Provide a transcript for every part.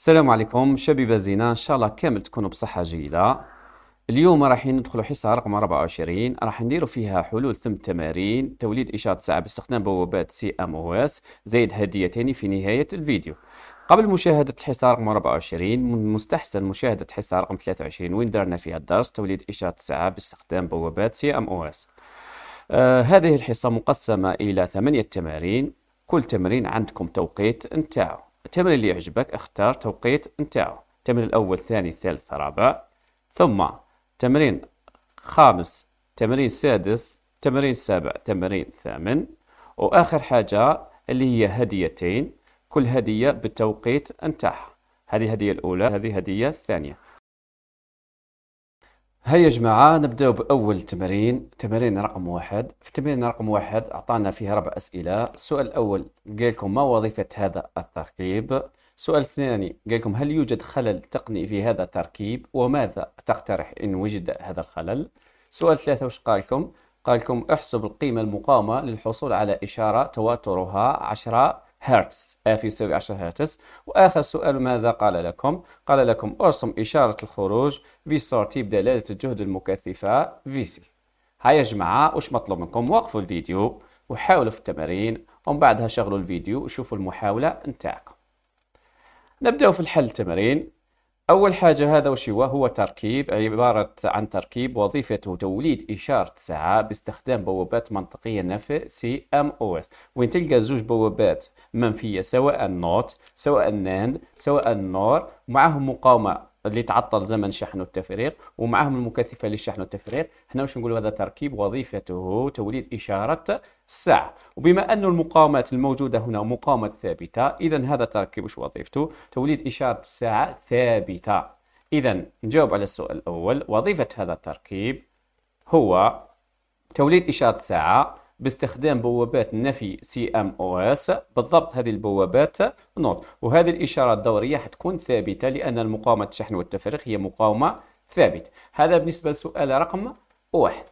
السلام عليكم شبيبه زينه ان شاء الله كامل تكونوا بصحه جيده اليوم راح ندخلوا حصه رقم 24 راح نديروا فيها حلول ثم تمارين توليد اشاره ساعه باستخدام بوابات سي ام او اس زائد هديتين في نهايه الفيديو قبل مشاهدة الحصة رقم 24 من مستحسن مشاهدة الحصة رقم 23 وين درنا فيها الدرس توليد إشارة ساعة باستخدام بوابات سي ام او اس. آه، هذه الحصة مقسمة إلى ثمانية تمارين كل تمرين عندكم توقيت نتاعو التمرين اللي يعجبك اختار توقيت نتاعو التمرين الأول الثاني الثالث الرابع ثم تمرين خامس تمرين سادس تمرين سابع تمرين ثامن وآخر حاجة اللي هي هديتين كل هدية بالتوقيت نتاعها هذه هدية الأولى هذه هديه الثانية هيا يا جماعة نبداو بأول تمرين تمرين رقم واحد في تمرين رقم واحد أعطانا فيه ربع أسئلة السؤال الأول قالكم ما وظيفة هذا التركيب السؤال الثاني قالكم هل يوجد خلل تقني في هذا التركيب وماذا تقترح إن وجد هذا الخلل سؤال ثلاثة وش قالكم قالكم احسب القيمة المقاومة للحصول على إشارة تواترها عشرة هرتز اف يساوي 10 هرتز واخر سؤال ماذا قال لكم قال لكم ارسم اشاره الخروج في سورتي بدلاله الجهد المكثفه في سي هيا يا جماعه واش مطلوب منكم وقفوا الفيديو وحاولوا في التمارين ومن بعدها شغلوا الفيديو وشوفوا المحاوله نتاعكم نبداو في الحل التمارين أول حاجة هذا وش هو؟ هو تركيب عبارة عن تركيب وظيفته توليد إشارة ساعة باستخدام بوابات منطقية نفع سي ام او اس وين تلقى زوج بوابات منفية سواء نوت سواء ناند سواء نور معهم مقاومة اللي تعطل زمن شحن التفريغ ومعهم المكثفه للشحن والتفريغ حنا واش نقولوا هذا تركيب وظيفته توليد اشاره الساعه وبما ان المقاومات الموجوده هنا مقاومه ثابته اذا هذا تركيب واش وظيفته توليد اشاره الساعه ثابته اذا نجاوب على السؤال الاول وظيفه هذا التركيب هو توليد اشاره الساعه باستخدام بوابات نفي سي ام او اس بالضبط هذه البوابات نوت وهذه الاشاره الدوريه حتكون ثابته لان المقاومه الشحن والتفريغ هي مقاومه ثابته هذا بالنسبه لسؤال رقم واحد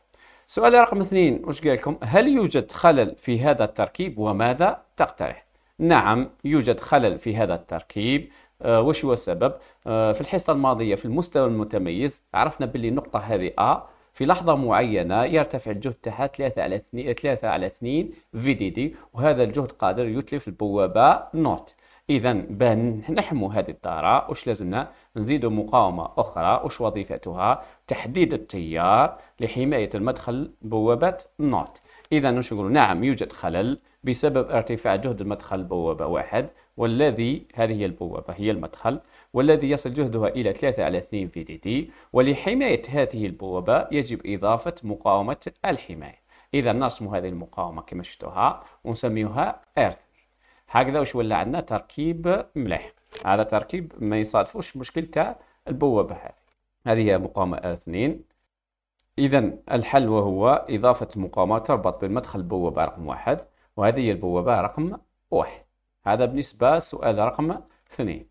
سؤال رقم اثنين وش قال لكم هل يوجد خلل في هذا التركيب وماذا تقترح نعم يوجد خلل في هذا التركيب أه وش هو السبب أه في الحصه الماضيه في المستوى المتميز عرفنا باللي النقطه هذه ا في لحظة معينة يرتفع الجهد تحت 3 على 2 3 على 2 في دي دي وهذا الجهد قادر يتلف البوابة نوت اذا باه نحموا هذه الدارة واش لازمنا نزيدوا مقاومة اخرى واش وظيفتها تحديد التيار لحماية المدخل بوابة نوت اذا واش نقولوا نعم يوجد خلل بسبب ارتفاع جهد المدخل بوابة واحد والذي هذه هي البوابة هي المدخل والذي يصل جهدها إلى 3 على 2 في دي دي ولحماية هذه البوابة يجب إضافة مقاومة الحماية إذا نرسم هذه المقاومة كما شفتوها ونسميها إرث هكذا واش ولا عندنا تركيب مليح هذا تركيب ما يصادفوش مشكلة تاع البوابة هذه هذه هي مقاومة اثنين إذا الحل وهو إضافة مقاومة تربط بالمدخل البوابة رقم واحد وهذه هي البوابة رقم واحد هذا بالنسبة سؤال رقم اثنين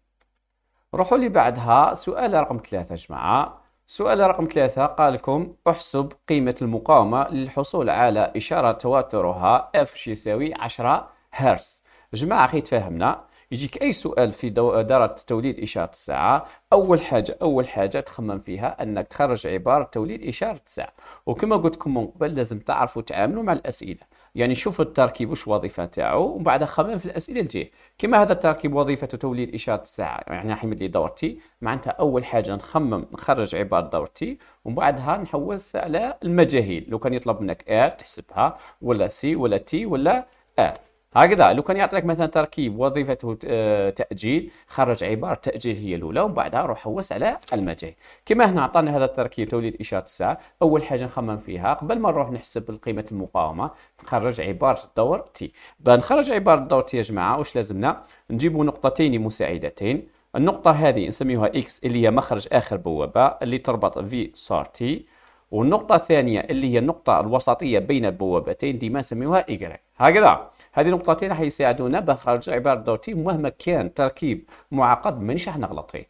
روحوا لي بعدها سؤال رقم ثلاثة جماعة سؤال رقم ثلاثة قال لكم احسب قيمة المقاومة للحصول على إشارة تواترها F يساوي 10 هرتز جماعة خي تفهمنا يجيك اي سؤال في دارة توليد اشارة الساعة اول حاجة اول حاجة تخمم فيها انك تخرج عبارة توليد اشارة الساعة وكما قلت لكم من قبل لازم تعرفوا تعاملوا مع الاسئلة يعني شوفوا التركيب وش وظيفة تاعو ومن بعد خمم في الاسئلة الجاية كما هذا التركيب وظيفة توليد اشارة الساعة يعني يمد لي دورتي معناتها اول حاجة نخمم نخرج عبارة دورتي ومن بعدها نحوس على المجاهيل لو كان يطلب منك ار تحسبها ولا سي ولا تي ولا ار هكذا لو كان يعطيك مثلا تركيب وظيفته آه، تاجيل خرج عباره تاجيل هي الاولى ومن بعدها روح هوس على المجال كما هنا عطانا هذا التركيب توليد اشاره الساعه اول حاجه نخمم فيها قبل ما نروح نحسب قيمه المقاومه نخرج عباره الدور تي بنخرج عباره الدور تي يا جماعه واش لازمنا نجيب نقطتين مساعدتين النقطه هذه نسميوها اكس اللي هي مخرج اخر بوابه اللي تربط في صار تي والنقطه الثانيه اللي هي النقطه الوسطيه بين البوابتين ديما نسميوها اي هكذا هذه يساعدونا حيساعدونا بخرج عبارة دورتي مهما كان تركيب معقد مانيش حنغلط فيه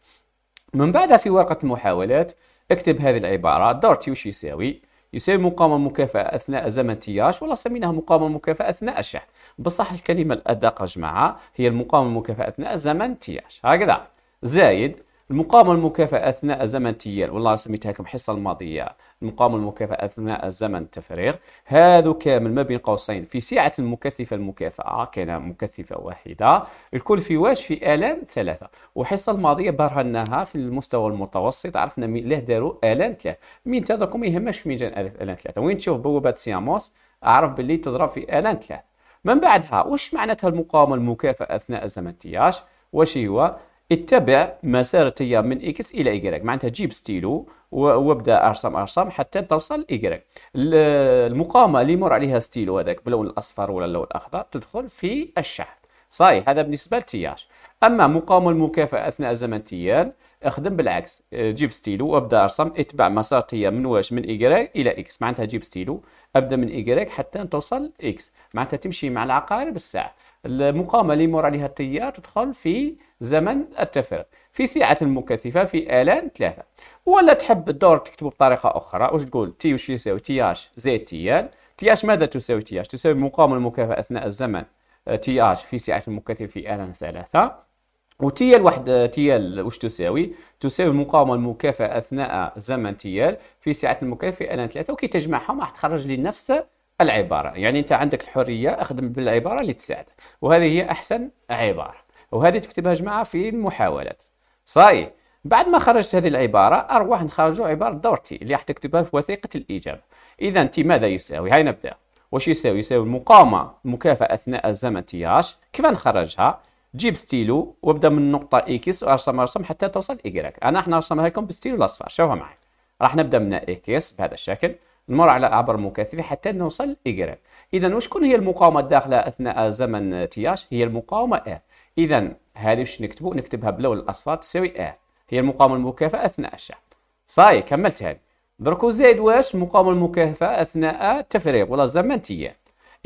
من بعدها في ورقة المحاولات اكتب هذه العبارة دورتي وش يساوي يساوي مقاومة مكافأة أثناء زمن تياش ولا سميناها مقاومة مكافأة أثناء الشحن بصح الكلمة الأدق يا جماعة هي المقاومة مكافأة أثناء زمن تياش هكذا زايد المقاومة المكافأة أثناء الزمن تيال والله سميتها لكم الحصة الماضية المقاومة المكافأة أثناء الزمن التفريغ هذا كامل ما بين قوسين في سعة المكثفة المكافأة كان مكثفة واحدة الكل في واش في آلان ثلاثة وحصة الماضية برهناها في المستوى المتوسط عرفنا مين له داروا آلان ثلاثة من تذكر ما يهمش جان آلان ثلاثة وين تشوف بوابة سياموس أعرف باللي تضرب في آلان ثلاثة من بعدها واش معناتها المقاومة المكافأة أثناء الزمن تياش واش هو اتبع مسار التيار من اكس الى ايجريك معناتها جيب ستيلو وابدا ارسم ارسم حتى توصل ايجريك المقاومه اللي يمر عليها ستيلو هذاك باللون الاصفر ولا اللون الاخضر تدخل في الشحن صحيح هذا بالنسبه للتيار اما مقاومه المكافاه اثناء زمن التيار اخدم بالعكس آه، جيب ستيلو وابدا ارسم اتبع مسار التيار من واش من ايجريك الى اكس معناتها جيب ستيلو ابدا من ايجريك حتى توصل اكس معناتها تمشي مع العقارب الساعه المقاومه اللي يمر عليها التيار تدخل في زمن التفرق في سعه مكثفه في الان ثلاثه ولا تحب الدور تكتبه بطريقه اخرى واش تقول تي واش يساوي تي اش زائد تي ال تي اش ماذا تساوي تي اش تساوي المقاومه المكافأة اثناء الزمن آه، تي اش في سعه مكثفه في الان ثلاثه ال واحد آه، ال واش تساوي؟ تساوي المقاومة المكافأة أثناء زمن تي ال في سعة في الآن ثلاثة وكي تجمعهم راح تخرج لي نفس العباره يعني انت عندك الحريه اخدم بالعباره اللي تساعدك وهذه هي احسن عباره وهذه تكتبها جماعه في المحاولات صاي بعد ما خرجت هذه العباره اروح نخرجوا عباره دورتي اللي راح تكتبها في وثيقه الاجابه اذا انت ماذا يساوي هاي نبدا واش يساوي يساوي المقاومه المكافاه اثناء الزمن تياش كيف نخرجها جيب ستيلو وابدا من النقطه اكس وارسم ارسم حتى توصل ايكغيك انا راح نرسمها لكم بستيلو الاصفر شوفها معي راح نبدا من اكس بهذا الشكل نمر على عبر مكثفه حتى نوصل للإجرام إذا وشكون هي المقاومة الداخلة أثناء زمن تياش هي المقاومة R إذا هذه باش نكتبو نكتبها بلون الأصفر تساوي R هي المقاومة المكافئه أثناء الشحن صاي كملت هذه دركو زايد واش المقاومة المكافئه أثناء التفريغ ولا زمن تياش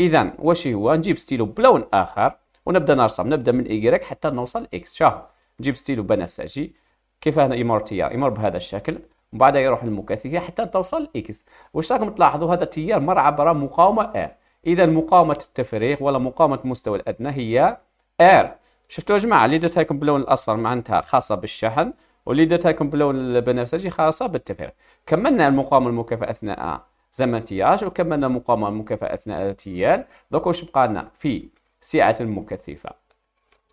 إذا واش هو نجيب ستيلو بلون آخر ونبدا نرسم نبدا من Y حتى نوصل اكس شوف نجيب ستيلو بنفسجي كيف هنا يمر تيار يمر بهذا الشكل وبعدها يروح المكثفه حتى توصل اكس واش راكم تلاحظوا هذا التيار مر عبر مقاومه ار اذا مقاومه التفريغ ولا مقاومه المستوى الادنى هي ار شفتوا يا جماعه اللي درتها لكم باللون الاصفر معناتها خاصه بالشحن واللي درتها لكم باللون البنفسجي خاصه بالتفريغ كملنا المقاومه المكافاه اثناء زمن تياج وكملنا المقاومه المكافاه اثناء تيال دوك واش بقى لنا في سعه المكثفه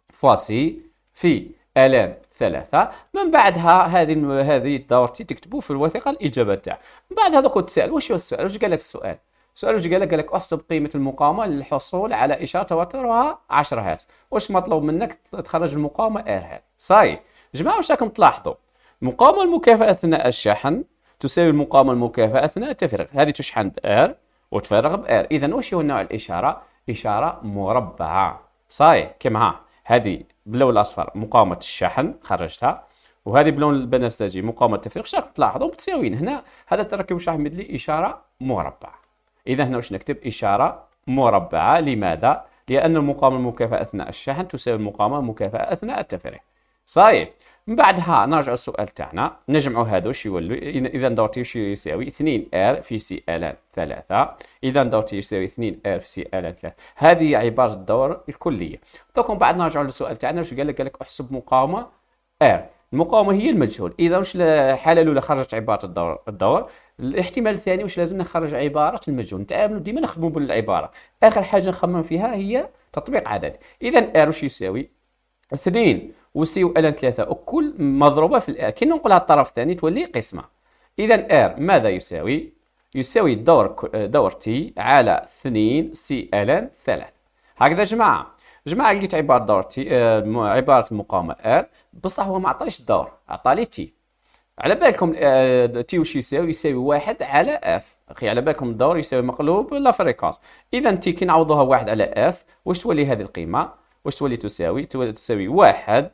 فاسي في الان ثلاثة من بعدها هذه هذه الدورتي تكتبوا في الوثيقة الإجابة تاعها من بعد هذا كنت تسأل واش هو السؤال واش قال لك السؤال السؤال واش قال لك قال لك احسب قيمة المقاومة للحصول على إشارة توترها 10 هرتز واش مطلوب منك تخرج المقاومة ار هات صاي جماعة واش راكم تلاحظوا المقاومة المكافأة أثناء الشحن تساوي المقاومة المكافأة أثناء التفريغ هذه تشحن بار وتفرغ بار إذا واش هو نوع الإشارة إشارة مربعة صاي كيما ها هذه باللون الاصفر مقاومه الشحن خرجتها وهذه باللون البنفسجي مقاومه التفريغ شاك تلاحظوا متساويين هنا هذا التراكم الشحمي لي اشاره مربعه اذا هنا واش نكتب اشاره مربعه لماذا لان المقاومه المكافاه اثناء الشحن تساوي المقاومه المكافاه اثناء التفريغ صحيح من بعدها نرجعوا السؤال تاعنا نجمعوا هادو شي يولوا اذا دوت شي يساوي 2 ار في سي ال 3 اذا تي يساوي 2 ار في سي ال 3 هذه عباره الدور الكليه دوك من بعد نرجعوا للسؤال تاعنا واش قال لك قال لك احسب مقاومه ار المقاومه هي المجهول اذا واش الحاله الاولى خرجت عباره الدور الدور الاحتمال الثاني واش لازم نخرج عباره المجهول نتعاملوا ديما نخدموا بالعباره اخر حاجه نخمم فيها هي تطبيق عددي اذا ار واش يساوي 2 وسي والان ثلاثة أكل مضروبة في الآر كي ننقلها الطرف الثاني تولي قسمة إذا آر ماذا يساوي؟ يساوي دور دور تي على اثنين سي الان ثلاثة هكذا جماعة جماعة لقيت عبارة دور تي آه، عبارة المقاومة ار بصح هو ما عطاليش الدور عطالي تي على بالكم تي آه، واش يساوي يساوي واحد على اف اخي على بالكم الدور يساوي مقلوب لا فريكونس اذا تي كي نعوضوها واحد على اف واش تولي هذه القيمة واش تولي تساوي تولي تساوي واحد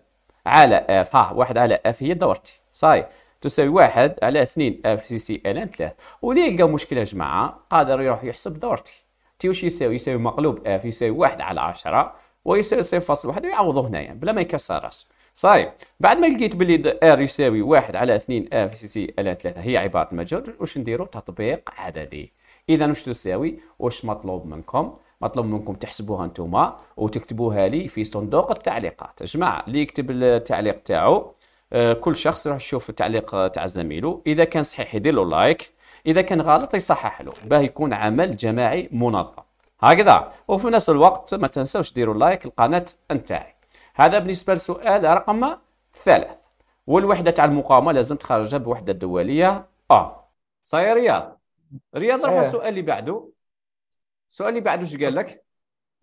على اف ها واحد على اف هي دورتي صاي تساوي واحد على اثنين اف سي سي ان ثلاثة ولي يلقى مشكلة جماعة قادر يروح يحسب دورتي تي واش يساوي يساوي مقلوب اف يساوي واحد على عشرة ويساوي صفر فاصل واحد ويعوضو هنايا بلا ما يكسر راسه صاي بعد ما لقيت بلي ار يساوي واحد على اثنين اف سي سي ان ثلاثة هي عبارة المجهول واش نديرو تطبيق عددي اذا واش تساوي واش مطلوب منكم مطلوب منكم تحسبوها انتوما وتكتبوها لي في صندوق التعليقات جماعه اللي يكتب التعليق تاعو آه، كل شخص يروح يشوف التعليق تاع زميله اذا كان صحيح يدير له لايك اذا كان غلط يصحح له باه يكون عمل جماعي منظم هكذا وفي نفس الوقت ما تنسوش ديروا لايك القناه نتاعي هذا بالنسبه للسؤال رقم ثلاث والوحده تاع المقاومه لازم تخرجها بوحده دوليه آه. صاير رياض رياض راح إيه. السؤال اللي بعده السؤال اللي بعده شو قال لك؟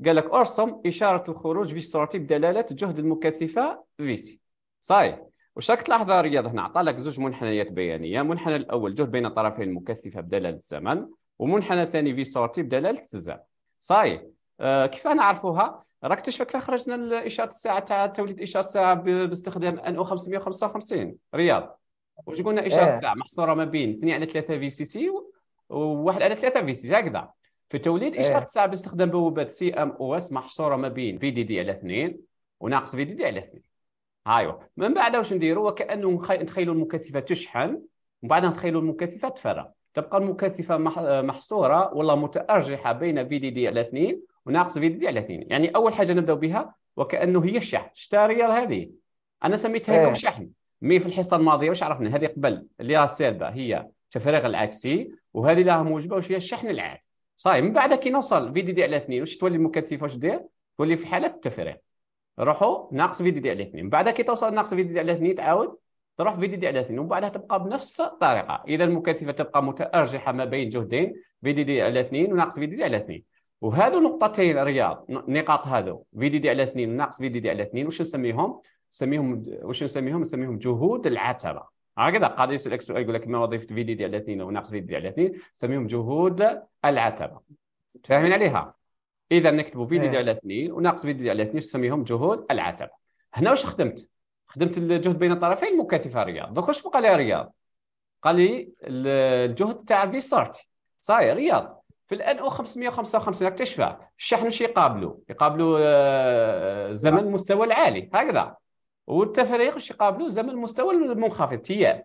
قال لك ارسم اشاره الخروج في ترتيب بدلاله جهد المكثفه في سي صاي واش راك تلاحظ رياض هنا عطى لك زوج منحنيات بيانيه المنحنى الاول جهد بين الطرفين المكثفه بدلاله الزمن ومنحنى الثاني في سورتي بدلاله الزمن صاي آه كيف نعرفوها راك تشفك خرجنا اشاره الساعه تاع توليد اشاره الساعه باستخدام ان او 555 رياض واش قلنا اشاره إيه. الساعه محصوره ما بين 2 على 3 في سي سي وواحد على 3 في سي هكذا في توليد إيه. اشاره الساعه باستخدام بوابه سي ام او اس محصوره ما بين في دي دي على اثنين وناقص في دي دي على اثنين هايو من بعد واش نديروا وكانه نتخيلوا المكثفه تشحن ومن بعد نتخيلوا المكثفه تفرغ تبقى المكثفه محصوره ولا متارجحه بين في دي دي على اثنين وناقص في دي دي على اثنين يعني اول حاجه نبدا بها وكانه هي الشحن شتاريه هذه انا سميتها لكم إيه. شحن مي في الحصه الماضيه واش عرفنا هذه قبل اللي راه سالبه هي تفريغ العكسي وهذه لها موجبه واش هي الشحن العادي صايب من بعد كي نوصل في دي دي على اثنين واش تولي مكثفه واش دير تولي في حاله التفريغ روحوا ناقص في دي دي على اثنين من بعد كي توصل ناقص في دي دي على اثنين تعاود تروح في دي دي على اثنين ومن بعدها تبقى بنفس الطريقه اذا المكثفه تبقى متارجحه ما بين جهدين في دي دي على اثنين وناقص في دي دي على اثنين وهذو نقطتين رياض نقاط هذو في دي دي على اثنين وناقص في دي دي على اثنين واش نسميهم نسميهم واش نسميهم نسميهم جهود العتبه هكذا يسال اكس يقول لك ما وظيفه في دي على اثنين وناقص في دي على اثنين نسميهم جهود العتبه فاهمين عليها اذا نكتبوا في إيه. دي على اثنين وناقص في دي على اثنين نسميهم جهود العتبه هنا واش خدمت خدمت الجهد بين الطرفين مكثفه رياض دوك واش بقى لي رياض قال لي الجهد تاع بيسارتي صاير رياض في الان او 555 اكتشفها الشحن واش يقابلوا يقابلوا الزمن آه، آه، المستوى نعم. العالي هكذا والتفريق باش يقابلوا زعما المستوى المنخفض تياعو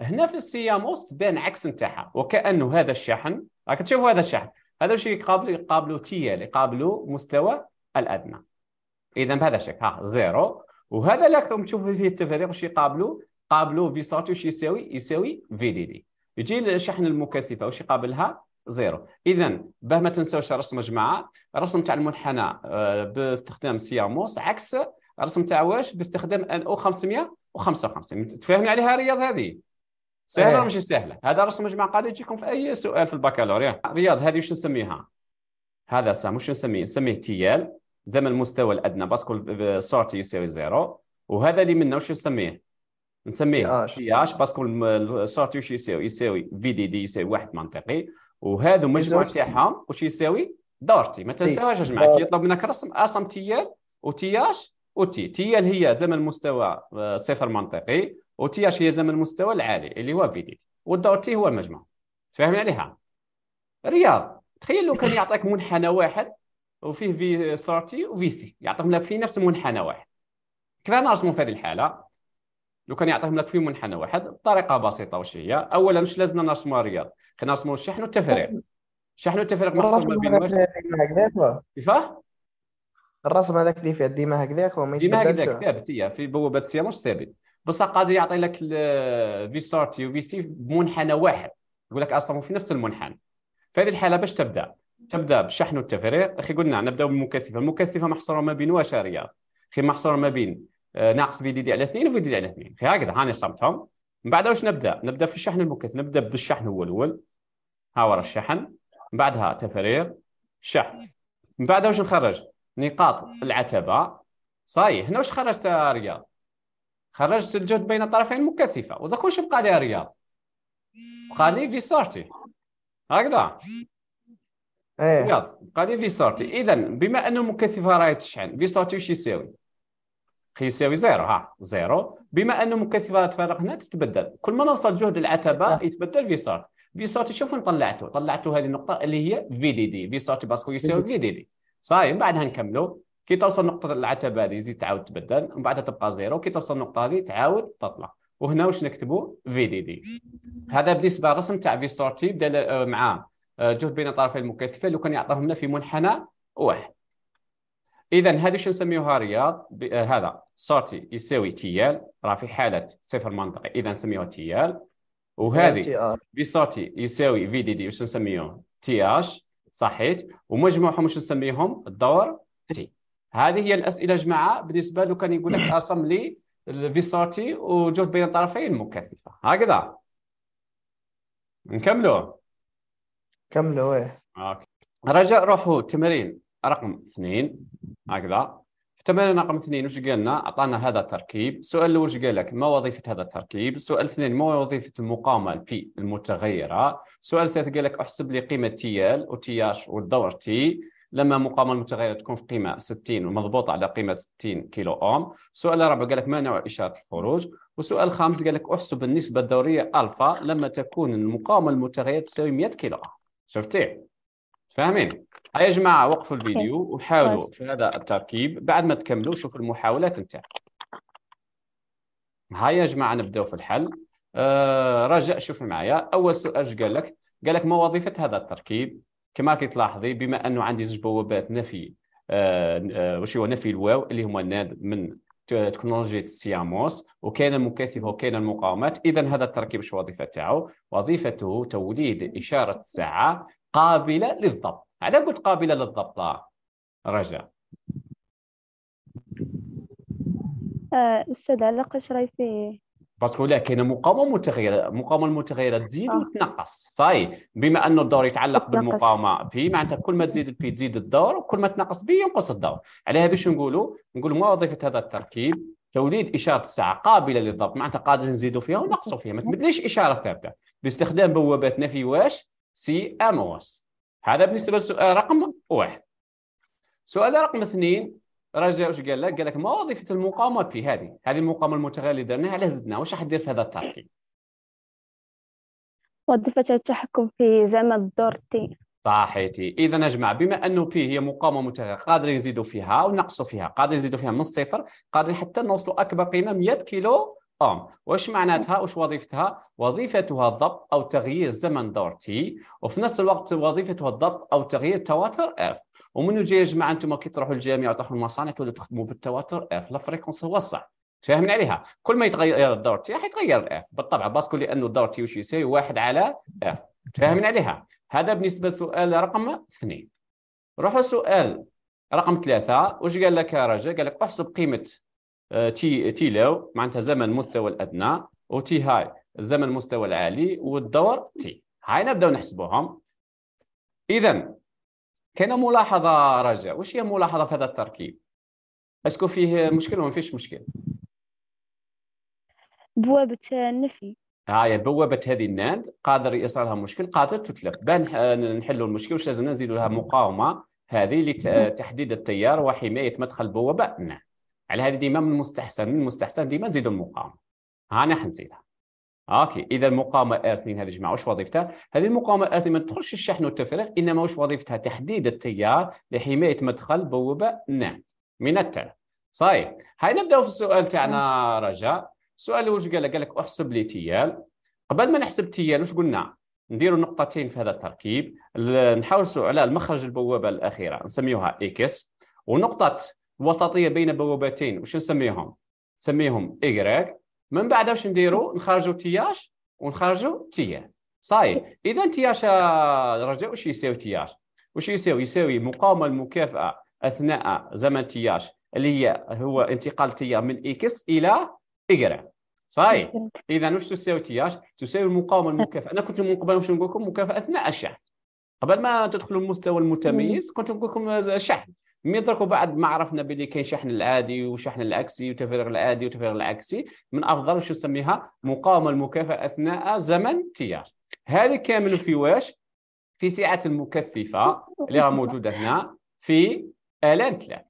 هنا في السياموس تبان عكس نتاعها وكانه هذا الشحن راك تشوف هذا الشحن هذا باش يقابلوا يقابلوا تيال يقابلوا مستوى الادنى اذا بهذا الشكل ها زيرو وهذا راكم تشوفوا فيه التفريق واش يقابلوا قابلوا في ساتي واش يساوي يساوي في دي دي يجي الشحن المكثفه واش يقابلها زيرو اذا باه ما تنساوش رسم جماعه الرسم تاع المنحنى آه، باستخدام سياموس عكس الرسم تاع واش باستخدام ان او 555 تفهمني عليها الرياض هذه سهله إيه. ولا ماشي سهله هذا رسم مجمع قاعد يجيكم في اي سؤال في البكالوريا رياض هذه واش نسميها هذا سام واش نسميه نسميه تيال زمن المستوى الادنى باسكو سورتي يساوي زيرو وهذا اللي منا واش نسميه نسميه تي اش باسكو سورتي واش يساوي يساوي في دي دي يساوي واحد منطقي وهذا مجموع تاعهم واش يساوي دورتي ما تنساوهاش يا جماعه يطلب منك رسم ارسم تيال وتياش وتي تي اللي هي زمن مستوى آه، صفر منطقي وتي اش هي زمن المستوى العالي اللي هو في دي والدور تي هو المجمع تفاهمين عليها رياض تخيل لو كان يعطيك منحنى واحد وفيه في صورتي وفي سي يعطيهم لك في نفس منحنى واحد كذا نرسموا في هذه الحاله لو كان يعطيهم لك في منحنى واحد بطريقه بسيطه واش هي اولا مش لازم نرسموا الرياض كنرسموا الشحن والتفريغ شحن والتفريغ محصور ما بين واش كيفاه الرسم هذاك اللي فيه ديما هكذاك وما ديما هكذاك ثابت هي في بوابه مش ثابت بصح قادر يعطي لك في ستارت يو في سي بمنحنى واحد يقول لك اصلا في نفس المنحنى في هذه الحاله باش تبدا تبدا بالشحن والتفريغ اخي قلنا نبدا بالمكثفه المكثفه محصوره ما بين واش رياض اخي محصوره ما بين آه، ناقص في دي دي على اثنين وفي دي دي على اثنين اخي هكذا هاني صمتهم من بعد واش نبدا نبدا في الشحن المكثف نبدا بالشحن هو الاول ها ورا الشحن من بعدها تفريغ شحن من بعد واش نخرج نقاط العتبه صاي هنا واش خرجت رياض خرجت الجهد بين طرفين مكثفه وداك واش بقى لي رياض بقى لي في سورتي هكذا ايه رياض بقى لي في سورتي اذا بما انه مكثفه راهي تشحن في سورتي واش يساوي يساوي زيرو ها زيرو بما انه مكثفه تفرق هنا تتبدل كل ما نوصل جهد العتبه يتبدل في سورتي في سورتي شوف وين طلعته طلعته هذه النقطه اللي هي في دي دي في سورتي باسكو يساوي في دي دي صاي من بعدها نكملوا كي توصل نقطه العتبه هذه يزيد تعاود تبدل من بعدها تبقى زيرو كي توصل النقطه هذه تعاود تطلع وهنا واش نكتبوا في دي دي هذا بالنسبه الرسم تاع في سورتي بدا مع آه، جهد بين الطرفين المكثفين لو كان يعطيهم لنا في منحنى واحد اذا هذه شو نسميوها رياض آه، هذا سورتي يساوي تيال راه في حاله صفر منطقي اذا نسميوها تيال وهذه سورتي يساوي في دي دي واش نسميوه تي اش صحيت ومجموعهم واش نسميهم الدور تي هذه هي الاسئله جماعه بالنسبه لو كان يقول لك ارسم لي الفيسورتي وجهد بين الطرفين مكثفه هكذا نكملوا كملوا ايه اوكي رجاء روحوا تمرين رقم اثنين هكذا في التمرين رقم اثنين وش قالنا؟ اعطانا هذا التركيب، السؤال الاول وش قال لك؟ ما وظيفه هذا التركيب؟ السؤال اثنين ما وظيفه المقاومه البي المتغيره؟ السؤال الثالث قال لك احسب لي قيمه تي ال وتي اش والدور تي لما مقاومه المتغيره تكون في قيمه 60 ومضبوطه على قيمه 60 كيلو اوم، السؤال الرابع قال لك ما نوع اشاره الخروج؟ والسؤال الخامس قال لك احسب النسبه الدوريه الفا لما تكون المقاومه المتغيره تساوي 100 كيلو اوم، شفتي؟ فاهمين هيا جماعه وقفوا الفيديو وحاولوا في هذا التركيب بعد ما تكملوا شوفوا المحاولات نتاعكم هيا جماعه نبداو في الحل آه رجاء شوف معايا اول سؤال قال لك قال لك ما وظيفه هذا التركيب كما كي تلاحظي بما انه عندي زوج بوابات نفي آه, آه، وش واش هو نفي الواو اللي هما ناد من تكنولوجيا السياموس وكاين المكثف وكاين المقاومات اذا هذا التركيب شو وظيفه تاعو وظيفته توليد اشاره الساعه قابلة للضبط على قلت قابلة للضبط آه. رجاء آه، أستاذ قش راي فيه باسكو لا كاينه مقاومه متغيره المقاومه المتغيره تزيد آه. وتنقص صاي بما انه الدور يتعلق بالمقاومه بي معناتها كل ما تزيد البي تزيد الدور وكل ما تنقص بي ينقص الدور على هذا باش نقولوا نقول ما وظيفه هذا التركيب توليد اشاره الساعه قابله للضبط معناتها قادر نزيدوا فيها ونقصوا فيها ما تمدليش اشاره ثابته باستخدام بوابات نفي واش سي انونس هذا بالنسبه للسؤال رقم واحد سؤال رقم اثنين رجع واش قال لك قال لك ما وظيفه المقاومه في هذه هذه المقاومه المتغيره اللي درناها علاه زدنا واش راح دير في هذا التركيب وظيفه التحكم في زمن الدور تي صحيتي اذا اجمع بما انه بي هي مقاومه متغيره قادرين نزيدوا فيها ونقصوا فيها قادرين نزيدوا فيها من الصفر قادرين حتى نوصلوا اكبر قيمه 100 كيلو اون واش معناتها واش وظيفتها وظيفتها الضبط او تغيير زمن دور تي وفي نفس الوقت وظيفتها الضبط او تغيير تواتر اف ومنو جاي يا جماعه انتم كي تروحوا للجامعه وتروحوا للمصانع تولوا تخدموا بالتواتر اف لا فريكونس هو الصح فاهمين عليها كل ما يتغير الدور تي راح يتغير الاف بالطبع باسكو لانه الدور تي وش يساوي واحد على اف فاهمين عليها هذا بالنسبه لسؤال رقم اثنين روحوا سؤال رقم ثلاثة واش قال لك يا رجل قال لك احسب قيمة آه، تي تي لو معناتها زمن مستوى الادنى وتي هاي الزمن المستوى العالي والدور تي هاي نبداو نحسبوهم اذا كان ملاحظه رجاء واش هي ملاحظه في هذا التركيب اسكو فيه مشكل ولا ما فيش مشكل بوابه النفي هاي آه، بوابه هذه الناند قادر يصير لها مشكل قادر تتلف بان آه، نحلوا المشكل واش لازم نزيدوا لها مقاومه هذه لتحديد التيار وحمايه مدخل بوابه الناند على هذه ديما من المستحسن من المستحسن ديما نزيدوا المقاومه هانا حنزيدها اوكي اذا المقاومه 2 هذه جماعه واش وظيفتها؟ هذه المقاومه 2 ما تدخلش الشحن والتفريغ انما واش وظيفتها؟ تحديد التيار لحمايه مدخل بوابه النعم من التلف صحيح هاي نبداو في السؤال تاعنا رجاء السؤال الاول قال لك قال لك احسب لي تيال قبل ما نحسب تيال واش قلنا؟ نديروا نقطتين في هذا التركيب نحاولوا على المخرج البوابه الاخيره نسميوها اكس ونقطه وسطيه بين بوابتين وش نسميهم؟ نسميهم إيكغيك من بعد واش نديرو نخرجوا تياش ونخرجوا تي صاي اذا تياش آه، رجاء واش يساوي تياش واش يساوي يساوي مقاومه المكافاه اثناء زمن تياش اللي هي هو انتقال تي من اكس الى ايكغيك صاي اذا واش تساوي تياش تساوي المقاومه المكافاه انا كنت من قبل واش نقول لكم مكافاه اثناء الشحن قبل ما تدخلوا المستوى المتميز كنت نقول لكم آه، شحن مي درك بعد ما عرفنا بلي كاين شحن العادي وشحن العكسي وتفريغ العادي وتفريغ العكسي من افضل واش نسميها مقاومه المكافاه اثناء زمن التيار هذه كامل في واش في سعه المكثفه اللي راه موجوده هنا في الان ثلاث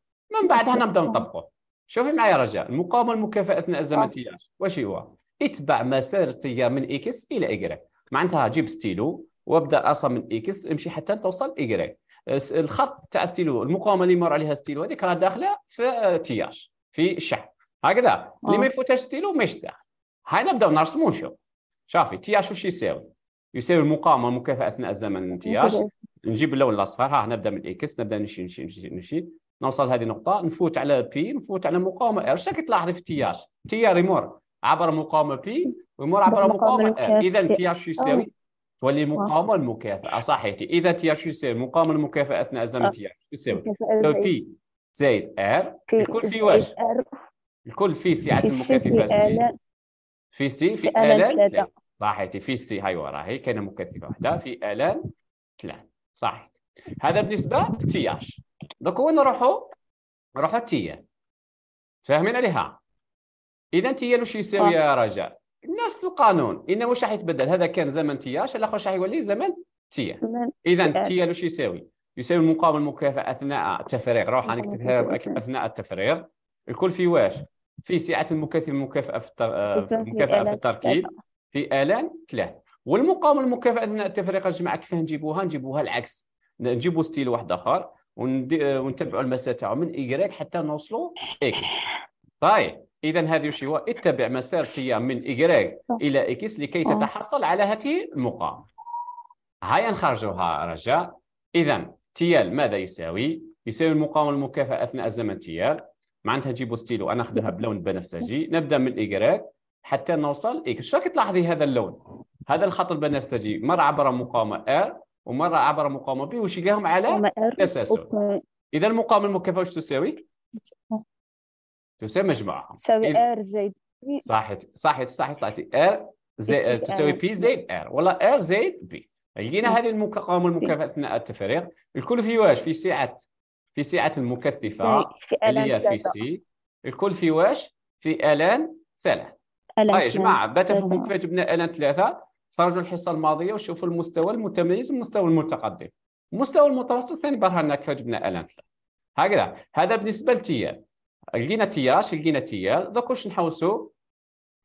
من بعد هنا نبدا نطبقه شوفي معايا رجاء المقاومه المكافاه اثناء زمن آه. التيار واش هو اتبع مسار التيار من اكس الى اي معناتها جيب ستيلو وابدا اصلا من اكس امشي حتى توصل اي الخط تاع ستيلو المقاومه اللي مر عليها ستيلو هذيك راه داخله في آه، تياج في الشحن هكذا آه. اللي ما يفوتهاش ستيلو ماشي داخل هاي نبداو نرسمو نشوف شافي تياج واش يساوي يساوي المقاومه المكافاه اثناء الزمن من تياج نجيب اللون الاصفر ها نبدا من الاكس نبدا نمشي نمشي نمشي نوصل هذه النقطه نفوت على بي نفوت على مقاومه ار شكي تلاحظي في تياج تيار يمر عبر مقاومه بي ويمر عبر مقاومه ار اذا تياج يساوي تولي مقاومه المكافاه صحيتي اذا تي اش يساوي مقاومه المكافاه اثناء الزمن آه. تي اش يساوي بي زائد ار الكل في واش الكل في سعه المكثفه سي في سي في الان صحيتي في سي هاي هي كاينه مكثفه واحده في الان ثلاث صح هذا بالنسبه لتي اش دوك وين نروحوا نروحوا تي فاهمين عليها اذا تي شو يساوي يا رجاء نفس القانون ان واش راح يتبدل هذا كان زمن تياش الاخر راح يولي زمن تيا اذا تيا واش يساوي يساوي المقابل المكافاه اثناء التفريغ روح انا نكتبها اثناء التفريغ الكل في واش في سعه المكافاه المكافاه في المكافاه في التركيب في الان ثلاث والمقاومه المكافاه اثناء التفريق الجماعه كيف نجيبوها نجيبوها العكس نجيبوا ستيل واحد اخر ونتبعوا المسافه من اي حتى نوصلوا اكس طيب اذا هذه هو اتبع مسار سيام من إجراج الى اكس لكي آه. تتحصل على هذه المقام هيا نخرجوها رجاء اذا تيال ماذا يساوي يساوي المقاومه المكافاه اثناء الزمن تيال معناتها نجيبوا ستيلو انا اخذها بلون بنفسجي نبدا من إجراج حتى نوصل اكس راك تلاحظي هذا اللون هذا الخط البنفسجي مره عبر مقاومه ار ومره عبر مقاومه بي وشقاهم على تسلسل اذا المقاومه المكافاه واش تساوي تساوي مجموعه تساوي ار إيه؟ زائد بي صحيح صحيح صحيح صحيح ار زائد تساوي بي زائد ار ولا ار زائد بي لقينا هذه المقاومه المكافاه اثناء التفريغ الكل في واش في سعه في سعه المكثفه اللي هي في سي الكل في واش في الان ثلاثة صحيح يا جماعه بات فيكم كيفاش جبنا الان ثلاثه تفرجوا الحصه الماضيه وشوفوا المستوى المتميز والمستوى المتقدم المستوى المتوسط ثاني برهنا كيفاش جبنا الان ثلاثه هكذا هذا بالنسبه للتيار لقينا تياش لقينا تيال دوك واش نحوسوا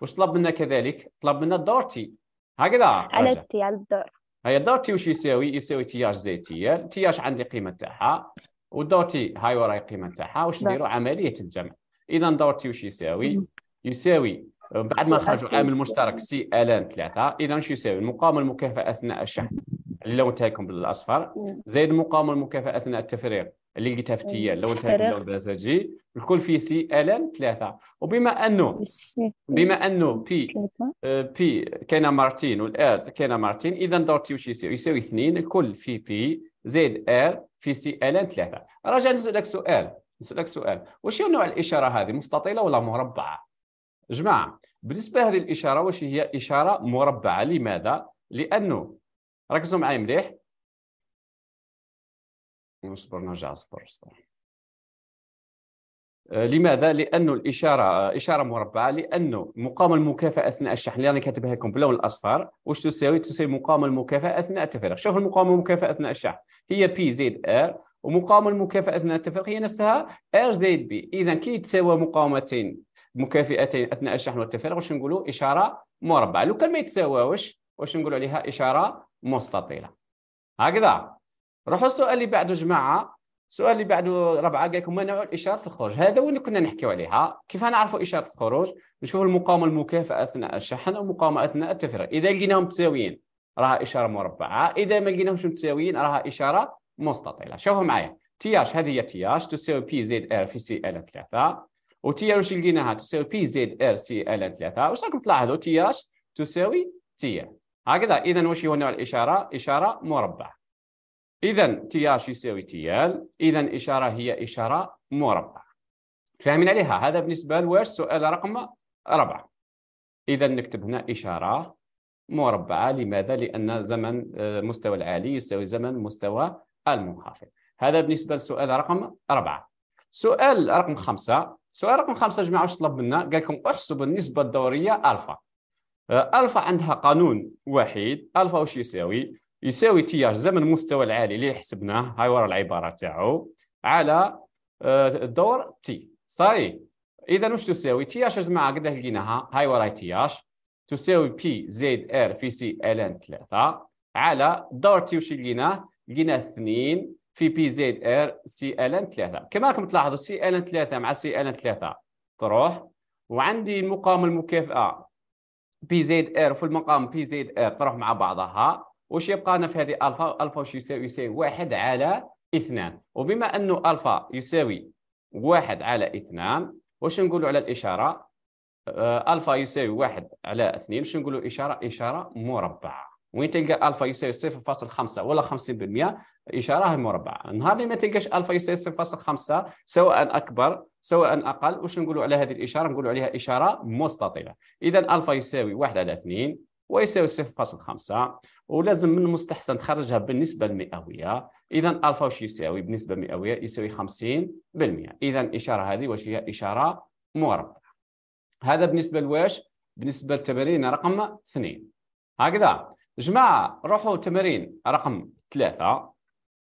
واش طلب منا كذلك طلب منا الدور تي هكذا على تي على الدور هي الدور تي واش يساوي يساوي تياش زائد تيال تياش عندي قيمه تاعها والدور تي هاي وراي القيمه تاعها واش نديرو عمليه الجمع اذا دور تي واش يساوي يساوي بعد ما خرجوا عامل مشترك سي الان ثلاثه اذا واش يساوي المقاومه المكافاه اثناء الشحن اللي تاعكم لكم بالاصفر زائد المقاومه المكافاه اثناء التفريغ اللي قلتها في تيال لو أيوة، التهاب اللون البنفسجي الكل في سي ان ثلاثه وبما انه بما انه بي بي آه، كاينه مارتين والار كاينه مارتين اذا دور تي واش يساوي يساوي اثنين الكل في بي زائد ار في سي ان ثلاثه راجع نسالك سؤال نسالك سؤال واش هي نوع الاشاره هذه مستطيله ولا مربعه جماعه بالنسبه لهذه الاشاره واش هي اشاره مربعه لماذا لانه ركزوا معي مليح اصبر نرجع اصبر اصبر لماذا؟ لانه الاشاره آه، اشاره مربعه لانه مقام المكافاه اثناء الشحن اللي انا كاتبها لكم باللون الاصفر واش تساوي؟ تساوي مقام المكافاه اثناء التفريغ، شوف المقام المكافاه اثناء الشحن هي بي زائد ار ومقاومه المكافاه اثناء التفريغ هي نفسها ار زائد بي، اذا كي تساوى مقاومتين مكافئتين اثناء الشحن والتفريغ واش نقولوا اشاره مربعه، لو كان ما يتساواوش واش نقولوا عليها اشاره مستطيله. هكذا روحوا السؤال اللي بعده جماعه السؤال اللي بعده ربعه قال لكم ما نوع اشاره الخروج هذا هو اللي كنا نحكيو عليها كيف نعرفوا اشاره الخروج نشوفوا المقاومه المكافئه اثناء الشحن والمقاومه اثناء التفريغ اذا لقيناهم متساويين راها اشاره مربعه اذا ما لقيناهمش متساويين راها اشاره مستطيله شوفوا معايا تي اش هذه هي تي اش تساوي بي زد ار في سي ال 3 وتي ار واش لقيناها تساوي بي زد ار سي ال 3 واش راكم تلاحظوا تي اش تساوي تي هكذا اذا واش هو نوع الاشاره اشاره مربعه اذا تي اش يساوي تي ال اذا اشاره هي اشاره مربعه فاهمين عليها هذا بالنسبه لواش سؤال رقم أربعة اذا نكتب هنا اشاره مربعه لماذا لان زمن آه، مستوى العالي يساوي زمن مستوى المنخفض هذا بالنسبه للسؤال رقم أربعة سؤال رقم خمسة سؤال رقم خمسة جماعة واش طلب منا قال لكم احسب النسبة الدورية ألفا آه، ألفا عندها قانون وحيد ألفا واش يساوي يساوي تي اش زمن المستوى العالي اللي حسبناه هاي ورا العباره تاعو على آه، الدور تي صاي اذا واش تساوي تي اش يا جماعه قد لقيناها هاي ورا تي اش تساوي بي زد ار في سي ال ان 3 على دور تي واش لقيناه لقيناه 2 في بي زد ار سي ال ان 3 كما راكم تلاحظوا سي ال ان 3 مع سي ال ان 3 تروح وعندي المقام المكافئه آه، بي زد ار في المقام بي زد ار تروح مع بعضها واش يبقى لنا في هذه الفا الفا واش يساوي يساوي واحد على اثنان وبما انه الفا يساوي واحد على اثنان واش نقولوا على الاشاره آه، الفا يساوي واحد على اثنين واش نقولوا اشاره اشاره مربعه وين تلقى الفا يساوي 0.5 ولا 50% اشاره مربعه نهار اللي ما تلقاش الفا يساوي 0.5 سواء اكبر سواء اقل واش نقولوا على هذه الاشاره نقولوا عليها اشاره مستطيله اذا الفا يساوي 1 على 2 ويساوي 0.5 ولازم من المستحسن تخرجها بالنسبه المئويه اذا الفا واش يساوي بالنسبه مئويه يساوي 50% اذا الاشاره هذه واش هي اشاره مربعه هذا بالنسبه لواش بالنسبه للتمارين رقم 2 هكذا جماعه روحوا تمارين رقم 3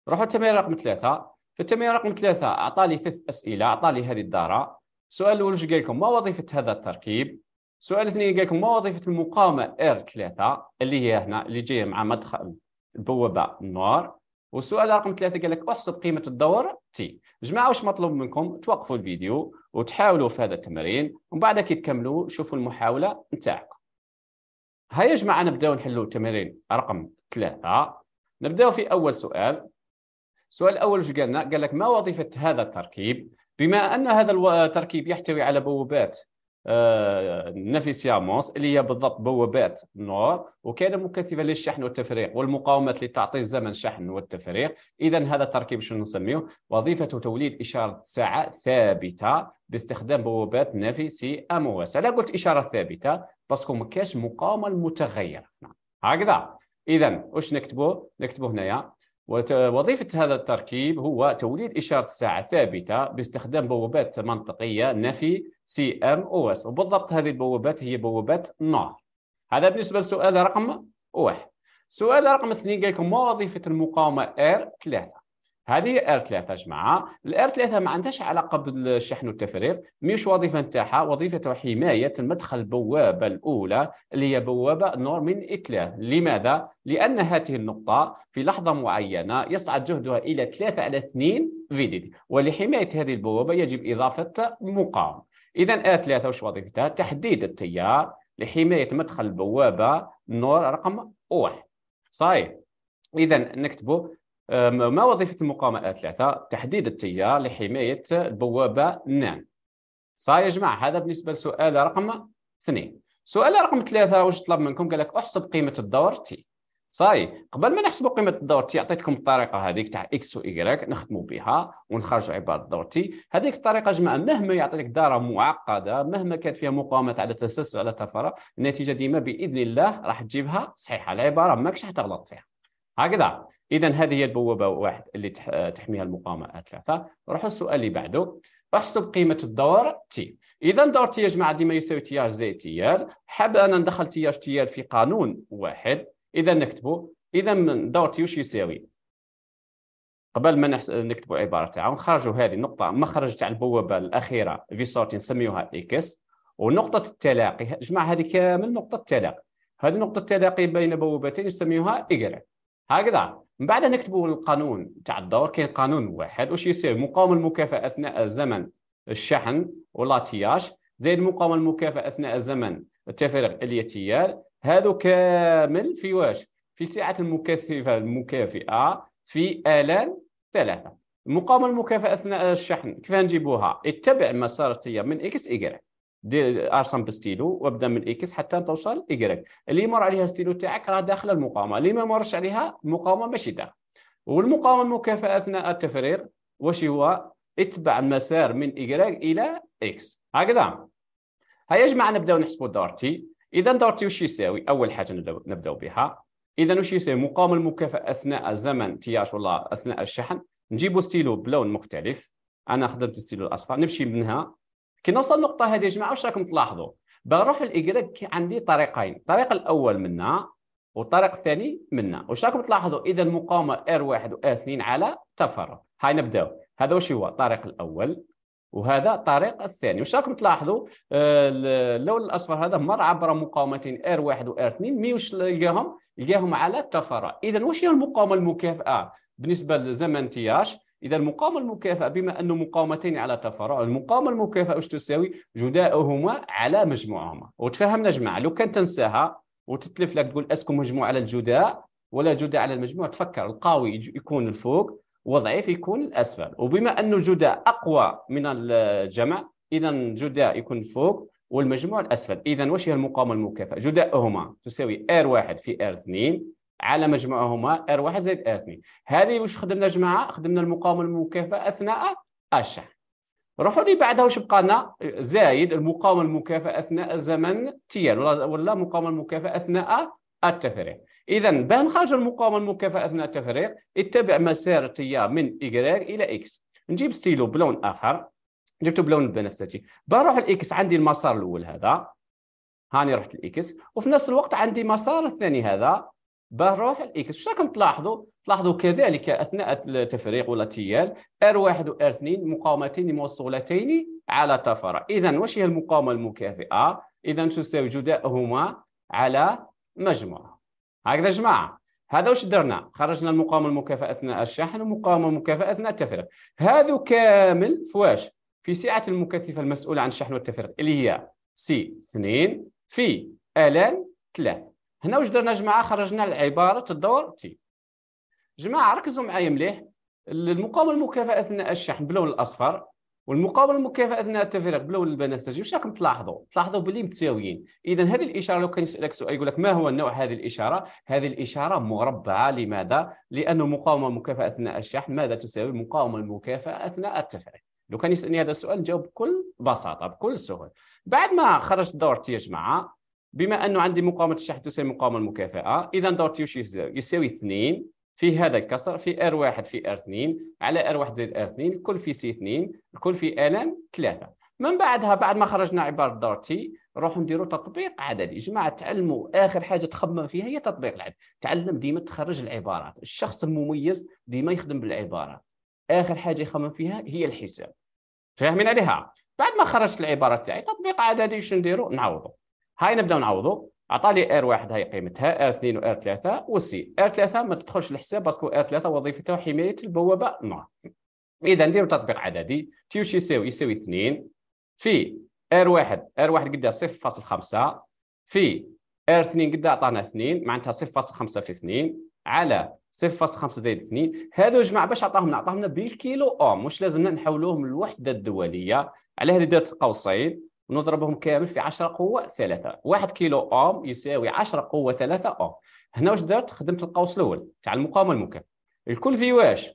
روحوا تمارين رقم 3 في التمرين رقم 3 اعطى لي ثلاث اسئله اعطى لي هذه الداره السؤال الاول قال لكم ما وظيفه هذا التركيب سؤال اثنين قال لكم ما وظيفه المقاومه ار 3 اللي هي هنا اللي جايه مع مدخل البوابه النار والسؤال رقم ثلاثه قال لك احسب قيمه الدور تي جماعه واش مطلوب منكم توقفوا الفيديو وتحاولوا في هذا التمرين ومن بعد كي تكملوا شوفوا المحاوله نتاعكم هيا يا جماعه نبداو نحلوا التمرين رقم ثلاثه نبداو في اول سؤال السؤال الاول وش قال لك ما وظيفه هذا التركيب بما ان هذا التركيب يحتوي على بوابات نفيسياموس آه، اللي هي بالضبط بوابات النور وكان مكثفه للشحن والتفريغ والمقاومات اللي تعطي الزمن شحن والتفريغ اذا هذا التركيب شنو نسميه وظيفته توليد اشاره ساعه ثابته باستخدام بوابات نفيسي اموس انا قلت اشاره ثابته باسكو ما كاش مقاومه متغيره نعم. هكذا اذا واش نكتبوا نكتبوا هنايا ووظيفة هذا التركيب هو توليد إشارة ساعة ثابتة باستخدام بوابات منطقية نفي سي ام او اس وبالضبط هذه البوابات هي بوابات نار هذا بالنسبة لسؤال رقم واحد سؤال رقم اثنين قال لكم ما وظيفة المقاومة R3 هذه ار 3 جماعه الار 3 ما عندهاش علاقه بالشحن والتفريغ مش وظيفه نتاعها وظيفه حمايه المدخل البوابه الاولى اللي هي بوابه نور من اتلاف لماذا لان هذه النقطه في لحظه معينه يصعد جهدها الى 3 على 2 في دي, ولحمايه هذه البوابه يجب اضافه مقاوم اذا ار 3 وش وظيفتها تحديد التيار لحمايه مدخل البوابه نور رقم 1 صحيح اذا نكتبوا ما وظيفة المقاومة الثلاثة؟ تحديد التيار لحماية البوابة نان صح يا جماعة هذا بالنسبة لسؤال رقم اثنين سؤال رقم ثلاثة واش طلب منكم قال لك احسب قيمة الدور تي صاي قبل ما نحسبوا قيمة الدور تي عطيتكم الطريقة هذيك تاع اكس و ايكغيك نخدموا بها ونخرجوا عبارة الدور تي هذيك الطريقة جماعة مهما يعطي لك دارة معقدة مهما كانت فيها مقاومة على تسلسل على تفرع النتيجة ديما بإذن الله راح تجيبها صحيحة العبارة ماكش حتغلط فيها هكذا اذا هذه هي البوابه واحد اللي تحميها المقاومه ثلاثه نروحوا السؤال اللي بعده احسب قيمه الدور تي اذا دور تي يا جماعه ديما يساوي تي اش زائد تي ال حاب انا ندخل تي اش تي ال في قانون واحد اذا نكتبه اذا من دور تي واش يساوي قبل ما نكتبوا عباره تاعو نخرجوا هذه النقطه مخرج تاع البوابه الاخيره في سورتي نسميوها اكس ونقطه التلاقي جماعه هذه كامل نقطه التلاقي هذه نقطه التلاقي بين بوابتين نسميوها ايكغيك هكذا من بعد نكتبوا القانون تاع الدور كاين قانون واحد واش يصير مقاوم المكافاه اثناء الزمن الشحن تياش زائد مقاوم المكافاه اثناء الزمن التفريغ اليتيار هذو كامل في واش في سعه المكثفه المكافئه في الان ثلاثه مقاومه المكافاه اثناء الشحن كيف نجيبوها اتبع مسار التيار من اكس ايكغيك ارسم بستيلو وابدا من اكس حتى توصل ايكغيك اللي مر عليها ستيلو تاعك راه داخله المقاومه اللي ما مرش عليها المقاومه ماشي داخل والمقاومه المكافاه اثناء التفريغ واش هو اتبع المسار من ايكغيك الى اكس هكذا هيا جماعه نبداو نحسبوا دور تي اذا دور تي واش يساوي اول حاجه نبداو بها اذا واش يساوي مقاومه المكافاه اثناء الزمن تياش ولا اثناء الشحن نجيبوا ستيلو بلون مختلف انا خدمت الستيلو الاصفر نمشي منها كي نوصل النقطة هذه يا جماعه واش راكم تلاحظوا بروح نروح عندي طريقين الطريق الاول منا والطريق الثاني منا، واش راكم تلاحظوا اذا المقاومه R1 و R2 على تفرغ، هاي نبداو هذا واش هو الطريق الاول وهذا الطريق الثاني واش راكم تلاحظوا آه، اللون الاصفر هذا مر عبر مقاومتين R1 و R2 مي واش لقاهم لقاهم على التفرع اذا واش هي المقاومه المكافئه بالنسبه لزمن تياش اذا المقاومه المكافاه بما انه مقاومتين على تفرع المقاومه المكافاه واش تساوي جداؤهما على مجموعهما وتفهمنا جماعه لو كان تنساها وتتلف لك تقول اسكو مجموع على الجداء ولا جداء على المجموع تفكر القوي يكون الفوق وضعيف يكون الاسفل وبما انه جداء اقوى من الجمع اذا جداء يكون الفوق والمجموع الاسفل اذا واش هي المقاومه المكافاه جداؤهما تساوي ار 1 في ار 2 على مجموعهما ار واحد زائد ار اثنين هذه واش خدمنا جماعه خدمنا المقاومه المكافاه اثناء الشحن روحوا لي بعدها واش بقى لنا زايد المقاومه المكافاه اثناء الزمن تيال ولا ولا مقاومه المكافاه اثناء التفريق اذا باه نخرج المقاومه المكافاه اثناء التفريق اتبع مسار التيار من ايكغيك الى اكس نجيب ستيلو بلون اخر جبته بلون بنفسجي بروح الاكس عندي المسار الاول هذا هاني رحت الاكس وفي نفس الوقت عندي مسار الثاني هذا بروح الاكس شنو راكم تلاحظوا تلاحظوا كذلك يعني اثناء التفريق ولا تيال ار1 وار2 مقاومتين موصولتين على طفره اذا واش هي المقاومه المكافئه اذا تساوي جدائهما على مجموع هكذا جماعه هذا واش درنا خرجنا المقاومه المكافئه اثناء الشحن ومقاومه المكافئه اثناء التفريق هذا كامل فواش في سعه المكثفه المسؤوله عن الشحن والتفريق اللي هي سي 2 في الان 3 هنا واش درنا جماعه خرجنا لعباره الدور تي جماعه ركزوا معايا مليح المقاومه المكافاه اثناء الشحن باللون الاصفر والمقاومه المكافاه اثناء التفريغ باللون البنفسجي واش راكم تلاحظوا تلاحظوا باللي متساويين اذا هذه الاشاره لو كان يسالك سؤال يقول لك ما هو نوع هذه الاشاره هذه الاشاره مربعه لماذا لان المقاومه المكافاه اثناء الشحن ماذا تساوي المقاومه المكافاه اثناء التفريغ لو كان يسالني هذا السؤال نجاوب بكل بساطه بكل سهوله بعد ما خرجت دورتي يا جماعه بما انه عندي مقاومه الشحن تساوي مقاومه المكافاه اذا دوت وش يساوي 2 في هذا الكسر في ار 1 في ار 2 على ار ار1 زائد ار 2 الكل في سي 2 الكل في ال 3 من بعدها بعد ما خرجنا عباره دور تي نروحوا نديروا تطبيق عددي جماعه تعلموا اخر حاجه تخمم فيها هي تطبيق العدد تعلم ديما تخرج العبارات الشخص المميز ديما يخدم بالعبارات اخر حاجه يخمم فيها هي الحساب فاهمين عليها بعد ما خرجت العباره تاعي تطبيق عددي شنو نديروا نعوضوا هاي نبداو نعوضو عطالي ار واحد هاي قيمتها ار اثنين وار ثلاثه والسي ار ثلاثه ما تدخلش الحساب باسكو ار ثلاثه وظيفته حمايه البوابه نار اذا نديرو تطبيق عددي تي وش يساوي يساوي اثنين في ار واحد ار واحد فاصل 0.5 في ار 2 قدها عطانا اثنين معناتها 0.5 في اثنين على 0.5 زائد اثنين هذو جماعه باش عطاهم عطاهم بالكيلو اوم مش لازمنا نحولوهم للوحده الدوليه على هذه دارت قوسين ونضربهم كامل في 10 قوه 3 1 كيلو اوم يساوي 10 قوه 3 اوم هنا واش درت خدمت القوس الاول تاع المقاومه المكافئه الكل في واش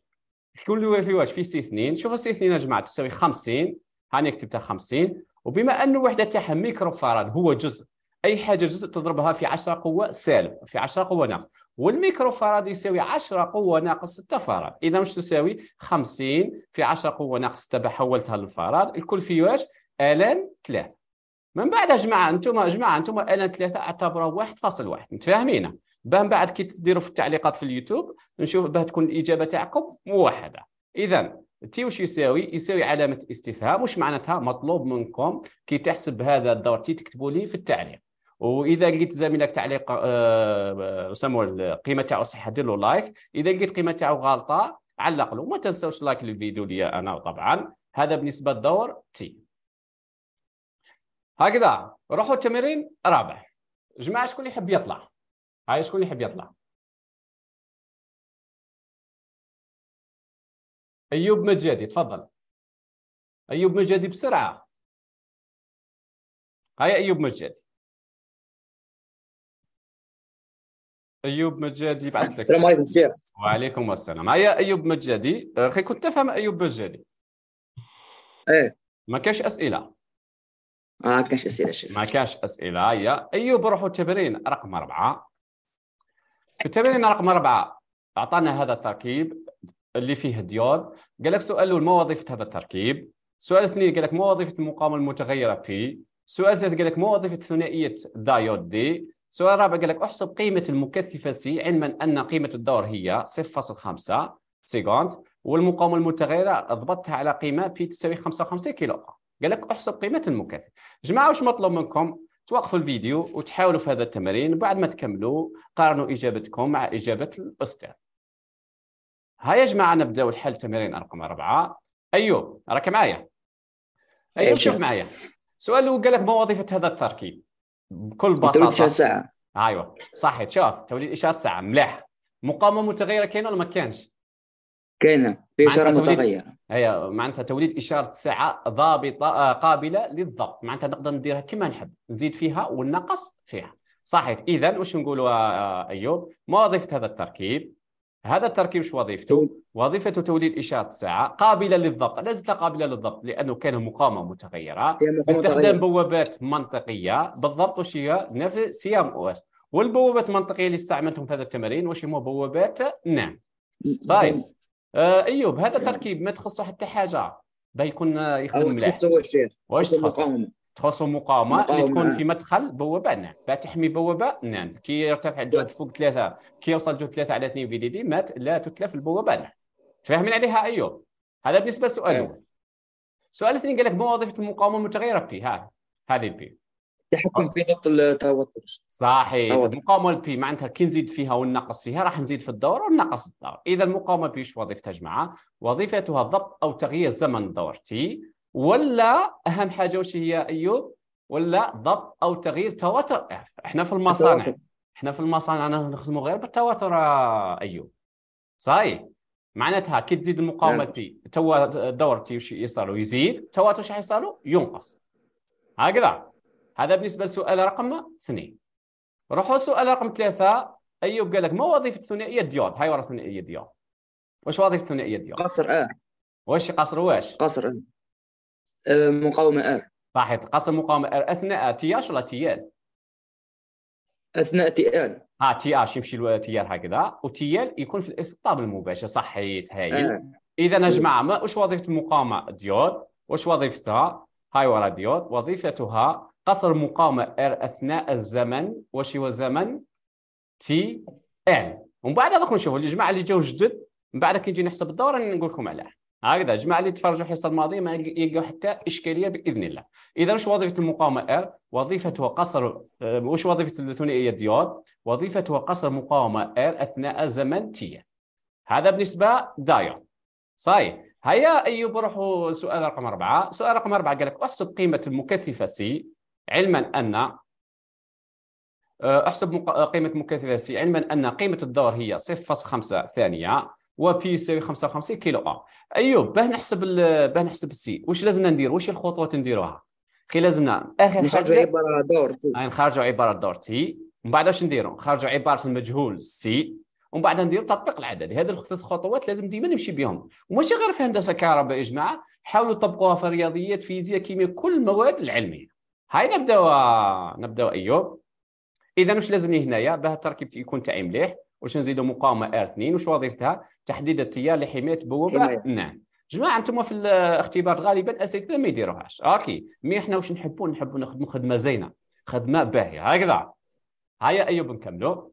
الكل في واش في سي 2 شوف سي 2 يا جماعه تساوي 50 هاني كتبتها 50 وبما ان الوحده تاعها ميكرو فاراد هو جزء اي حاجه جزء تضربها في 10 قوه سالب في 10 قوه ناقص والميكرو فاراد يساوي 10 قوه ناقص 6 فاراد اذا واش تساوي 50 في 10 قوه ناقص 6 حولتها للفاراد الكل في واش الان 3 من بعد يا جماعه انتم جماعه انتم الان 3 اعتبروه واحد متفاهمين باه من بعد كي تديروا في التعليقات في اليوتيوب نشوف باه تكون الاجابه تاعكم موحده اذا تي واش يساوي يساوي علامه استفهام واش معناتها مطلوب منكم كي تحسب هذا الدور تي تكتبوا لي في التعليق واذا لقيت زميلك تعليق أه, آه، سمو القيمه تاعو صحيحه دير له لايك اذا لقيت القيمه تاعو غلطه علق له ما تنساوش لايك للفيديو ليا انا طبعا هذا بالنسبه للدور تي هكذا روحوا التمرين رابع جماعه شكون يحب يطلع هاي شكون يحب يطلع ايوب مجادي تفضل ايوب مجادي بسرعه هاي ايوب مجادي ايوب مجادي بعث لك السلام عليكم سير وعليكم السلام هيا ايوب مجادي اخي كنت تفهم ايوب مجادي ايه ما كاش اسئله ما كاش اسئله شيخ ما كاش اسئله يا ايوب روحوا التمرين رقم اربعه التمرين رقم اربعه اعطانا هذا التركيب اللي فيه الديود قال لك سؤال الاول ما وظيفه هذا التركيب سؤال اثنين قال لك ما وظيفه المقاومه المتغيره في سؤال ثالث قال لك ما وظيفه ثنائيه دايود دي سؤال رابع قال لك احسب قيمه المكثفه سي علما ان قيمه الدور هي 0.5 سيكوند والمقاومه المتغيره ضبطتها على قيمه في تساوي 55 كيلو قال لك احسب قيمه المكافئ جماعه واش مطلوب منكم توقفوا الفيديو وتحاولوا في هذا التمرين بعد ما تكملوا قارنوا اجابتكم مع اجابه الاستاذ ها يا جماعه نبداو الحل تمرين رقم أربعة ايوب راك معايا ايوب شوف أيوة. معايا سؤال قال لك ما وظيفه هذا التركيب بكل بساطه توليد ساعه ايوه صحيح شوف توليد اشاره ساعه ملاح مقاومه متغيره كاينه ولا ما كانش؟ كاينه في اشاره متغيره هي معناتها توليد اشاره ساعه ضابطه آه، قابله للضبط معناتها نقدر نديرها كما نحب نزيد فيها والنقص فيها صحيح اذا واش نقولوا آه، آه، ايوب ما وظيفه هذا التركيب هذا التركيب واش وظيفته وظيفته توليد اشاره الساعه قابله للضبط لا زلت قابله للضبط لانه كان مقاومه متغيره باستخدام بوابات منطقيه بالضبط وش هي نفس ام او اس والبوابات المنطقيه اللي استعملتهم في هذا التمرين واش هما بوابات نعم صحيح آه، ايوب هذا تركيب ما تخصه حتى حاجه بيكون آه، يخدم مليح واش تخصه تخصه مقاومه اللي تكون آه. في مدخل بوابه نعم فتحمي بوابه نعم كي يرتفع الجهد فوق ثلاثه كي يوصل الجهد ثلاثه على 2 في دي دي مات لا تتلف البوابه نعم فاهمين عليها ايوب هذا بالنسبه للسؤال الاول السؤال الثاني قال لك ما وظيفه المقاومه المتغيره بي ها هذه بي تحكم آه. في نقط التوتر صحيح المقاومه البي معناتها كي نزيد فيها وننقص فيها راح نزيد في الدور وننقص الدور اذا المقاومه بي واش وظيفتها جماعه وظيفتها ضبط او تغيير زمن الدور تي ولا اهم حاجه وش هي ايوب ولا ضبط او تغيير توتر احنا في المصانع احنا في المصانع نخدموا غير بالتواتر ايوب صحيح معناتها كي تزيد المقاومه تي نعم. توا دورتي تي وش يصير يزيد التواتر شحال يصير ينقص هكذا هذا بالنسبه لسؤال رقم اثنين روحوا سؤال رقم ثلاثه ايوب قال لك ما وظيفه الثنائيه الديود هاي ورا الثنائيه الديود واش وظيفه الثنائيه الديود قصر اه واش قصر واش قصر آه. آه، مقاومه ار آه. صحيح قصر مقاومه ار آه. اثناء آه، تياش ولا تيال اثناء تيال ها آه، اش يمشي تيال هكذا وتيال يكون في الاستقطاب المباشر صحيت هاي آه. اذا يا جماعه واش وظيفه المقاومه ديود واش وظيفتها هاي ورا ديود وظيفتها قصر مقاومة R أثناء الزمن واش هو زمن تي إن ومن بعد هذاك نشوفوا الجماعة اللي جاو جدد من بعد كي نجي نحسب الدورة نقول لكم علاه هكذا الجماعة اللي تفرجوا الحصة الماضية ما يلقوا حتى إشكالية بإذن الله إذا واش وظيفة المقاومة R وظيفتها قصر آه، واش وظيفة الثنائية ديود وظيفتها قصر مقاومة R أثناء زمن تي هذا بالنسبة دايون صاي هيا أيوب روحوا سؤال رقم أربعة سؤال رقم أربعة قال لك احسب قيمة المكثفة سي علما ان آه، احسب آه، قيمه مكثفه سي علما ان قيمه الدور هي 0.5 ثانيه و بي يساوي 55 كيلو ام ايوب باه نحسب باه نحسب السي واش لازمنا ندير واش الخطوات نديروها خي لازمنا اخر حاجه عباره دور تي نخرجوا عباره دور تي ومن بعد واش نديروا نخرجوا عباره المجهول سي ومن بعد نديروا تطبيق العدد هذه الثلاث خطوات لازم ديما نمشي بهم وماشي غير في هندسه كهرباء يا جماعه حاولوا تطبقوها في الرياضيات فيزياء كيمياء كل المواد العلميه هاي نبداو نبداو ايوب اذا واش لازمني هنايا باه التركيب يكون تاعي مليح واش نزيدو مقاومه ار 2 واش وظيفتها تحديد التيار لحمايه بوابه نعم جماعه انتم في الاختبار غالبا اساتذه ما يديروهاش اوكي مي احنا واش نحبوا نحبوا نخدموا خدمه زينه خدمه باهيه هكذا هيا ايوب نكملوا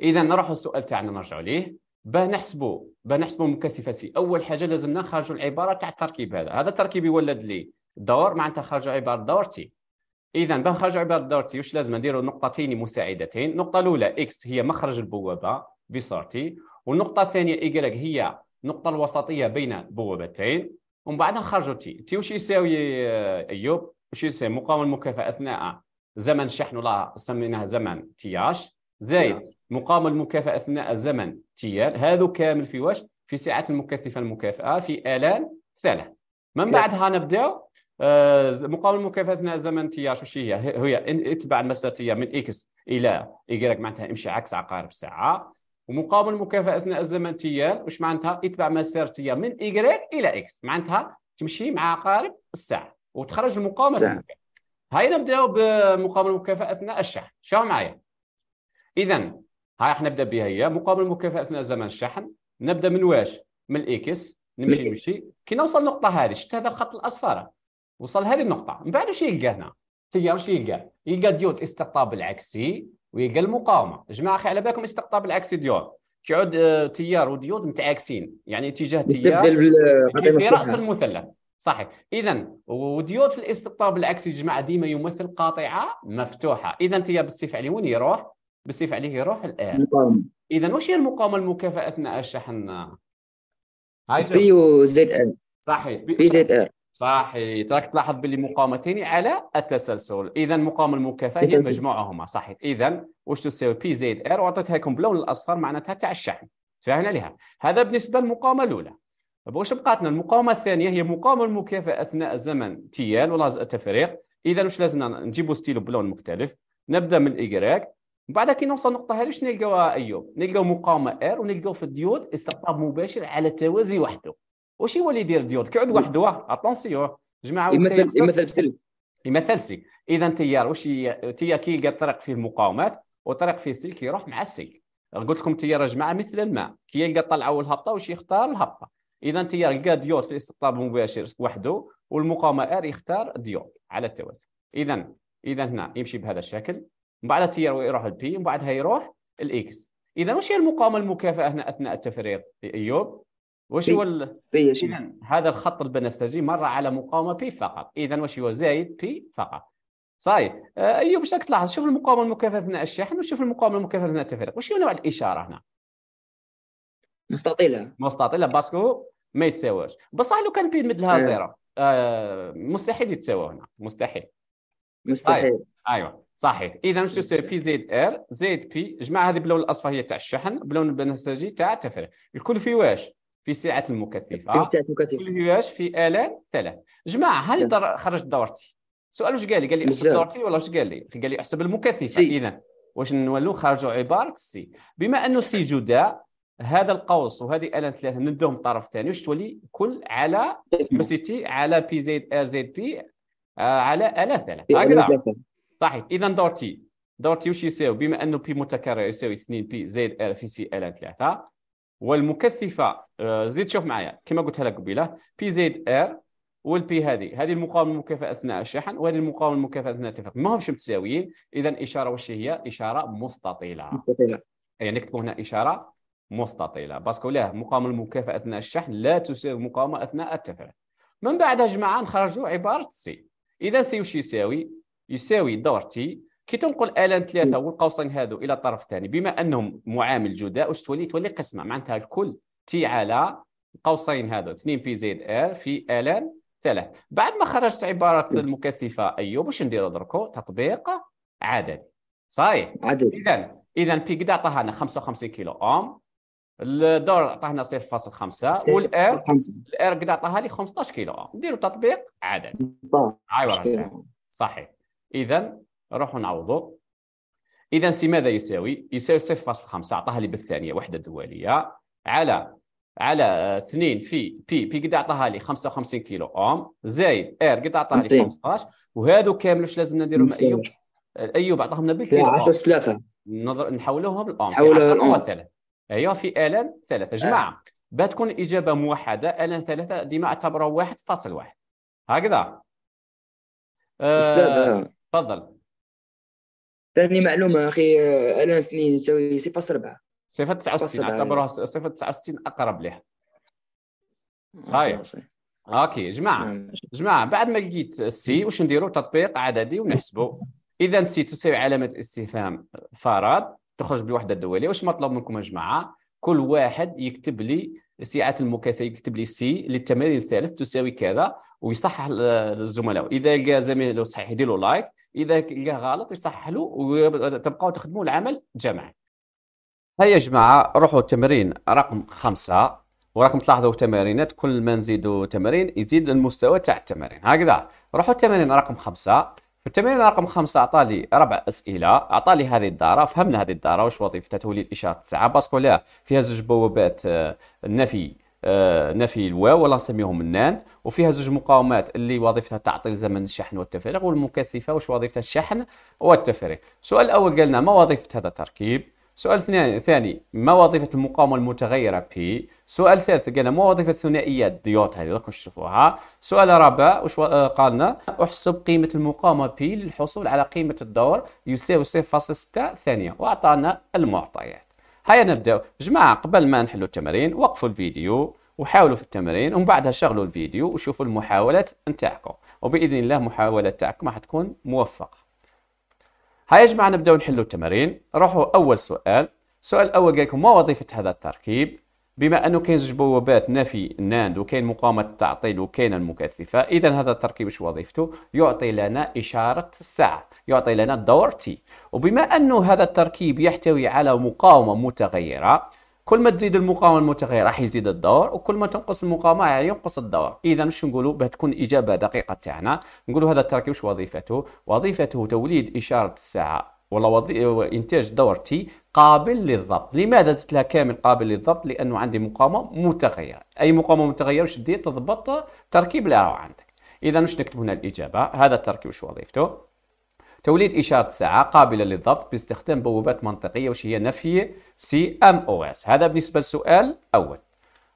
اذا نروحوا السؤال تاعنا نرجعوا ليه باه نحسبوا باه نحسبوا مكثفه سي اول حاجه لازمنا نخرجوا العباره تاع التركيب هذا هذا التركيب يولد لي دور معناتها خرجوا عباره دور تي اذا باش عباره دارتي واش لازم نديروا نقطتين مساعدتين النقطه الاولى اكس هي مخرج البوابه بصورتي والنقطه الثانيه ايكغيك هي النقطه الوسطيه بين بوابتين ومن بعد نخرجوا تي تي واش يساوي آه، ايوب واش يساوي مقاومه المكافاه اثناء زمن الشحن ولا سميناه زمن تياش زائد مقاومه المكافاه اثناء زمن تيال هذو كامل في واش في ساعات المكثفه المكافاه في الان ثلاث من بعدها نبداو آه، مقابل مكافاتنا الزمنيه شو هي هي اتبع المسارتيه من اكس الى ايكغيك معناتها امشي عكس عقارب الساعه ومقابل الزمن الزمنيه واش معناتها اتبع مسارتيه من ايكغيك الى اكس معناتها تمشي مع عقارب الساعه وتخرج المقاومه هاي نبداو بمقابل اثناء الشحن شوف معايا اذا هاي راح نبدا بها هي مقابل اثناء زمن الشحن نبدا من واش من الاكس نمشي نمشي كي نوصل النقطه هذه شفت هذا الخط الاصفر وصل هذه النقطه من بعد واش يلقى هنا تيار واش يلقى يلقى ديود استقطاب العكسي ويلقى المقاومه جماعه اخي على بالكم استقطاب العكسي ديود كيعود آه، تيار وديود متعاكسين يعني اتجاه تيار في راس المثلث صحيح اذا وديود في الاستقطاب العكسي جماعه ديما يمثل قاطعه مفتوحه اذا تيار بالسيف عليه وين يروح بالسيف عليه يروح الان اذا واش هي المقاومه المكافاه اثناء الشحن هاي بي وزد ال صحيح بي زد ال صحيح تراك تلاحظ باللي مقاومتين على التسلسل اذا مقاومه المكافاه هي مجموعهما صحيح اذا واش تساوي بي زيد ار وعطيتها لكم باللون الاصفر معناتها تاع الشحن تفاهمنا لها هذا بالنسبه للمقاومه الاولى واش بقاتنا المقاومه الثانيه هي مقاومه المكافاه اثناء الزمن تيال ولا التفريق اذا واش لازمنا نجيبوا ستيلو بلون مختلف نبدا من الايكراك من بعد كي نوصل النقطه هذه واش نلقاوها ايوب نلقاو مقاومه ار ونلقاو في الديود استقطاب مباشر على توازي وحده واش هو اللي يدير ديود كيعود وحده اتونسيون جماعه يمثل يمثل بسل يمثل سلك اذا تيار واش تيار كيلقى طريق فيه المقاومات وطريق فيه السلك يروح مع السلك قلت لكم تيار يا جماعه مثل الماء كي يلقى الطلعه والهبطه واش يختار الهبطه اذا تيار لقى ديود في الاستقطاب المباشر وحده والمقاومه ار يختار ديود على التوازي اذا اذا هنا يمشي بهذا الشكل من بعد تيار يروح البي من بعدها يروح الاكس اذا واش هي المقاومه المكافاه هنا اثناء التفريغ ايوب واش هو هذا الخط البنفسجي مر على مقاومه بي فقط اذا واش هو زايد بي فقط صاي آه، ايوب باش تلاحظ شوف المقاومه المكافاه اثناء الشحن وشوف المقاومه المكافاه اثناء التفريق واش هو نوع الاشاره هنا مستطيله مستطيله باسكو ما يتساواش بصح لو كان بي مدلها آه. زيرو آه مستحيل يتساوى هنا مستحيل مستحيل ايوه صحيح اذا واش تصير بي زيد ار زيد بي جمع هذه بلون الاصفر هي تاع الشحن بلون البنفسجي تاع التفريغ الكل في واش في سعه المكثفه في آه؟ سعه المكثفه والهياش في الان ثلاث جماعه هل در... خرجت دورتي سؤال واش قال لي قال لي احسب دورتي ولا واش قال لي قال لي احسب المكثفه اذا واش نولوا خرجوا عباره سي بما انه سي جداء هذا القوس وهذه الان ثلاثه ندوهم طرف الثاني واش تولي كل على سيتي على بي زيد ار زيد بي على الا ثلاثه هكذا صحيح اذا دورتي دورتي واش يساوي بما انه بي متكرر يساوي 2 بي زيد ار في سي الان ثلاثه والمكثفه آه، زيد شوف معايا كما قلت لك قبيله بي زيد ار والبي هذه هذه المقاومه المكافاه اثناء الشحن وهذه المقاومه المكافاه اثناء التفاق ما همش متساويين اذا اشاره واش هي اشاره مستطيله مستطيله يعني إيه، نكتبوا هنا اشاره مستطيله باسكو لا مقاومه المكافاه اثناء الشحن لا تساوي مقاومه اثناء التفاق من بعدها جماعه نخرجوا عباره سي اذا سي واش يساوي يساوي دور تي كي تنقل الان ثلاثه والقوسين هذو الى الطرف الثاني بما انهم معامل جداء واش تولي تولي قسمه معناتها الكل تي على قوسين هذو 2 بي زيد ار في الان ثلاث بعد ما خرجت عباره المكثفه ايوب واش نديرو دركو تطبيق عدد صحيح عدد اذا اذا بي قد عطاها 55 كيلو اوم الدور عطاهنا 0.5 والار الار قد عطاها لي 15 كيلو نديرو تطبيق عدد ايوا صحيح اذا نروحوا نعوضوا اذا سي ماذا يساوي؟ يساوي 0.5 عطاها لي بالثانيه وحده دواليه على على 2 آه، في بي بي قد عطاها لي 55 كيلو اوم زايد ار قد عطاها لي 15 وهذو كامل واش لازم نديرهم ايوب آه، ايوب عطاهم لنا بالكيلو 10 3 نظر نحولوهم للاوم نحولوهم للاوم ثلاثه ايوه في الان ثلاثه آه. جماعه آه. باه تكون الاجابه موحده الان ثلاثه ديما اعتبروا واحد فاصل واحد هكذا استاذ تفضل ثاني معلومه اخي الان آه، اثنين يساوي صفه سبعه صفر 69 اعتبروها صفر 69 اقرب لها صحيح اوكي جماعه نعم. جماعه بعد ما لقيت السي واش نديرو تطبيق عددي ونحسبو اذا سي تساوي علامه استفهام فرض تخرج بالوحده الدوليه واش مطلوب منكم يا جماعه كل واحد يكتب لي سعة المكافئ يكتب لي سي للتمرين الثالث تساوي كذا ويصحح الزملاء اذا لقى زميله صحيح يدير له لايك اذا لقى غلط يصحح له وتبقاو تخدموا العمل جماعي هيا يا جماعه روحوا التمرين رقم خمسة وراكم تلاحظوا تمارينات كل ما نزيدوا تمارين يزيد المستوى تاع التمارين هكذا روحوا التمارين رقم خمسة التمرين رقم خمسة أعطى ربع أسئلة أعطى هذه الدارة فهمنا هذه الدارة واش وظيفتها تولي الإشارة تسعة باسكو فيها زوج بوابات آه، النفي آه، نفي الواو ولا نسميهم النان وفيها زوج مقاومات اللي وظيفتها تعطيل زمن الشحن والتفريغ والمكثفه واش وظيفتها الشحن والتفريغ السؤال الاول قالنا ما وظيفه هذا التركيب سؤال ثاني ما وظيفة المقاومة المتغيرة P؟ سؤال ثالث قالنا ما وظيفة الثنائية الديوت هذه دوك نشوفوها سؤال رابع وش آه، قالنا احسب قيمة المقاومة P للحصول على قيمة الدور يساوي 0.6 ثانية وأعطانا المعطيات هيا نبدأ جماعة قبل ما نحلوا التمارين وقفوا الفيديو وحاولوا في التمرين ومن بعدها شغلوا الفيديو وشوفوا المحاولات نتاعكم وبإذن الله محاولة تاعكم راح تكون موفقة هاي جماعة نبداو نحلوا التمارين روحوا أول سؤال السؤال الأول قال لكم ما وظيفة هذا التركيب بما أنه كاين زوج بوابات نفي ناند وكاين مقاومة التعطيل وكاين المكثفة إذا هذا التركيب شو وظيفته يعطي لنا إشارة الساعة يعطي لنا الدور تي وبما أنه هذا التركيب يحتوي على مقاومة متغيرة كل ما تزيد المقاومه المتغيره راح يزيد الدور وكل ما تنقص المقاومه ينقص الدور اذا واش نقولوا باه تكون اجابه دقيقه تاعنا نقولوا هذا التركيب واش وظيفته وظيفته توليد اشاره الساعه ولا وظي... انتاج دور تي قابل للضبط لماذا زدت لها كامل قابل للضبط لانه عندي مقاومه متغيره اي مقاومه متغيره واش دير تضبط تركيب اللي راه عندك اذا واش نكتب هنا الاجابه هذا التركيب واش وظيفته توليد إشارة ساعة قابلة للضبط باستخدام بوابات منطقية وش هي نفي سي ام او اس هذا بالنسبة للسؤال الأول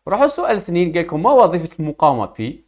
روحوا السؤال الثاني قال لكم ما وظيفة المقاومة بي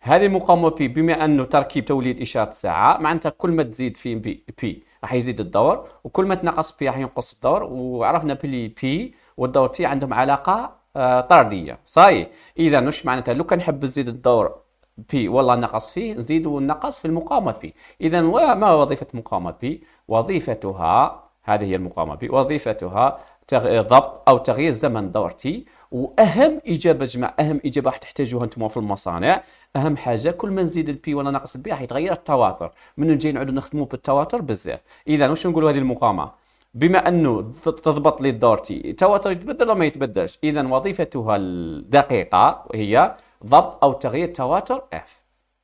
هذه المقاومه بي بما أنه تركيب توليد إشارة ساعة معناتها كل ما تزيد في بي, بي راح يزيد الدور وكل ما تنقص بي راح ينقص الدور وعرفنا بلي بي والدور تي عندهم علاقة آه، طردية صاي إذا وش معناتها لو كان نحب نزيد الدور بي والله نقص فيه نزيدوا النقص في المقاومة بي إذا ما وظيفة مقاومة بي وظيفتها هذه هي المقاومة بي وظيفتها ضبط أو تغيير زمن دور تي واهم اجابه جماعه اهم اجابه راح تحتاجوها انتم في المصانع اهم حاجه كل ما نزيد البي ولا نقص البي راح يتغير التواتر من جاي نعودوا نخدموا بالتواتر بزاف اذا واش نقولوا هذه المقاومه بما انه تضبط لي الدور تي التواتر يتبدل ولا ما يتبدلش اذا وظيفتها الدقيقه هي ضبط أو تغيير تواتر F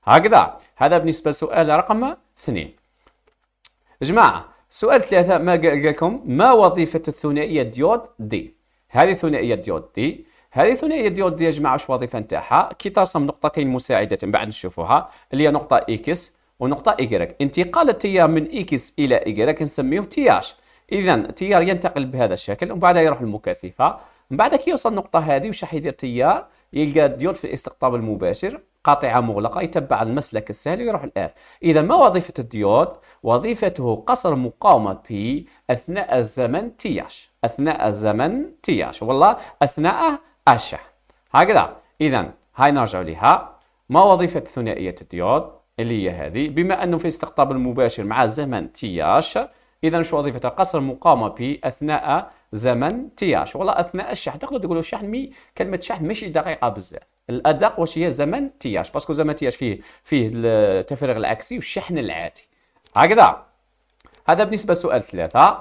هكذا هذا بالنسبة لسؤال رقم اثنين جماعة سؤال ثلاثة ما قال لكم ما وظيفة الثنائية ديود دي هذه ثنائية ديود دي هذه ثنائية ديود دي يا جماعة واش وظيفة نتاعها كي ترسم نقطتين مساعدة بعد نشوفوها اللي هي نقطة إكس ونقطة إيكغيك انتقال التيار من إكس إلى إيكغيك نسميه تياش إذا التيار ينتقل بهذا الشكل ومن بعدها يروح المكثفة من بعد كي يوصل النقطة هذه وش راح يدير التيار يلقى الديول في الاستقطاب المباشر قاطعة مغلقة يتبع المسلك السهل ويروح الآن إذا ما وظيفة الديود؟ وظيفته قصر مقاومة بي أثناء الزمن تياش أثناء الزمن تياش والله أثناء أشع هكذا إذا هاي نرجع لها ما وظيفة ثنائية الديود اللي هي هذه بما أنه في استقطاب المباشر مع الزمن تياش إذا شو وظيفتها قصر مقاومة بي أثناء زمن تياش والله اثناء الشحن تقدر تقول الشحن مي كلمه شحن ماشي دقيقه بزاف الادق واش هي زمن تياش باسكو زمن تياش فيه فيه التفريغ العكسي والشحن العادي هكذا هذا بالنسبه لسؤال ثلاثه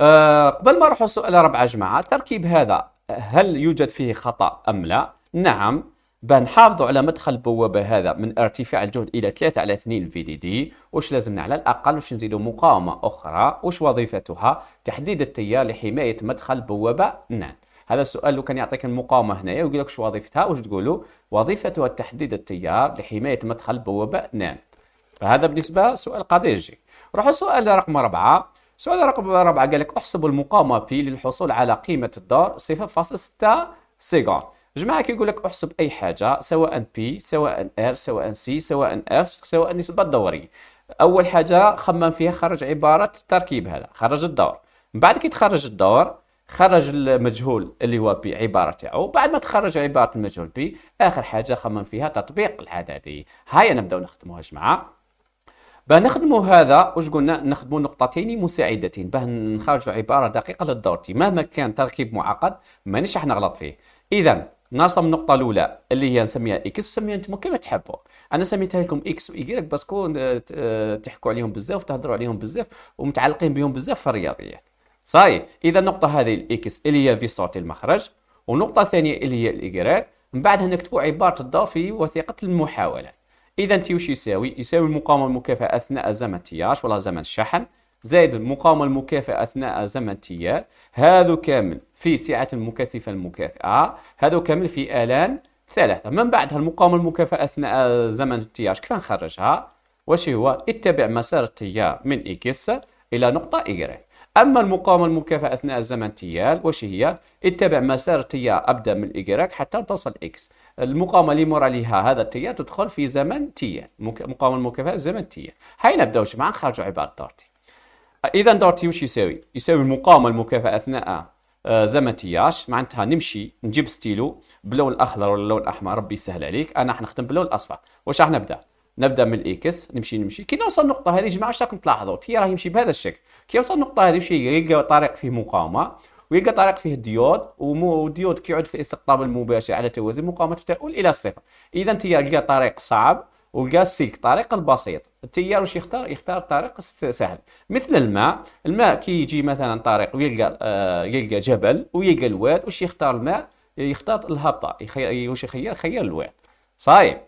أه قبل ما نروحوا سؤال أربعة جماعة التركيب هذا هل يوجد فيه خطأ أم لا؟ نعم بنحافظوا على مدخل البوابه هذا من ارتفاع الجهد الى 3 على 2 في دي دي واش لازمنا على الاقل واش نزيدوا مقاومه اخرى واش وظيفتها تحديد التيار لحمايه مدخل البوابه نعم هذا السؤال لو كان يعطيك المقاومه هنايا ويقول لك واش وظيفتها واش تقولوا وظيفتها تحديد التيار لحمايه مدخل البوابه نعم فهذا بالنسبه سؤال قضيجي روحوا السؤال رقم 4 سؤال رقم 4 قال لك احسب المقاومه بي للحصول على قيمه الدور 0.6 سيكوند جماعه كيقول لك احسب اي حاجه سواء بي سواء ار سواء سي سواء اف سواء نسبه الدوريه اول حاجه خمم فيها خرج عباره التركيب هذا خرج الدور من بعد كي تخرج الدور خرج المجهول اللي هو بي عباره تاعو بعد ما تخرج عباره المجهول بي اخر حاجه خمم فيها تطبيق العددي هيا نبداو نخدموها جماعه باه نخدموا هذا واش قلنا نخدموا نقطتين مساعدتين باه نخرجوا عباره دقيقه للدور مهما كان تركيب معقد مانيش راح نغلط فيه اذا ناصم النقطه الاولى اللي هي نسميها اكس وسميها انتم كما تحبوا انا سميتها لكم اكس وايكغيك باسكو آه، آه، تحكوا عليهم بزاف وتهضروا عليهم بزاف ومتعلقين بهم بزاف في الرياضيات صاي اذا النقطه هذه الاكس اللي هي في صوت المخرج والنقطه الثانيه اللي هي الايكغيك من بعدها نكتبوا عباره الدور في وثيقه المحاوله اذا تي واش يساوي يساوي المقاومه المكافاه اثناء زمن التياج ولا زمن الشحن زائد المقاومة المكافئة أثناء زمن تيار هذا كامل في سعة المكثفة المكافئة هذا كامل في آلان ثلاثة من بعدها المقاومة المكافئة أثناء زمن التيار كيف نخرجها واش هو اتبع مسار التيار من إكس إلى نقطة إيغريك أما المقاومة المكافئة أثناء الزمن تيال واش هي؟ اتبع مسار التيار أبدأ من الإيكراك حتى توصل إكس المقاومة اللي مور عليها هذا التيار تدخل في زمن تيال المقاومة المكافئة زمن تيال هاي نبداو جماعة نخرجوا عبارة دارتي اذا دارتي تي وش يساوي؟ يساوي المقاومه المكافاه اثناء آه، زمن تياش معناتها نمشي نجيب ستيلو باللون الاخضر ولا اللون الاحمر ربي يسهل عليك انا راح نخدم باللون الاصفر واش راح نبدا؟ نبدا من الاكس نمشي نمشي كي نوصل النقطه هذه جماعه واش راكم تلاحظوا هي راه يمشي بهذا الشكل كي يوصل النقطه هذه وش يلقى طريق فيه مقاومه ويلقى طريق فيه الديود والديود كيعود في الاستقطاب المباشر على توازي مقاومه تؤول الى الصفر اذا انت لقى طريق صعب ولقى السلك الطريق البسيط التيار واش يختار يختار طريق سهل مثل الماء الماء كي يجي مثلا طريق ويلقى آه يلقى جبل ويلقى الواد واش يختار الماء يختار الهبطه واش يخير خير الواد صايم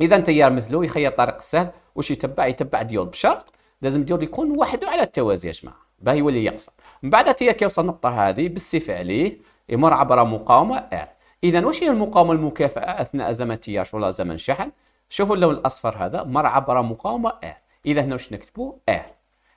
اذا تيار مثله يخير طريق السهل واش يتبع يتبع ديول بشرط لازم ديول يكون وحده على التوازي يا جماعه باه يولي يقصر من بعد تيار كيوصل النقطه هذه بالسيف عليه يمر عبر مقاومه ار اذا واش هي المقاومه المكافاه اثناء زمن التيار ولا زمن شحن شوفوا اللون الاصفر هذا مر عبر مقاومه ار اذا هنا واش نكتبوا ار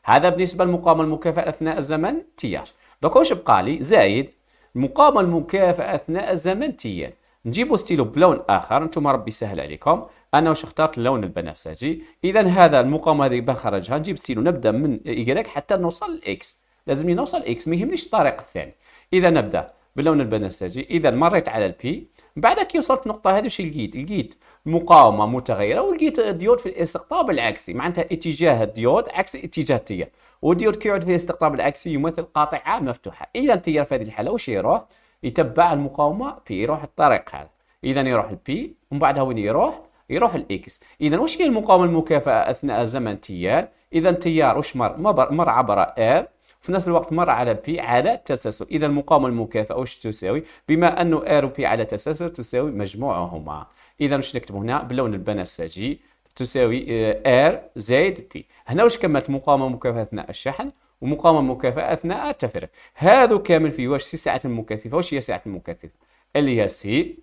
هذا بالنسبه للمقاومه المكافاه اثناء الزمن تي ار واش بقى لي زائد المقاومه المكافاه اثناء الزمن تي نجيبوا ستيلو بلون اخر نتوما ربي يسهل عليكم انا واش اخترت اللون البنفسجي اذا هذا المقاومه هذه بنخرجها نجيب ستيلو نبدا من y حتى نوصل لاكس لازمني نوصل اكس ما يهمنيش الطريق الثاني اذا نبدا باللون البنفسجي اذا مريت على البي بعد كي وصلت النقطه هذه وش لقيت لقيت مقاومه متغيره ولقيت الديود في الاستقطاب العكسي معناتها اتجاه الديود عكس اتجاه التيار والديود كي يعود في الاستقطاب العكسي يمثل قاطعه مفتوحه اذا التيار في هذه الحاله واش يروح يتبع المقاومه بي يروح الطريق هذا اذا يروح البي ومن بعدها وين يروح يروح الاكس اذا واش هي المقاومه المكافاه اثناء زمن تيار اذا التيار واش مر مر عبر ار في نفس الوقت مر على بي على التسلسل اذا المقاومه المكافئه واش تساوي بما انه ار بي على تسلسل تساوي مجموعهما اذا واش نكتب هنا باللون البنفسجي تساوي آه، ار زائد بي هنا واش كملت مقاومه مكافئه اثناء الشحن ومقاومه مكافئه اثناء التفريغ هذا كامل فيه واش سي ساعه المكثفه واش هي ساعه المكثفه اللي هي سي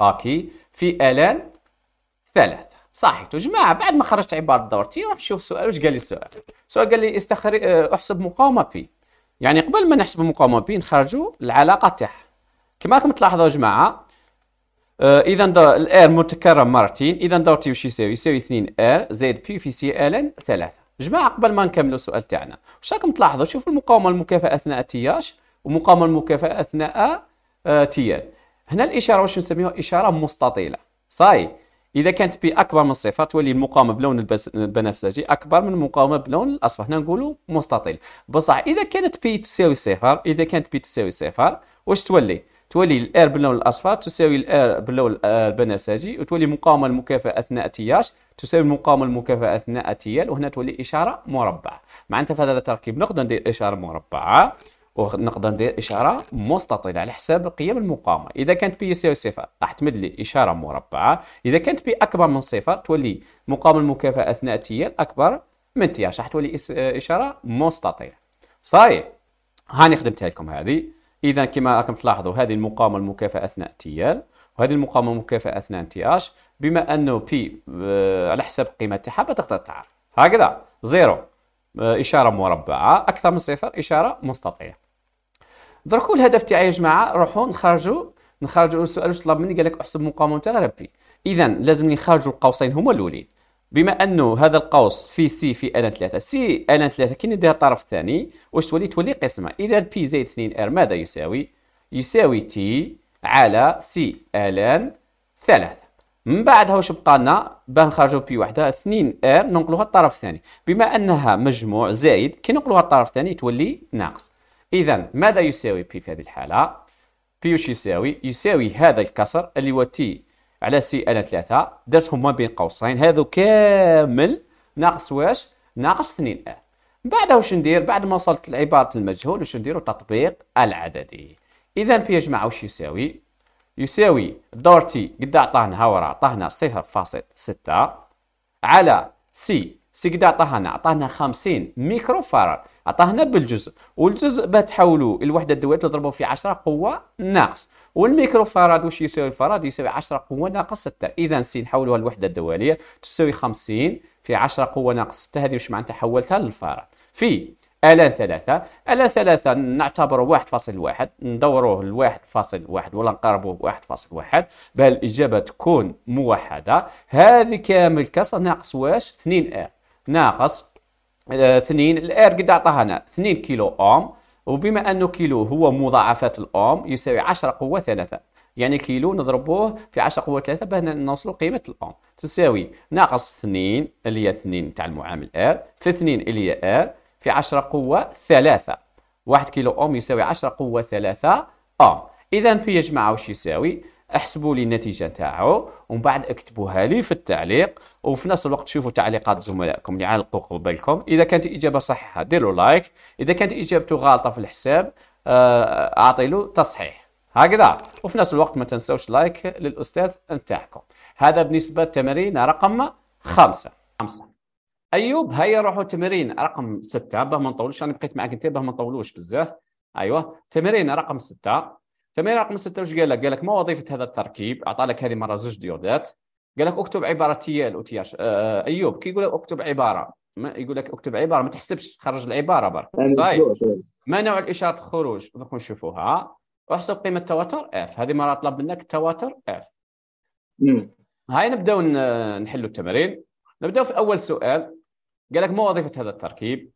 اكي في الان ثلاث صحيتو جماعه بعد ما خرجت عباره دورتي راح نشوف السؤال واش قال لي السؤال السؤال قال لي استخر... آه، احسب مقاومه بي يعني قبل ما نحسب المقاومه بي نخرجوا العلاقه تاعها كما راكم تلاحظوا يا جماعه آه، إذا اذا الار متكرر مرتين اذا دورتي واش يساوي يساوي 2 ار زائد بي في سي ال 3 جماعه قبل ما نكملوا السؤال تاعنا واش راكم تلاحظوا شوفوا المقاومه المكافاه اثناء تياج ومقاومه المكافاه اثناء تي آه، تيال هنا الاشاره واش نسميوها اشاره مستطيله صاي اذا كانت بي اكبر من صفر تولي المقاومه بلون البنفسجي اكبر من المقاومه بلون الاصفر هنا نقولوا مستطيل بصح اذا كانت بي تساوي صفر اذا كانت بي تساوي صفر واش تولي تولي الار باللون الاصفر تساوي الار باللون البنفسجي آه، وتولي المقاومه المكافاه اثناء تياش تساوي المقاومه المكافاه اثناء تيال وهنا تولي اشاره مربعه معناتها في هذا التركيب نقدر ندير اشاره مربعه ونقدر ندير اشاره مستطيله على حساب قيم المقاومه اذا كانت بي يساوي صفر راح تمد لي اشاره مربعه اذا كانت بي اكبر من صفر تولي مقاومه المكافاه اثناء التيال اكبر من تي راح تولي اشاره مستطيله صاي هاني خدمتها لكم هذه اذا كما راكم تلاحظوا هذه المقاومه المكافاه اثناء التيال وهذه المقاومه المكافاه اثناء تي اش بما انه بي آه، على حساب القيمه تاعها تقدر تعرف هكذا زيرو آه، اشاره مربعه اكثر من صفر اشاره مستطيله دركو الهدف تاعي يا جماعه روحوا نخرجوا نخرجوا السؤال واش طلب مني قال لك احسب مقاومه تاع ربي اذا لازم نخرجوا القوسين هما الاولين بما انه هذا القوس في سي في ال ثلاثة سي ال ثلاثة كي نديها الطرف الثاني واش تولي تولي قسمة اذا بي زائد 2 ار ماذا يساوي يساوي تي على سي ال ثلاثة من بعدها واش بقى لنا باه نخرجوا بي وحده 2 ار ننقلوها الطرف الثاني بما انها مجموع زائد كي ننقلوها الطرف الثاني تولي ناقص إذا ماذا يساوي بي في هذه الحالة؟ بي وش يساوي؟ يساوي هذا الكسر اللي هو تي على سي أنا ثلاثة درتهم ما بين قوسين هذا كامل ناقص واش؟ ناقص 2 أ بعد واش ندير؟ بعد ما وصلت لعبارة المجهول واش نديرو تطبيق العددي إذا بي يا جماعة واش يساوي؟ يساوي دور تي قد عطاهنا ها ورا عطاهنا صفر فاصل ستة على سي سيكدا عطاهنا عطاهنا 50 ميكرو فاراد عطاهنا بالجزء والجزء بتحولوا الوحده الدوائيه تضربوا في 10 قوه ناقص والميكرو فاراد واش يساوي الفاراد يساوي 10 قوه ناقص 6 اذا سي نحولوها الوحده الدواليه تساوي 50 في 10 قوه ناقص 6 هذه واش معناتها حولتها للفاراد في ألا ثلاثة ألا ثلاثة نعتبره واحد فاصل واحد ندوروه لواحد فاصل واحد ولا نقربوه واحد فاصل واحد بل الإجابة تكون موحدة هذه كامل كسر ناقص واش 2 ا ناقص آه، اثنين الار قد اعطاها اثنين كيلو اوم وبما انه كيلو هو مضاعفات الاوم يساوي 10 قوه ثلاثة يعني كيلو نضربوه في 10 قوه ثلاثة باه نوصلوا قيمه الاوم تساوي ناقص 2 اللي هي 2 تاع المعامل ار في 2 اللي هي ار في 10 قوه ثلاثة 1 كيلو اوم يساوي 10 قوه ثلاثة اوم اذا في يا جماعه واش يساوي احسبوا لي النتيجه تاعو ومن بعد اكتبوها لي في التعليق وفي نفس الوقت شوفوا تعليقات زملائكم اللي علقوا قبلكم اذا كانت اجابه صحيحه ديروا لايك اذا كانت اجابته غالطه في الحساب آه، اعطي له تصحيح هكذا وفي نفس الوقت ما تنسوش لايك للاستاذ نتاعكم هذا بالنسبه للتمرين رقم خمسة خمسة ايوب هيا روحوا تمرين رقم ستة باه ما نطولوش انا بقيت معك انت باه ما نطولوش بزاف ايوه تمرين رقم ستة التمرين رقم سته واش قال لك؟ قال لك ما وظيفه هذا التركيب؟ اعطى لك هذه مره زوج ديودات قال لك اكتب عباره تيال او تياش آه،, آه ايوب كي يقول لك اكتب عباره ما يقول لك اكتب عباره ما تحسبش خرج العباره برك يعني صحيح ما نوع الاشاره الخروج دوك نشوفوها احسب قيمه التواتر اف هذه مره طلب منك التواتر اف هاي نبداو نحلوا التمارين نبداو في اول سؤال قال لك ما وظيفه هذا التركيب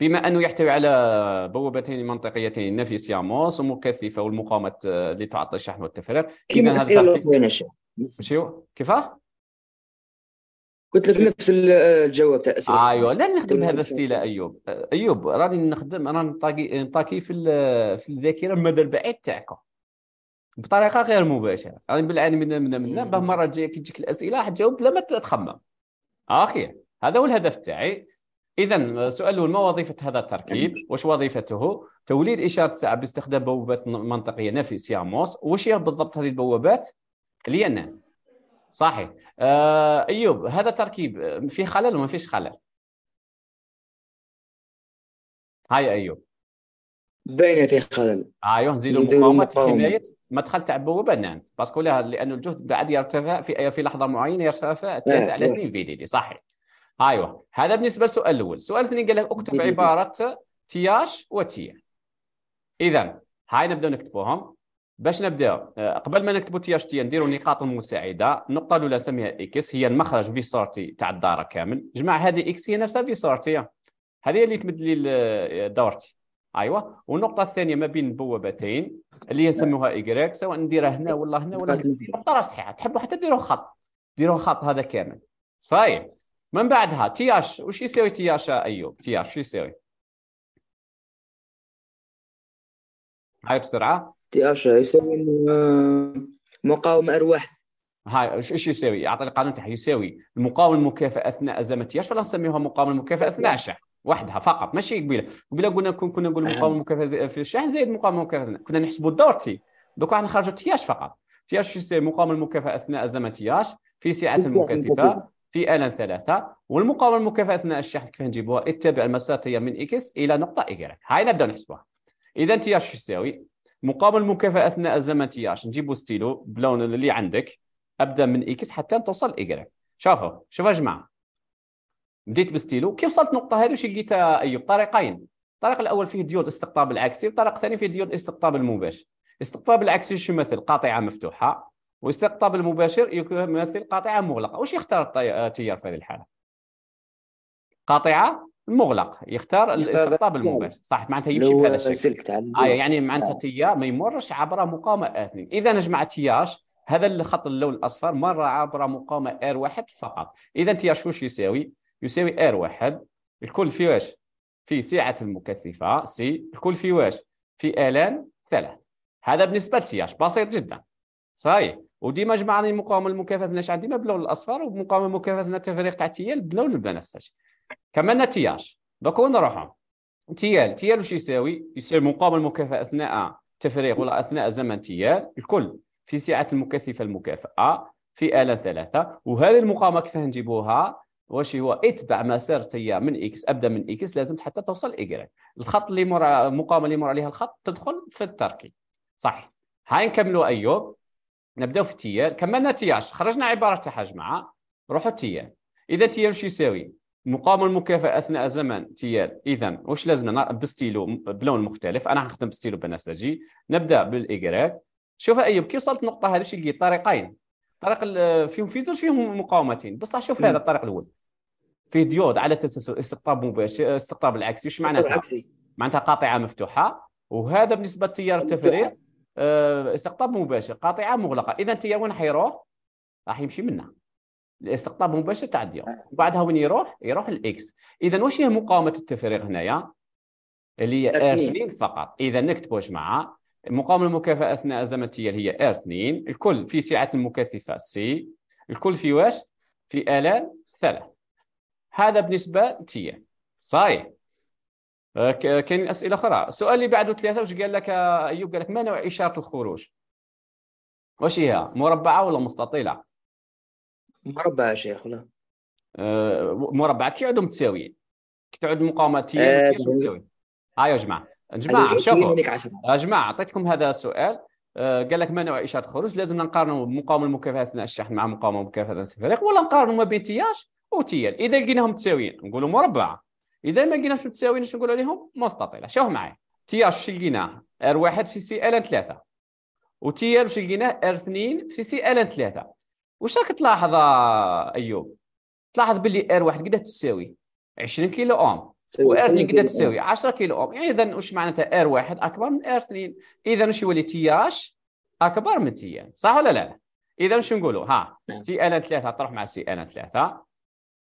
بما انه يحتوي على بوابتين منطقيتين نفيس ياموس ومكثفه والمقاومه آه، تعطي الشحن والتفريغ كيف إيه، نفس الاخرين مشيو كيفاه؟ قلت لك نفس الجواب تاع الاسئله ايوه لا نخدم هذا ستيلا ايوب آه، ايوب راني نخدم راني نطاكي في في الذاكره المدى البعيد تاعكم بطريقه غير مباشره راني بالعاني من من من المره الجايه كي تجيك الاسئله حتجاوب بلا ما تخمم اخي هذا هو الهدف تاعي اذا سؤال ما وظيفه هذا التركيب أمم. واش وظيفته توليد اشاره ساعه باستخدام بوابات منطقيه نفي سياموس واش هي بالضبط هذه البوابات اليانان صحيح آه ايوب هذا التركيب آه، فيه خلل وما فيش خلل هاي ايوب باينه فيه خلل ايوه نزيدوا مقاومه حمايه مدخل تاع البوابه نانت نعم. باسكو لانه الجهد بعد يرتفع في في لحظه معينه يرتفع نعم، على 2 في دي صحيح ايوه هذا بالنسبه للسؤال الاول السؤال الثاني قال لك اكتب عباره تياش وتي اذا هاي نبداو نكتبوهم باش نبدا آه، قبل ما نكتبوا تي اش تي نديروا نقاط المساعده النقطه الاولى سميها اكس هي المخرج في صورتي تاع الدار كامل جمع هذه اكس هي نفسها في صورتي هذه اللي تمد لي آه، دورتي ايوه والنقطه الثانيه ما بين بوابتين اللي يسموها ايكغيك سواء نديرها هنا ولا هنا ولا نقطه صحيحه تحبوا حتى ديروا خط ديروا خط هذا كامل صايب من بعدها تياش وش يسوي تياش ايوب تياش شو يسوي هاي بسرعه تياش يسوي آه، مقاومه ارواح هاي ايش يسوي؟ اعطي القانون تحت يساوي المقاومه المكافاه اثناء ازمه تياش ولا نسميها مقاومه المكافاه اثناء الشحن وحدها فقط ماشي قبيله قبيله قلنا كنا نقول مقاومه مكافاه في الشحن زائد مقاومه مكافاه كنا نحسبوا الدور تي دوكا احنا خرجوا تياش فقط تياش شو يساوي مقاومه المكافاه اثناء ازمه تياش في سعه مكثفه في الان ثلاثه والمقاومه المكافاه اثناء الشحن كيف نجيبوها؟ اتبع المسار من اكس الى نقطه ايكغيك هاي نبدا نحسبها اذا تي اش يساوي مقاومه المكافاه اثناء الزمن تي اش نجيبو ستيلو بلون اللي عندك ابدا من اكس حتى توصل ايكغيك شافوا شوفوا يا جماعه بديت بستيلو كيف وصلت النقطه هذه وش لقيتها ايوب طريقين الطريق الاول فيه ديود استقطاب العكسي والطريق الثاني فيه ديود استقطاب المباشر استقطاب العكسي شو يمثل قاطعه مفتوحه واستقطاب المباشر يمثل قاطعه مغلقه واش يختار التيار في هذه الحاله قاطعه مغلق يختار الاستقطاب المباشر صح معناتها يمشي بهذا الشكل آه يعني معناتها التيار آه. ما يمرش عبر مقاومه اثنين اذا نجمع تياش هذا الخط اللون الاصفر مر عبر مقاومه ار واحد فقط اذا تياش شو يساوي يساوي ار واحد الكل في واش في سعه المكثفه سي الكل في واش في الان ثلاث هذا بالنسبه لتياش بسيط جدا صحيح وديما جمعني المقاومه المكافاه الناشئه ديما بلاو الاصفر ومقاومه المكافاه التفريق تاع تيال بلاو البنفسج كما نتياج دوك وين نروحو تيال تيال واش يساوي يساوي مقاومه المكافاه اثناء تفريق ولا اثناء زمن تيال الكل في سعه المكثفه المكافاه في اله ثلاثه وهذه المقاومه كيفاه نجيبوها واش هو اتبع مسار تيار من اكس ابدا من اكس لازم حتى توصل ايكغيك الخط اللي مر المقاومه اللي مر عليها الخط تدخل في التركي صح هاي نكملوا ايوب نبداو في تيال كملنا تياش خرجنا عباره تاعها جماعة روحوا تيال اذا تيال واش يساوي مقاومة المكافاه اثناء زمن تيال اذا واش لازمنا بستيلو بلون مختلف انا غنخدم بستيلو بنفسجي نبدا بالايكغيك شوف ايوب كي وصلت النقطه هذه شي لقيت طريقين طريق فيهم زوج فيهم مقاومتين بصح شوف هذا الطريق الاول فيه ديود على تسلسل استقطاب مباشر استقطاب العكسي واش معناتها؟ معناتها؟ معناتها قاطعه مفتوحه وهذا بالنسبه لتيار التفريغ آه، استقطاب مباشر قاطعه مغلقه اذا وين حيروح راح يمشي منا الاستقطاب مباشر تاع الديار وبعدها وين يروح يروح الاكس اذا واش هي مقاومه التفريغ هنايا اللي هي ار2 فقط اذا نكتب واش مع مقاومه المكافاه اثناء ازمه تي هي ار2 الكل في سعه المكثفه سي الكل في واش في الان ثلاث هذا بالنسبه تي صحيح آه، كاين اسئله اخرى السؤال اللي بعده ثلاثه واش قال لك ايوب قال لك ما نوع اشاره الخروج واش هي مربعه ولا مستطيله مربعه شيخ لا آه، مربعه كي عندهم متساويين كي تعود المقاومات تي آه، متساويين هاي يا جماعه جماعه شوفوا يا جماعه عطيتكم هذا السؤال قال لك ما نوع اشاره الخروج لازم نقارنوا مقاومه المكافاه اثناء الشحن مع مقاومه مكافاه الفريق ولا نقارنوا ما بين تياش وتيال اذا لقيناهم متساويين نقولوا مربعه اذا ما لقيناش متساويين اش نقولوا عليهم مستطيله شوف معايا تي اش لقيناه ار 1 في سي ال ثلاثه وتي ال باش لقيناه ار 2 في سي ال 3 واش راك تلاحظ ايوب تلاحظ باللي ار 1 قد تساوي 20 كيلو اوم وار 2 قد تساوي 10 كيلو اوم يعني اذا واش معناتها ار 1 اكبر من ار 2 اذا واش يولي تي اش اكبر من تي ال صح ولا لا اذا واش نقولوا ها سي ال 3 تروح مع سي ال 3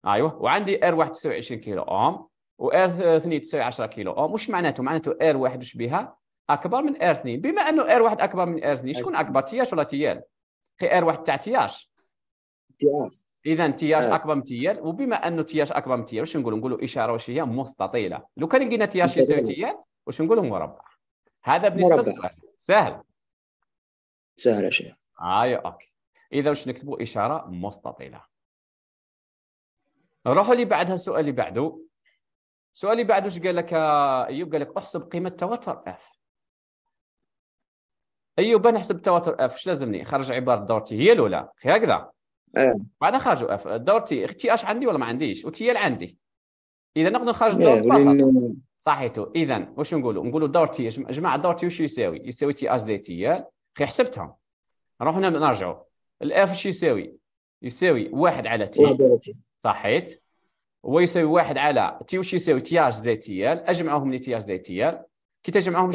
ايوه وعندي ار 1 تساوي 20 كيلو اوم وار 2 تساوي 10 كيلو اوم واش معناته معناته ار واحد واش بها اكبر من ار 2 بما انه ار واحد اكبر من ار 2 شكون اكبر تياش ولا تيال خي ار واحد تاع تياش تياش اذا تياش اكبر من تيال وبما انه تياش اكبر من تيال واش نقولوا نقولوا اشاره واش هي مستطيله لو كان لقينا تياش يساوي تيال واش نقولوا مربع هذا بالنسبه للسؤال سهل سهل يا شيخ ايوا آه اوكي اذا واش نكتبوا اشاره مستطيله نروحوا اللي بعدها السؤال اللي بعده سؤالي بعد وش قال لك ايوب قال لك احسب قيمه توتر اف ايوب نحسب توتر اف ايش لازمني خرج عباره دورتي هي الاولى هكذا إيه. بعد خرجوا اف دورتي اختي اش عندي ولا ما عنديش وتي ال عندي اذا نقدر نخرج إيه، دور الفصل صحيته اذا واش نقولوا نقولوا دورتي جماعه دورتي واش يساوي يساوي تي اش زي تي خي حسبتهم نروحنا نرجعوا الاف واش يساوي يساوي واحد على تي صحيت هو يساوي واحد على تي واش يساوي تي اش زائد تي ال اجمعهم لي تي اش زائد تي ال كي تجمعهم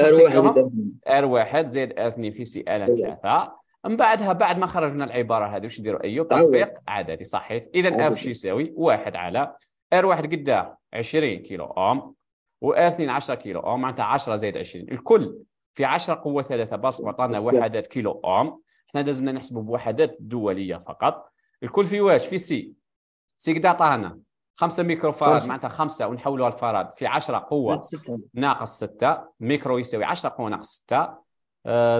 ار واحد زائد ار اثنين في سي ال أيوة. ثلاثه من بعدها بعد ما خرجنا العباره هذه واش نديروا ايوب تطبيق عددي صحيح اذا اف واش يساوي واحد على ار واحد قدا 20 كيلو اوم وار اثنين 10 كيلو اوم معناتها 10 زائد 20 الكل في 10 قوه ثلاثة بس عطانا وحدات كيلو اوم احنا لازمنا نحسبوا بوحدات دوليه فقط الكل في واش في سي سي قد عطانا 5 ميكرو فاراد معناتها 5 ونحولوها الفراد في 10 قوه ناقص 6 ميكرو يساوي 10 قوه ناقص 6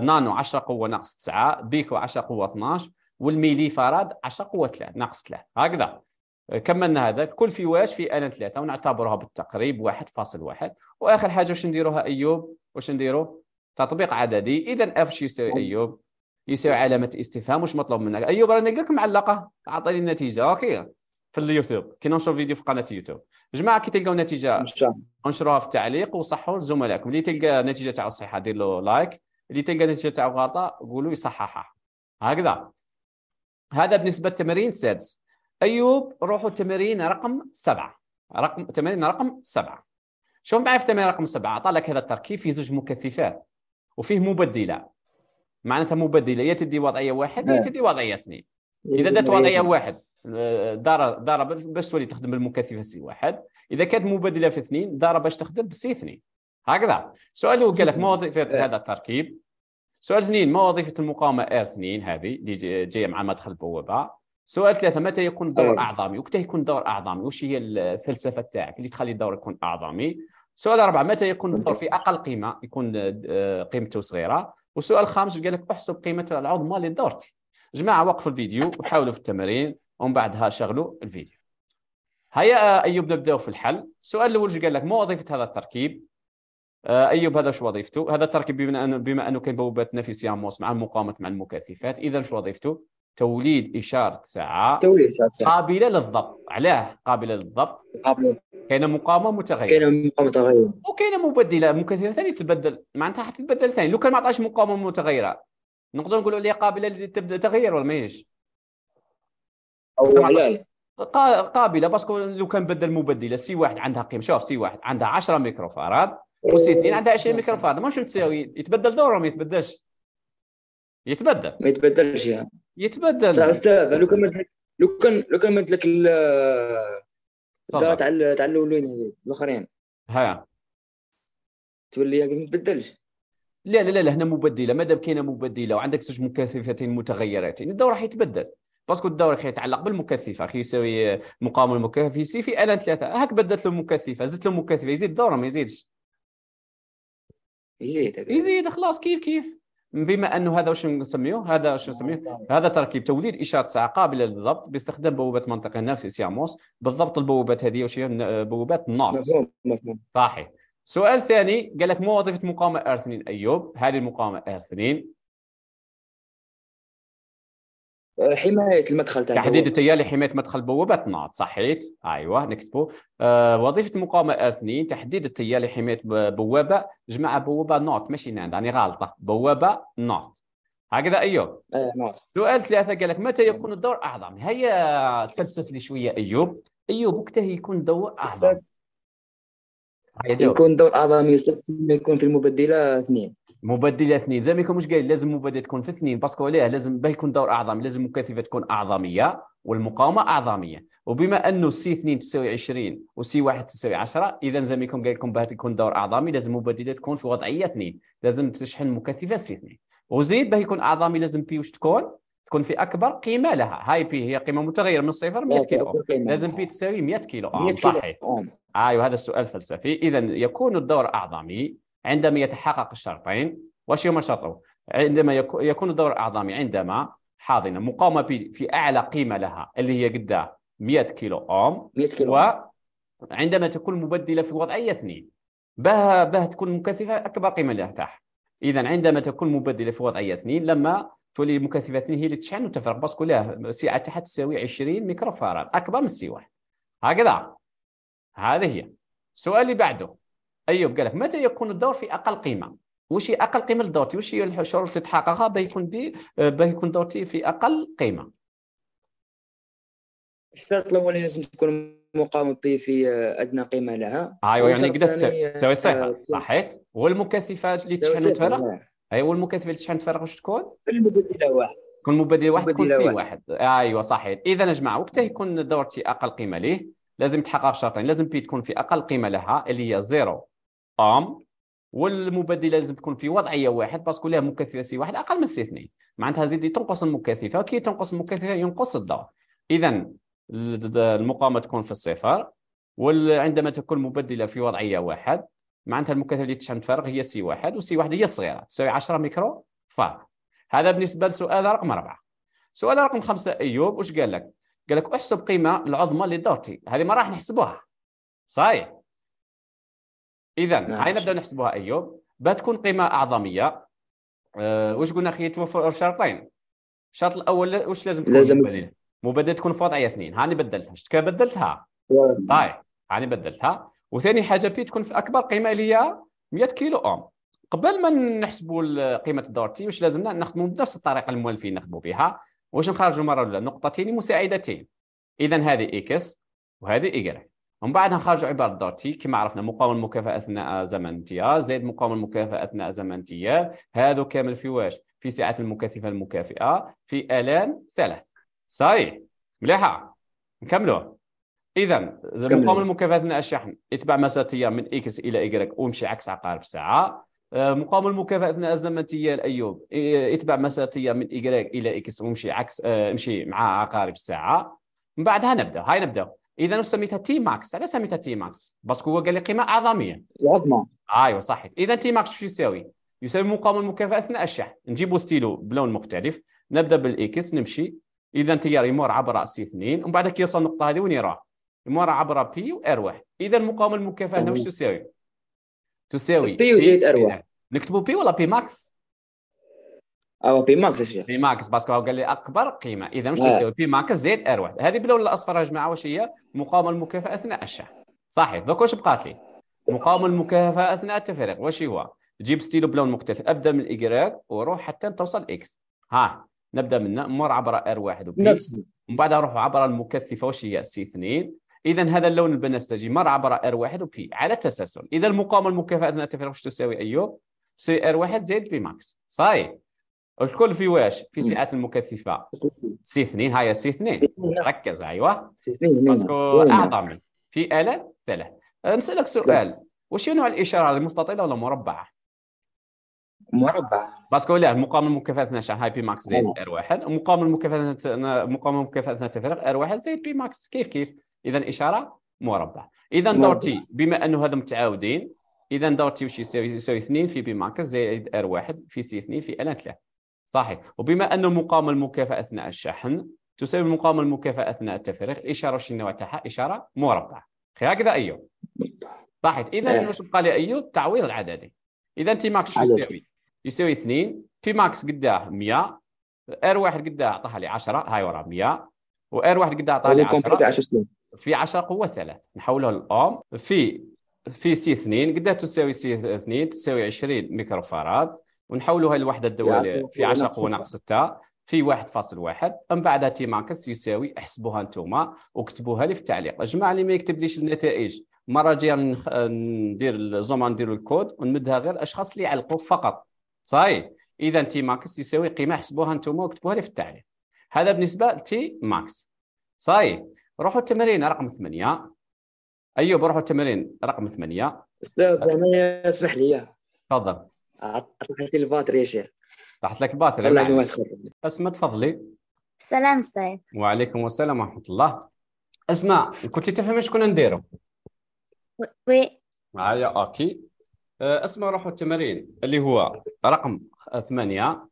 نانو 10 قوه ناقص 9 بيكو 10 قوه 12 والميلي فاراد 10 قوه ثلاثة ناقص 3 هكذا آه، كملنا هذا كل في واش في ان 3 ونعتبرها بالتقريب فاصل واحد واخر حاجه واش نديروها ايوب واش نديرو تطبيق عددي اذا اف يساوي ايوب يساوي علامه استفهام واش مطلوب منك ايوب راني قلت لك معلقه اعطيني النتيجه اوكي في اليوتيوب كي ننشر فيديو في قناه اليوتيوب جماعه كي تلقاو نتيجه انشروها في التعليق وصحوا لزملائكم اللي تلقى نتيجه تاع صحيحه دير له لايك اللي تلقى نتيجه تاع غلطه قولوا يصححها هكذا هذا بالنسبه للتمرين السادس ايوب روحوا تمرين رقم سبعه رقم تمرين رقم سبعه شوف معي في تمرين رقم سبعه عطى لك هذا التركيب فيه زوج مكثفات وفيه مبدله معناتها مبدله يا تدي وضعيه واحد يا نعم. تدي وضعيه اثنين إيه، اذا دات إيه، وضعيه إيه. واحد دار دار باش تولي تخدم بالمكثفه سي واحد اذا كانت مبادله في اثنين دار باش تخدم بسي اثنين هكذا سؤال لك ما وظيفه هذا التركيب سؤال اثنين ما وظيفه المقاومه ار اثنين هذه اللي جايه مع مدخل البوابه سؤال ثلاثه متى يكون الدور آه. اعظمي وقت يكون الدور اعظمي وش هي الفلسفه تاعك اللي تخلي الدور يكون اعظمي سؤال اربعه متى يكون الدور في اقل قيمه يكون آه، قيمته صغيره والسؤال الخامس قال لك احسب قيمه العظمى للدورتي جماعه وقفوا الفيديو وحاولوا في التمارين ومن بعدها شغلوا الفيديو هيا آه، ايوب نبداو في الحل السؤال الاول قال لك ما وظيفه هذا التركيب آه، ايوب هذا شو وظيفته هذا التركيب بما انه بما انه كاين بوابات نفسيه موس مع المقاومه مع المكثفات اذا شو وظيفته توليد اشاره ساعه توليد اشاره ساعه قابله للضبط علاه قابله للضبط قابله كاينه مقاومه متغيره كاينه مقاومه متغيره وكاينه مبدله مكثفه ثاني تتبدل معناتها حتتبدل ثاني لو كان ما عطاش مقاومه متغيره نقدر نقولوا عليها قابله للتغير ولا ما او لا لا قابله باسكو لو كان بدل مبدله سي واحد عندها قيمه شوف سي واحد عندها 10 ميكروفاراد وسي اثنين عندها 20 ميكروفاراد ماشي متساوي يتبدل دورهم ما يتبدلش يتبدل ما يتبدلش يعني يتبدل تاع استاذ لو كان لو كان لو كان مثلك ال الدار تاع تاع الاولين الاخرين ها تولي ما تبدلش لا لا لا هنا مبدله مادام كاينه مبدله وعندك زوج مكثفتين متغيرتين الدور راح يتبدل باسكو الدور اخي يتعلق بالمكثفه اخي يساوي مقام المكثف سي في الان ثلاثه هاك بدلت له المكثفه زدت له المكثفه يزيد دوره ما يزيدش يزيد يزيد خلاص كيف كيف بما انه هذا واش نسميوه هذا واش نسميوه آه، آه. هذا تركيب توليد اشاره ساعه قابله للضبط باستخدام بوابه منطقه هنا في سياموس بالضبط البوابات هذه واش هي بوابات النورت صحيح سؤال ثاني قال لك مو وظيفه مقاومه ار 2 ايوب هذه المقاومه ار 2 حمايه المدخل تاع تحديد التيار لحمايه مدخل بوابه ناط نعم، صحيت ايوه نكتبوا آه وظيفه المقاومه اثنين تحديد التيار لحمايه بوابه جماعه بوابه ناط ماشي ناند راني يعني غالطه بوابه ناط هكذا ايوب أيوة. آه، ناط سؤال ثلاثه قال لك متى يكون الدور اعظم هيا تفلسف لي شويه ايوب ايوب وقتها يكون الدور اعظم يكون دور اعظم يستثمر يكون في المبدله اثنين مبدل اثنين زعما مش قايل لازم مبدله تكون في اثنين باسكو علاه لازم باه يكون دور اعظم لازم مكثفه تكون اعظميه والمقاومه اعظميه وبما انه سي 2 تساوي 20 وسي 1 تساوي 10 اذا زعما يكون قايل لكم باه تكون دور اعظمي لازم مبدله تكون في وضعيه اثنين لازم تشحن مكثفه سي 2 وزيد باه يكون اعظمي لازم بي واش تكون تكون في اكبر قيمه لها هاي بي هي قيمه متغيره من صفر 100 كيلو أوم. لازم بي تساوي 100 كيلو اوم آه، صحيح ايوه هذا السؤال فلسفي اذا يكون الدور اعظمي عندما يتحقق الشرطين واش هما الشرطين؟ عندما يكون الدور الاعظمي عندما حاضنه مقاومه في اعلى قيمه لها اللي هي قد 100 كيلو اوم 100 كيلو وعندما تكون مبدله في وضعيه اثنين بها بها تكون مكثفه اكبر قيمه لها تحت اذا عندما تكون مبدله في وضعيه اثنين لما تولي مكثفه اثنين هي اللي تشحن وتفرغ باسكو لها سعه تحت تساوي 20 ميكرو ميكروفاراد اكبر من السي واحد هكذا هذه هي السؤال اللي بعده ايوب قال لك متى يكون الدور في اقل قيمه واش هي اقل قيمه لدورتي واش هي الشروط اللي تحققها باه يكون دي آه، باه يكون دورتي في اقل قيمه الشرط الاول لازم تكون مقام به في آه، ادنى قيمه لها ايوا يعني قدرت تساوي صفر صحيت والمكثفات اللي تشحن وتفرغ نعم. ايوه المكثفه اللي تشحن وتفرغ واش تكون؟ المبدله واحد تكون مبدله واحد تكون سي واحد ايوا صحيح اذا يا جماعه وقت يكون دورتي اقل قيمه ليه لازم تحقق شرطين لازم بي تكون في اقل قيمه لها اللي هي زيرو ام والمبادله لازم تكون في وضعيه واحد باسكو ليها مكثفه سي واحد اقل من سي اثنين معناتها زيد تنقص المكثفه كي تنقص المكثفه ينقص الضغط اذا المقاومه تكون في الصفر وعندما تكون مبدله في وضعيه واحد معناتها المكثفه اللي تشحن تفرغ هي سي واحد وسي واحد هي الصغيره تساوي 10 ميكرو فار هذا بالنسبه لسؤال رقم اربعه سؤال رقم خمسه ايوب واش قال لك؟ قال لك احسب قيمه العظمى لدورتي هذه ما راح نحسبوها صحيح اذا نعم. هاي نبدا نحسبوها ايوب بتكون قيمه اعظميه أه واش قلنا خير توفر شرطين الشرط الاول واش لازم تكون لازم مبادله تكون في وضعيه اثنين هاني بدلتها شفت كيف بدلتها طيب هاني بدلتها وثاني حاجه بي تكون في اكبر قيمه اللي هي 100 كيلو اوم قبل ما نحسبوا قيمه الدور تي واش لازمنا نخدموا بنفس الطريقه المؤلفين نخدموا بها واش نخرجوا مره ولا نقطتين مساعدتين اذا هذه اكس وهذه ايكغيك ومن بعدها خرجوا عباره دارتي كما عرفنا مقاومه المكافاه اثناء زمن امتياز زائد مقاومه المكافاه اثناء زمن امتياز هذا كامل في واش في ساعة المكثفه المكافئه في الان ثلاث صاي مليحه نكملوا اذا مقاومه المكافاه اثناء الشحن يتبع مسار تيار من اكس الى ايكغيك وامشي عكس عقارب الساعه آه، مقاومه المكافاه اثناء الزمن تيار الأيوب يتبع مسار تيار من ايكغيك الى اكس وامشي عكس امشي آه، مع عقارب الساعه من بعدها نبدا هاي نبدا اذا سميتها تي ماكس علاش سميتها تي ماكس باسكو هو قال لي قيمه اعظميه العظمى ايوه صحيح اذا تي ماكس شو يساوي يساوي مقاومه المكافاه اثناء الشح نجيب ستيلو بلون مختلف نبدا بالاكس نمشي اذا تيار يمر عبر سي 2 ومن بعد كي يوصل النقطه هذه وين يروح يمر عبر بي وار 1 اذا المقاومه المكافاه واش تساوي تساوي بي وزيد ار 1 نكتبوا بي ولا بي ماكس او بي ماكس بي ماكس باسكو قال لي اكبر قيمه اذا واش نعم. تساوي بي ماكس زائد ار واحد هذه ولا الاصفر يا جماعه واش هي مقاومه المكافاه اثناء الشحن صحيح دوك واش بقات لي مقاومه المكافاه اثناء التفريغ واش هو جيب ستيلو بلون مختلف ابدا من الاكراك وروح حتى توصل اكس ها نبدا من مر عبر ار واحد وبي ومن بعد نروح عبر المكثفه واش هي سي 2 اذا هذا اللون البنفسجي مر عبر ار واحد وبي على تسلسل اذا المقاومه المكافاه اثناء التفريغ واش تساوي ايوب سي ار واحد زائد بي ماكس صحيح الكل في واش في سعات المكثفه سي اثنين هاي سي اثنين نعم. ركز ايوه نعم. باسكو اعظم في اله ثلاث أه، نسالك سؤال واش نوع الاشاره المستطيله ولا مربعه؟ مربع باسكو لا مقام المكافاه نتاع هاي بي ماكس زائد ار نعم. واحد مقام المكافاه مقام المكافاه تفرق ار واحد زائد بي ماكس كيف كيف اذا اشاره مربع اذا دورتي بما انه هذا متعاودين اذا دورتي واش يساوي يساوي 2 في بي ماكس زائد ار واحد في سي 2 في ال 3 صحيح وبما أن المقاومه المكافأة أثناء الشحن تسمى المقاومه المكافأة أثناء التفريغ الإشارة وش النوع تاعها إشارة مربع هكذا ايو صحيح إذا إيه. واش بقى لي ايو التعويض العددي إذا تي ماكس يساوي يساوي اثنين في ماكس قداه 100 ار واحد قداه عطاها لي 10 هاي ورا 100 وار واحد قداه عطاها لي 10 في 10 قوه 3 نحولها للاوم في في سي 2 قداه تساوي سي 2 تساوي 20 فاراد ونحولوها للوحده الدوليه في 10 ونقص 6 في 1.1 من بعدها تي ماكس يساوي احسبوها نتوما وكتبوها لي في التعليق الجماعه اللي ما يكتبليش النتائج مره جايه ندير الزوم ندير الكود ونمدها غير الاشخاص اللي يعلقوا فقط صحيح اذا تي ماكس يساوي قيمه احسبوها نتوما وكتبوها لي في التعليق هذا بالنسبه لتي ماكس صحيح روحوا التمرين رقم 8 ايوب روحوا التمرين رقم 8 استاذ انا اسمح لي تفضل طحت الباتري يا شيخ طاحت لك الباتري اسمع ما تفضلي السلام سيد وعليكم السلام ورحمه الله اسمع كنت تفهمي شكون نديرو وي معايا آه، اوكي آه، اسمع روحوا التمارين اللي هو رقم ثمانية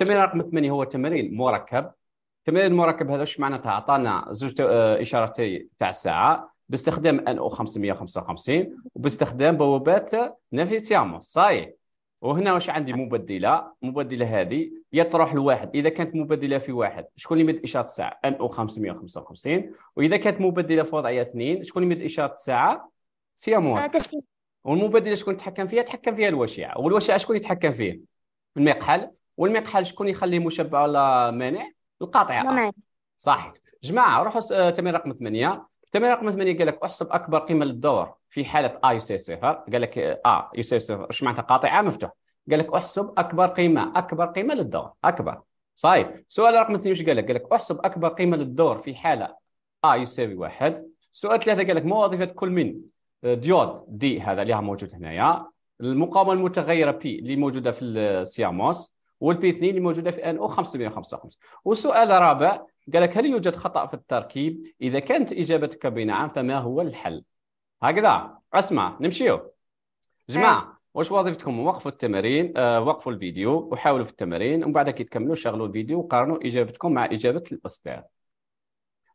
التمرين رقم ثمانية هو تمرين مركب التمرين المركب هذا واش معناتها عطانا زوج آه، اشارتي تاع الساعه باستخدام ان او 555 وباستخدام بوابات نافي صاي وهنا واش عندي مبدله مبدله هذه يطرح الواحد اذا كانت مبدله في واحد شكون اللي يمد اشاره الساعه ان او 555 واذا كانت مبدله في وضعيه اثنين شكون اللي يمد اشاره الساعه سي امور آه، والمبدله شكون يتحكم فيها يتحكم فيها الوشيعه والوشيعه شكون يتحكم فيه المقحل والمقحل شكون يخليه مشبع ولا مانع القاطعه صح جماعه روحوا آه، تمرين رقم 8 التمرين رقم 8 قال لك احسب اكبر قيمه للدور في حاله ا يساوي صفر قال لك ا يساوي صفر اش معناتها قاطعه مفتوح قال لك احسب اكبر قيمه اكبر قيمه للدور اكبر صحيح طيب، سؤال رقم 2 ايش قال لك قال لك احسب اكبر قيمه للدور في حاله ا يساوي واحد سؤال ثلاثه قال لك ما وظيفه كل من آه، ديود دي هذا اللي موجود هنايا المقاومه المتغيره بي اللي موجوده في السياموس والبي 2 اللي موجوده في ان او 555 والسؤال رابع قال لك هل يوجد خطأ في التركيب؟ إذا كانت إجابتك بنعم فما هو الحل؟ هكذا اسمع نمشيو جماعة واش وظيفتكم وقفوا التمارين آه وقفوا الفيديو وحاولوا في التمارين ومن بعد كي تكملوا شغلوا الفيديو وقارنوا إجابتكم مع إجابة الأستاذ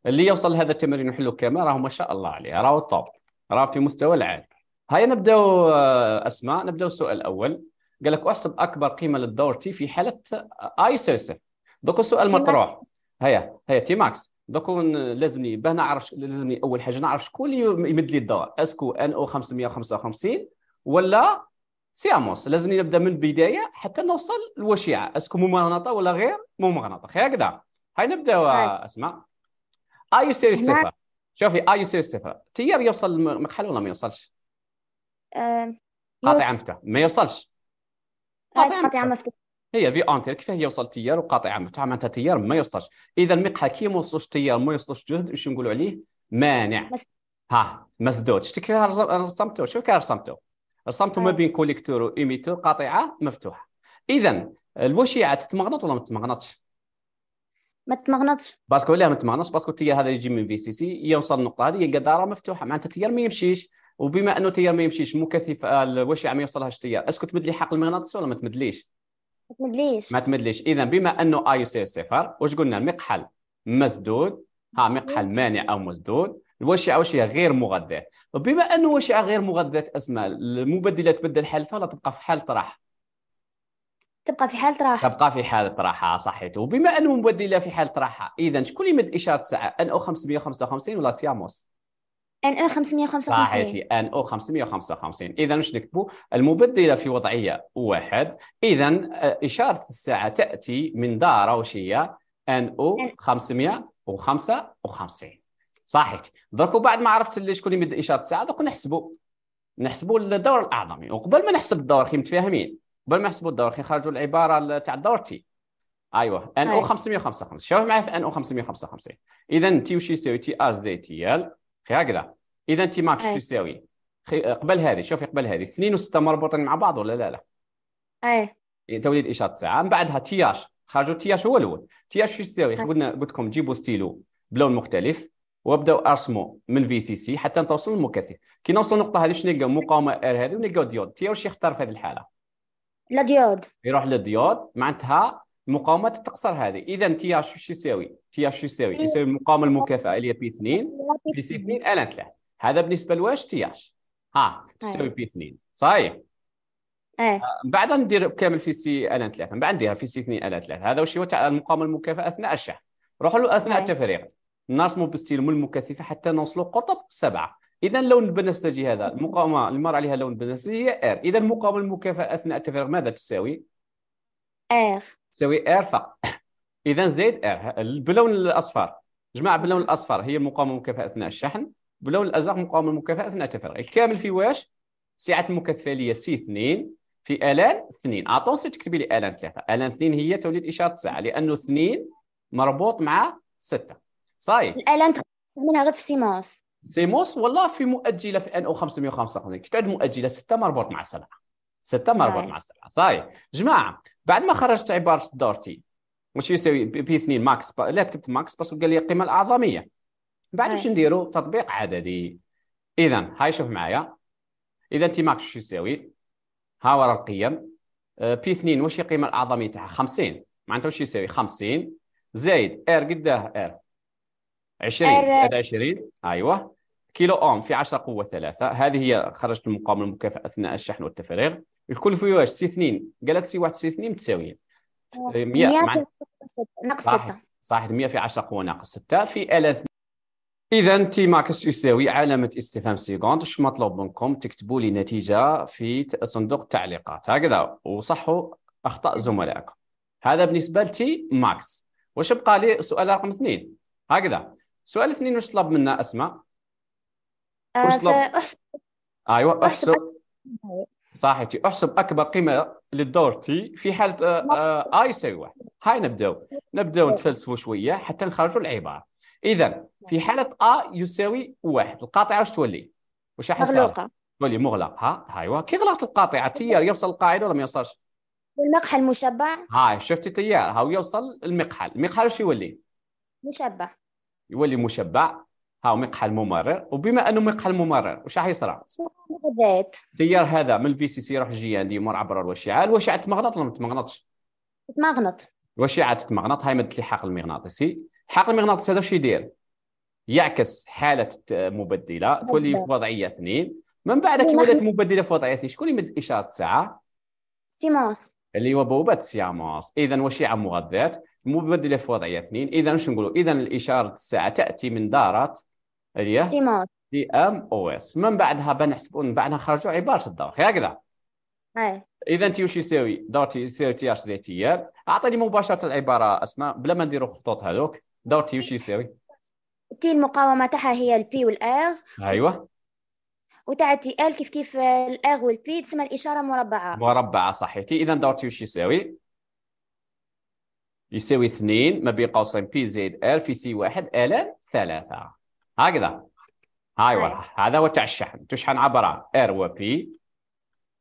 اللي يوصل هذا التمرين وحلو كما راه ما شاء الله عليه راهو طوب راهو في مستوى العالي هيا نبداو آه، اسماء نبداو السؤال الاول قال لك احسب اكبر قيمه للدور تي في حاله آه، اي سيرسي دوك السؤال مطروح هيا هيا تي ماكس دوك لازمني باه نعرف لازمني اول حاجه نعرف شكون اللي يمد لي الدواء اسكو ان او 555 ولا سياموس لازمني نبدا من البدايه حتى نوصل للوشيعه اسكو ممغنطه ولا غير ممغنطه هكذا هاي نبدا اسمع اي سيري صفر شوفي اي سيري صفر تيار يوصل المكحل ولا ما يوصلش؟ آه، قاطع أه... ما يوصلش قاطع مفتاح هي في اونتير كيف هي وصلت تيار وقاطعه مفتوحه معناتها تيار ما يوصلش اذا المقحى كي ما وصلش تيار ما يوصلش جهد واش نقولوا عليه مانع ها مسدود سدوتش شتي رسمته شوف كيف رسمته؟ رسمته ما آه. بين كوليكتور وايميتور قاطعه مفتوحه اذا الوشيعه تتمغنط ولا ما تتمغنطش؟ ما تتمغنطش باسكو لا ما تتمغنطش باسكو التيار هذا يجي من في سي سي يوصل النقطه هذه يلقى داره مفتوحه معناتها التيار ما يمشيش وبما انه التيار ما يمشيش مكثف الوشيعه ما يوصلهاش التيار اسكو تمد لي حق المغناطيس ولا ما تمدليش؟ تمدليش ما تمدليش اذا بما انه اي يساوي صفر واش قلنا المقحل مسدود ها مقحل مانع او مسدود واش هي غير مغذاه وبما انه وشيعه غير مغذاه اسماء المبدله تبدل حالتها ولا تبقى في حاله طرح تبقى في حاله راحه تبقى في حاله راحه صحيت وبما انه مبدله في حاله راحه اذا شكون اللي مد اشاره الساعه ان او 555 ولا سياموس ان او 555 ان او 555 اذا واش نكتبوا المبدله في وضعيه واحد اذا آه، اشاره الساعه تاتي من دار واش هي ان او 555 صحيح درك بعد ما عرفت اللي شكون يمد اشاره الساعه درك نحسبوا نحسبوا الدور الاعظمي يعني وقبل ما نحسب الدور كي متفاهمين قبل ما نحسبوا الدور كي نخرجوا العباره تاع الدور تي ايوه ان او 555 طيب. شوف معايا في ان او 555 اذا تي وش يساوي تي اس زي تي ال هكذا اذا انت ماكس شو يساوي قبل هذه شوفي قبل هذه 2 و6 مربوطين مع بعض ولا لا لا اي إيه، توليد اشاره ساعه من بعدها تياش خرجوا تياش هو الاول تياش شو يساوي قلنا قلت لكم جيبوا ستيلو بلون مختلف وابداو ارسموا من في سي سي حتى نتوصل للمكثف كي نوصل النقطه هذه شنو نلقاو مقاومه ار هذه ونلقاو ديود تي يختار في هذه الحاله لا ديود يروح للديود معناتها المقاومه تتقصر هذه اذا تي اش شو يساوي تي اش يساوي إيه. يساوي المقاومه المكافاه اللي هي بي 2 بي سي 2 ال 3 هذا بالنسبه لواش تي اش ها طيب. تساوي بي 2 صحيح ايه آه، من بعد ندير كامل في سي ال 3 من بعد نديرها في سي 2 ال 3 هذا واش هو تاع المقاومه المكافاه اثناء الشحن روحوا له اثناء إيه. التفريغ ناصموا باستلموا المكثفه حتى نوصلوا قطب سبعه اذا اللون البنفسجي هذا إيه. المقاومه اللي مر عليها اللون البنفسجي هي ار اذا المقاومه المكافاه اثناء التفريغ ماذا تساوي؟ اف تساوي ار فقط اذا زيد ار باللون الاصفر جمع باللون الاصفر هي المقاومه المكافاه اثناء الشحن باللون الازرق مقاومه المكافاه اثناء التفرغ الكامل في واش سعه المكثفليه سي 2 في الان 2 اتونسي تكتبي لي الان 3 الان 2 هي توليد اشاره الساعه لانه 2 مربوط مع 6 صاي الان منها غير في سيموس سيموس والله في مؤجله في ان او 555 كتعد مؤجله 6 مربوط مع 7 6 مربوط مع 7 صاي جماعه بعد ما خرجت عباره دورتي واش يساوي بي 2 ماكس با... لا كتبت ماكس باسكو قال لي القيمه الاعظميه بعد واش نديرو تطبيق عددي اذا هاي شوف معايا اذا تي ماكس واش يساوي ها ورا القيم آه، بي 2 واش هي القيمه الاعظميه تاعها 50 معناتها واش يساوي 50 زايد ار قداه ار 20 20 ايوه كيلو اوم في 10 قوه 3 هذه هي خرجت المقاومه المكافاه اثناء الشحن والتفريغ الكل فيه واش سي 2 جالكسي واحد سي 2 متساويه 100 ناقص 6 صحيح 100 في 10 قوه ناقص 6 في ال اذا تي ماكس يساوي علامه استفهام سيكوند اش مطلوب منكم تكتبوا لي نتيجه في صندوق التعليقات هكذا وصحوا اخطاء زملائكم هذا بالنسبه لتي ماكس واش بقى لي سؤال رقم اثنين هكذا سؤال اثنين واش طلب منا اسماء آه، واش طلب ايوا احسب صحيح احسب اكبر قيمه للدور تي في حاله اي آه، يساوي آه، واحد هاي نبداو نبداو نتفلسفوا شويه حتى نخرجوا العباره اذا في حاله ا يساوي واحد القاطعه واش تولي واش مغلوقه تولي مغلقه ها هايوا كي غلقت القاطعه تيار يوصل القاعده ولا ما يوصلش والمقحل مشبع هاي شفتي تيار هاو يوصل المقحل المقحل واش يولي مشبع يولي مشبع ها هو مقحى الممرر وبما انه مقحى الممرر واش راح يصرى؟ تيار هذا من الفي سي سي يروح جيان يمر عبر الوشعه، الوشعه تمغنط ولا ما تمغنطش؟ تمغنط الوشعه تتمغنط هاي مدت لي حقل المغناطيسي، الحقل المغناطيسي هذا واش يدير؟ يعكس حاله مبدله تولي في وضعيه اثنين من بعد كي إيه، ولات مبدله في وضعيه اثنين شكون يمد اشاره الساعه؟ سيمونس اللي هو بوبة سيامونس اذا وشعه مغذات مبدله في وضعيه اثنين اذا واش نقولوا اذا الاشاره الساعه تاتي من دارات هي سي ام او اس من بعدها بنحسبوا من بعدها خرجوا عباره الدور هكذا اذا تي وش يساوي دور تي يساوي تي اش زي تي ام اعطيني مباشره العباره اسماء بلا ما نديروا خطوط هذوك دور تي يساوي تي المقاومه تاعها هي البي والار ايوه وتاع تي ال كيف كيف الار والبي تسمى الاشاره مربعه مربعه صحيتي اذا دور تي يساوي يساوي اثنين ما بين قوسين بي زائد ال في سي واحد ال ثلاثه هكذا هاي ورا هذا هو تاع الشحن تشحن عبر ار وبي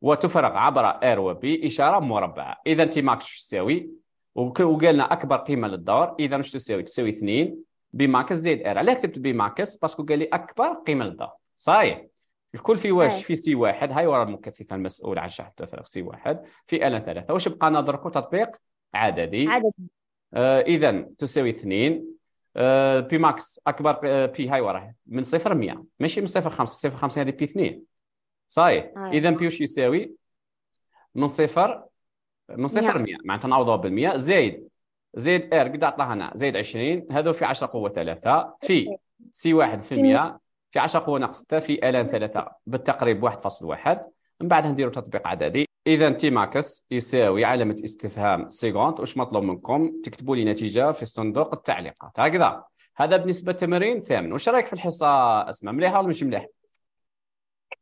وتفرغ عبر ار وبي اشاره مربعه اذا تي ماكس تساوي وقالنا اكبر قيمه للدور اذا واش تساوي تساوي 2 بي ماكس زائد ار علاه كتبت بي ماكس باسكو قال لي اكبر قيمه للدور صايح الكل في واش في سي واحد هاي ورا المكثفه المسؤوله عن شحن تفرغ سي واحد في ال ثلاثه واش بقى نضربو تطبيق عددي عددي آه اذا تساوي 2 بي آه، ماكس اكبر بي هاي وراه من صفر 100 ماشي من صفر 5 صفر 5 هذه بي 2 صاي اذا بي واش يساوي من صفر من صفر 100 معناتها نعوضها بال100 زايد زايد ار قد عطاها هنا زايد 20 هذو في 10 قوه 3 في سي 1 في 100 في 10 قوه ناقص 6 في الان 3 بالتقريب 1.1 من بعد نديروا تطبيق عددي اذا تي ماكس يساوي علامه استفهام سيغونت واش مطلوب منكم تكتبوا لي نتيجه في صندوق التعليقات هكذا هذا بالنسبه للتمرين الثامن واش رايك في الحصه اسماء مليحه ولا مش مليحه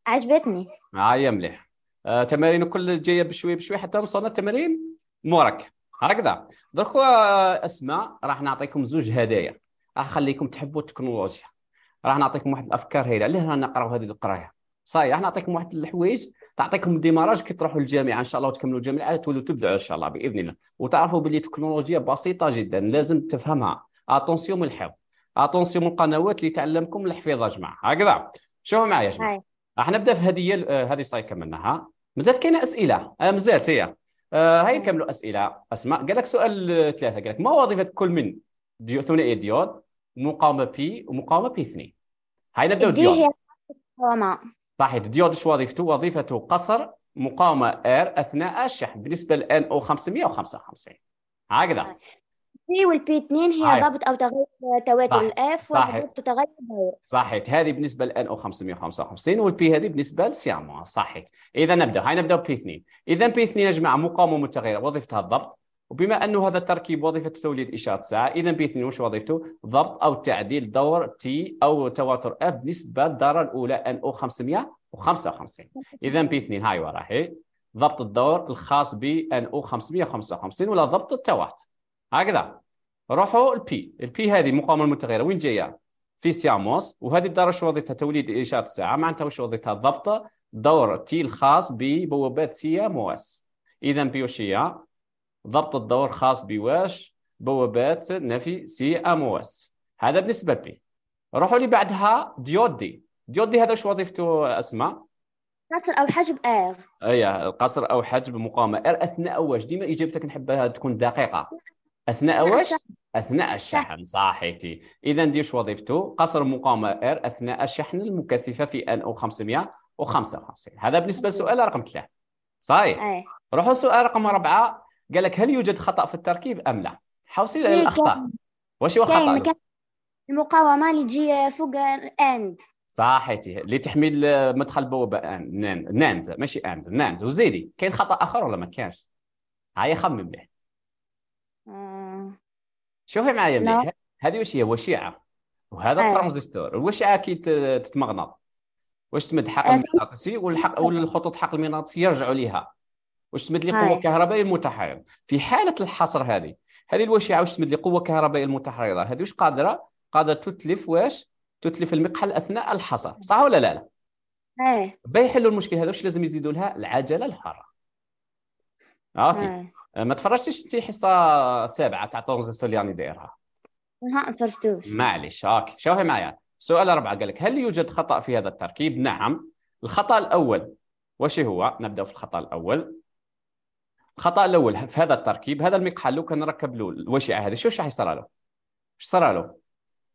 عجبتني ها آه مليح آه تمارين كل جايه بشوي بشوي حتى وصلنا التمارين مورك هكذا درك اسماء راح نعطيكم زوج هدايا راح نخليكم تحبوا التكنولوجيا راح نعطيكم واحد الافكار هايله علاه رانا نقراو هذه القرايه صاي راح نعطيكم واحد الحوايج تعطيكم ديماراج كي تروحوا للجامعه ان شاء الله وتكملوا الجامعه تولوا تبدعوا ان شاء الله باذن الله وتعرفوا باللي تكنولوجيا بسيطه جدا لازم تفهمها اتونسيون من الحفظ اتونسيون من القنوات اللي تعلمكم الحفظ جماعه هكذا شوفوا معايا جماعه راح نبدا في هديه آه، هذه صاي كملناها مازال كاينه اسئله آه، مازالت هي آه، هاي نكملوا اسئله اسماء قال لك سؤال ثلاثه قال لك ما وظيفه كل من ديو ثنائي الديود إيه، مقاومه بي ومقاومه بي 2 هاي نبداو الديود هي لاحظ ديودش وظيفته وظيفته قصر مقاومة R أثناء الشحن بالنسبة للآن أو 555 هكذا بي والبي 2 هي ضبط أو تغير تواتر الأف وضبط تغير الدور صحيح هذه بالنسبة للآن أو 555 والبي هذه بالنسبة لسيامون صحيح إذا نبدأ هاي نبدأ بي 2 إذا بي 2 يا جماعة مقاومة متغيرة وظيفتها الضبط وبما انه هذا التركيب وظيفة توليد إشارة ساعة إذا بي 2 وش وظيفته؟ ضبط أو تعديل دور تي أو تواتر اف بالنسبة للدارة الأولى ان او 555 إذا بي 2 هاي وراحي ضبط الدور الخاص ب ان او 555 ولا ضبط التواتر هكذا روحوا البي البي هذه مقاومة المتغيرة وين جاية؟ في سياموس وهذه الدارة شو وظيفتها توليد إشارة ساعة معناتها وش وظيفتها ضبط دور تي الخاص ببوابات سياموس إذا بي وش هي؟ ضبط الدور خاص بواش بوابات نفي سي امواس هذا بالنسبه بي روحوا لي بعدها ديودي ديودي هذا شو وظيفته اسماء قصر او حجب اغ اي القصر او حجب مقاومه ار اثناء واش ديما اجابتك نحبها تكون دقيقه اثناء واش اثناء الشحن صحيتي اذا شو وظيفته قصر مقاومه ار اثناء الشحن المكثفه في ان او 555 هذا بالنسبه للسؤال رقم ثلاثة صحيح روحوا سؤال رقم أربعة قال لك هل يوجد خطا في التركيب ام لا حوصيل على إيه، الاخطاء واش هو خطا؟ المقاومه اللي تجي فوق اند صحيتي اللي تحمي مدخل البوابه ناند ناند ماشي اند ناند وزيدي كاين خطا اخر ولا ما كانش هاي خمم مليح آه. شوفي معايا مليح نعم. هذه واش هي وشيعه وهذا الترانزستور الوشيعه كي تتمغنط واش تمد حقل أه. مغناطيسي والحق والخطوط حقل مغناطيسي يرجعوا ليها واش تمد لي قوه كهربائيه متحرره في حاله الحصر هذه هذه الوشيعه واش تمد لي قوه كهربائيه متحرره هذه واش قادره قادره تتلف واش تتلف المقحل اثناء الحصر صح ولا لا لا باه يحلوا المشكل هذا واش لازم يزيدوا لها العجله الحاره اوكي أه، ما تفرجتيش انت حصه سابعه تاع طونز دايرها ها ما تفرجتوش معليش اوكي شوفي معايا سؤال أربعة قال لك هل يوجد خطأ في هذا التركيب؟ نعم الخطأ الأول وش هو؟ نبدأ في الخطأ الأول الخطا الاول في هذا التركيب هذا المقحل لو كان ركب له الوشيعه هذه شو راح يصير له؟ ايش صار له؟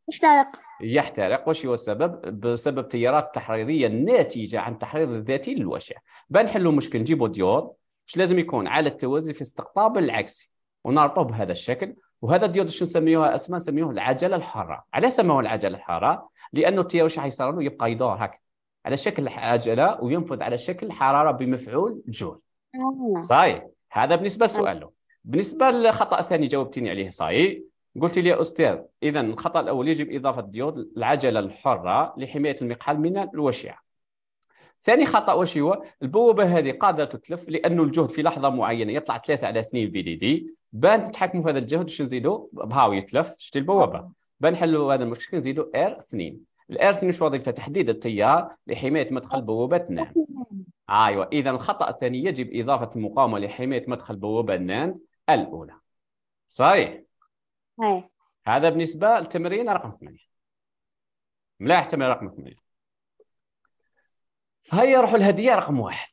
يحترق يحترق وش هو السبب؟ بسبب تيارات تحريضيه الناتجه عن التحريض الذاتي للوشع بنحلوا مشكل نجيبوا ديود اش لازم يكون على التوازي في استقطاب العكسي ونربطه بهذا الشكل وهذا الديود شو نسميوها اسماء نسميوه العجله الحاره على سموه العجله الحاره لانه التيار وش حيصير له يبقى يدور هكا على شكل عجله وينفذ على شكل حراره بمفعول جول آه. صحيح هذا بالنسبه لسؤاله بالنسبه للخطا الثاني جاوبتيني عليه صاي قلت لي يا استاذ اذا الخطا الاول يجب اضافه ديود العجله الحره لحمايه المقحل من الوشيعه ثاني خطا واش هو البوابه هذه قادره تتلف لانه الجهد في لحظه معينه يطلع 3 على 2 في دي دي بان تتحكموا في هذا الجهد باش نزيدوا بهاو يتلف شتي البوابه بان نحلوا هذا المشكل نزيدوا ار 2 الار 2 واش وظيفته تحديد التيار لحمايه مدخل بوابه نعم ايوه اذا الخطا الثاني يجب اضافه المقاومه لحمايه مدخل بوابه الناند الاولى صحيح هاي. هذا بالنسبه للتمرين رقم 8 ملاح تمرين رقم 8 هيا نروحوا الهديه رقم واحد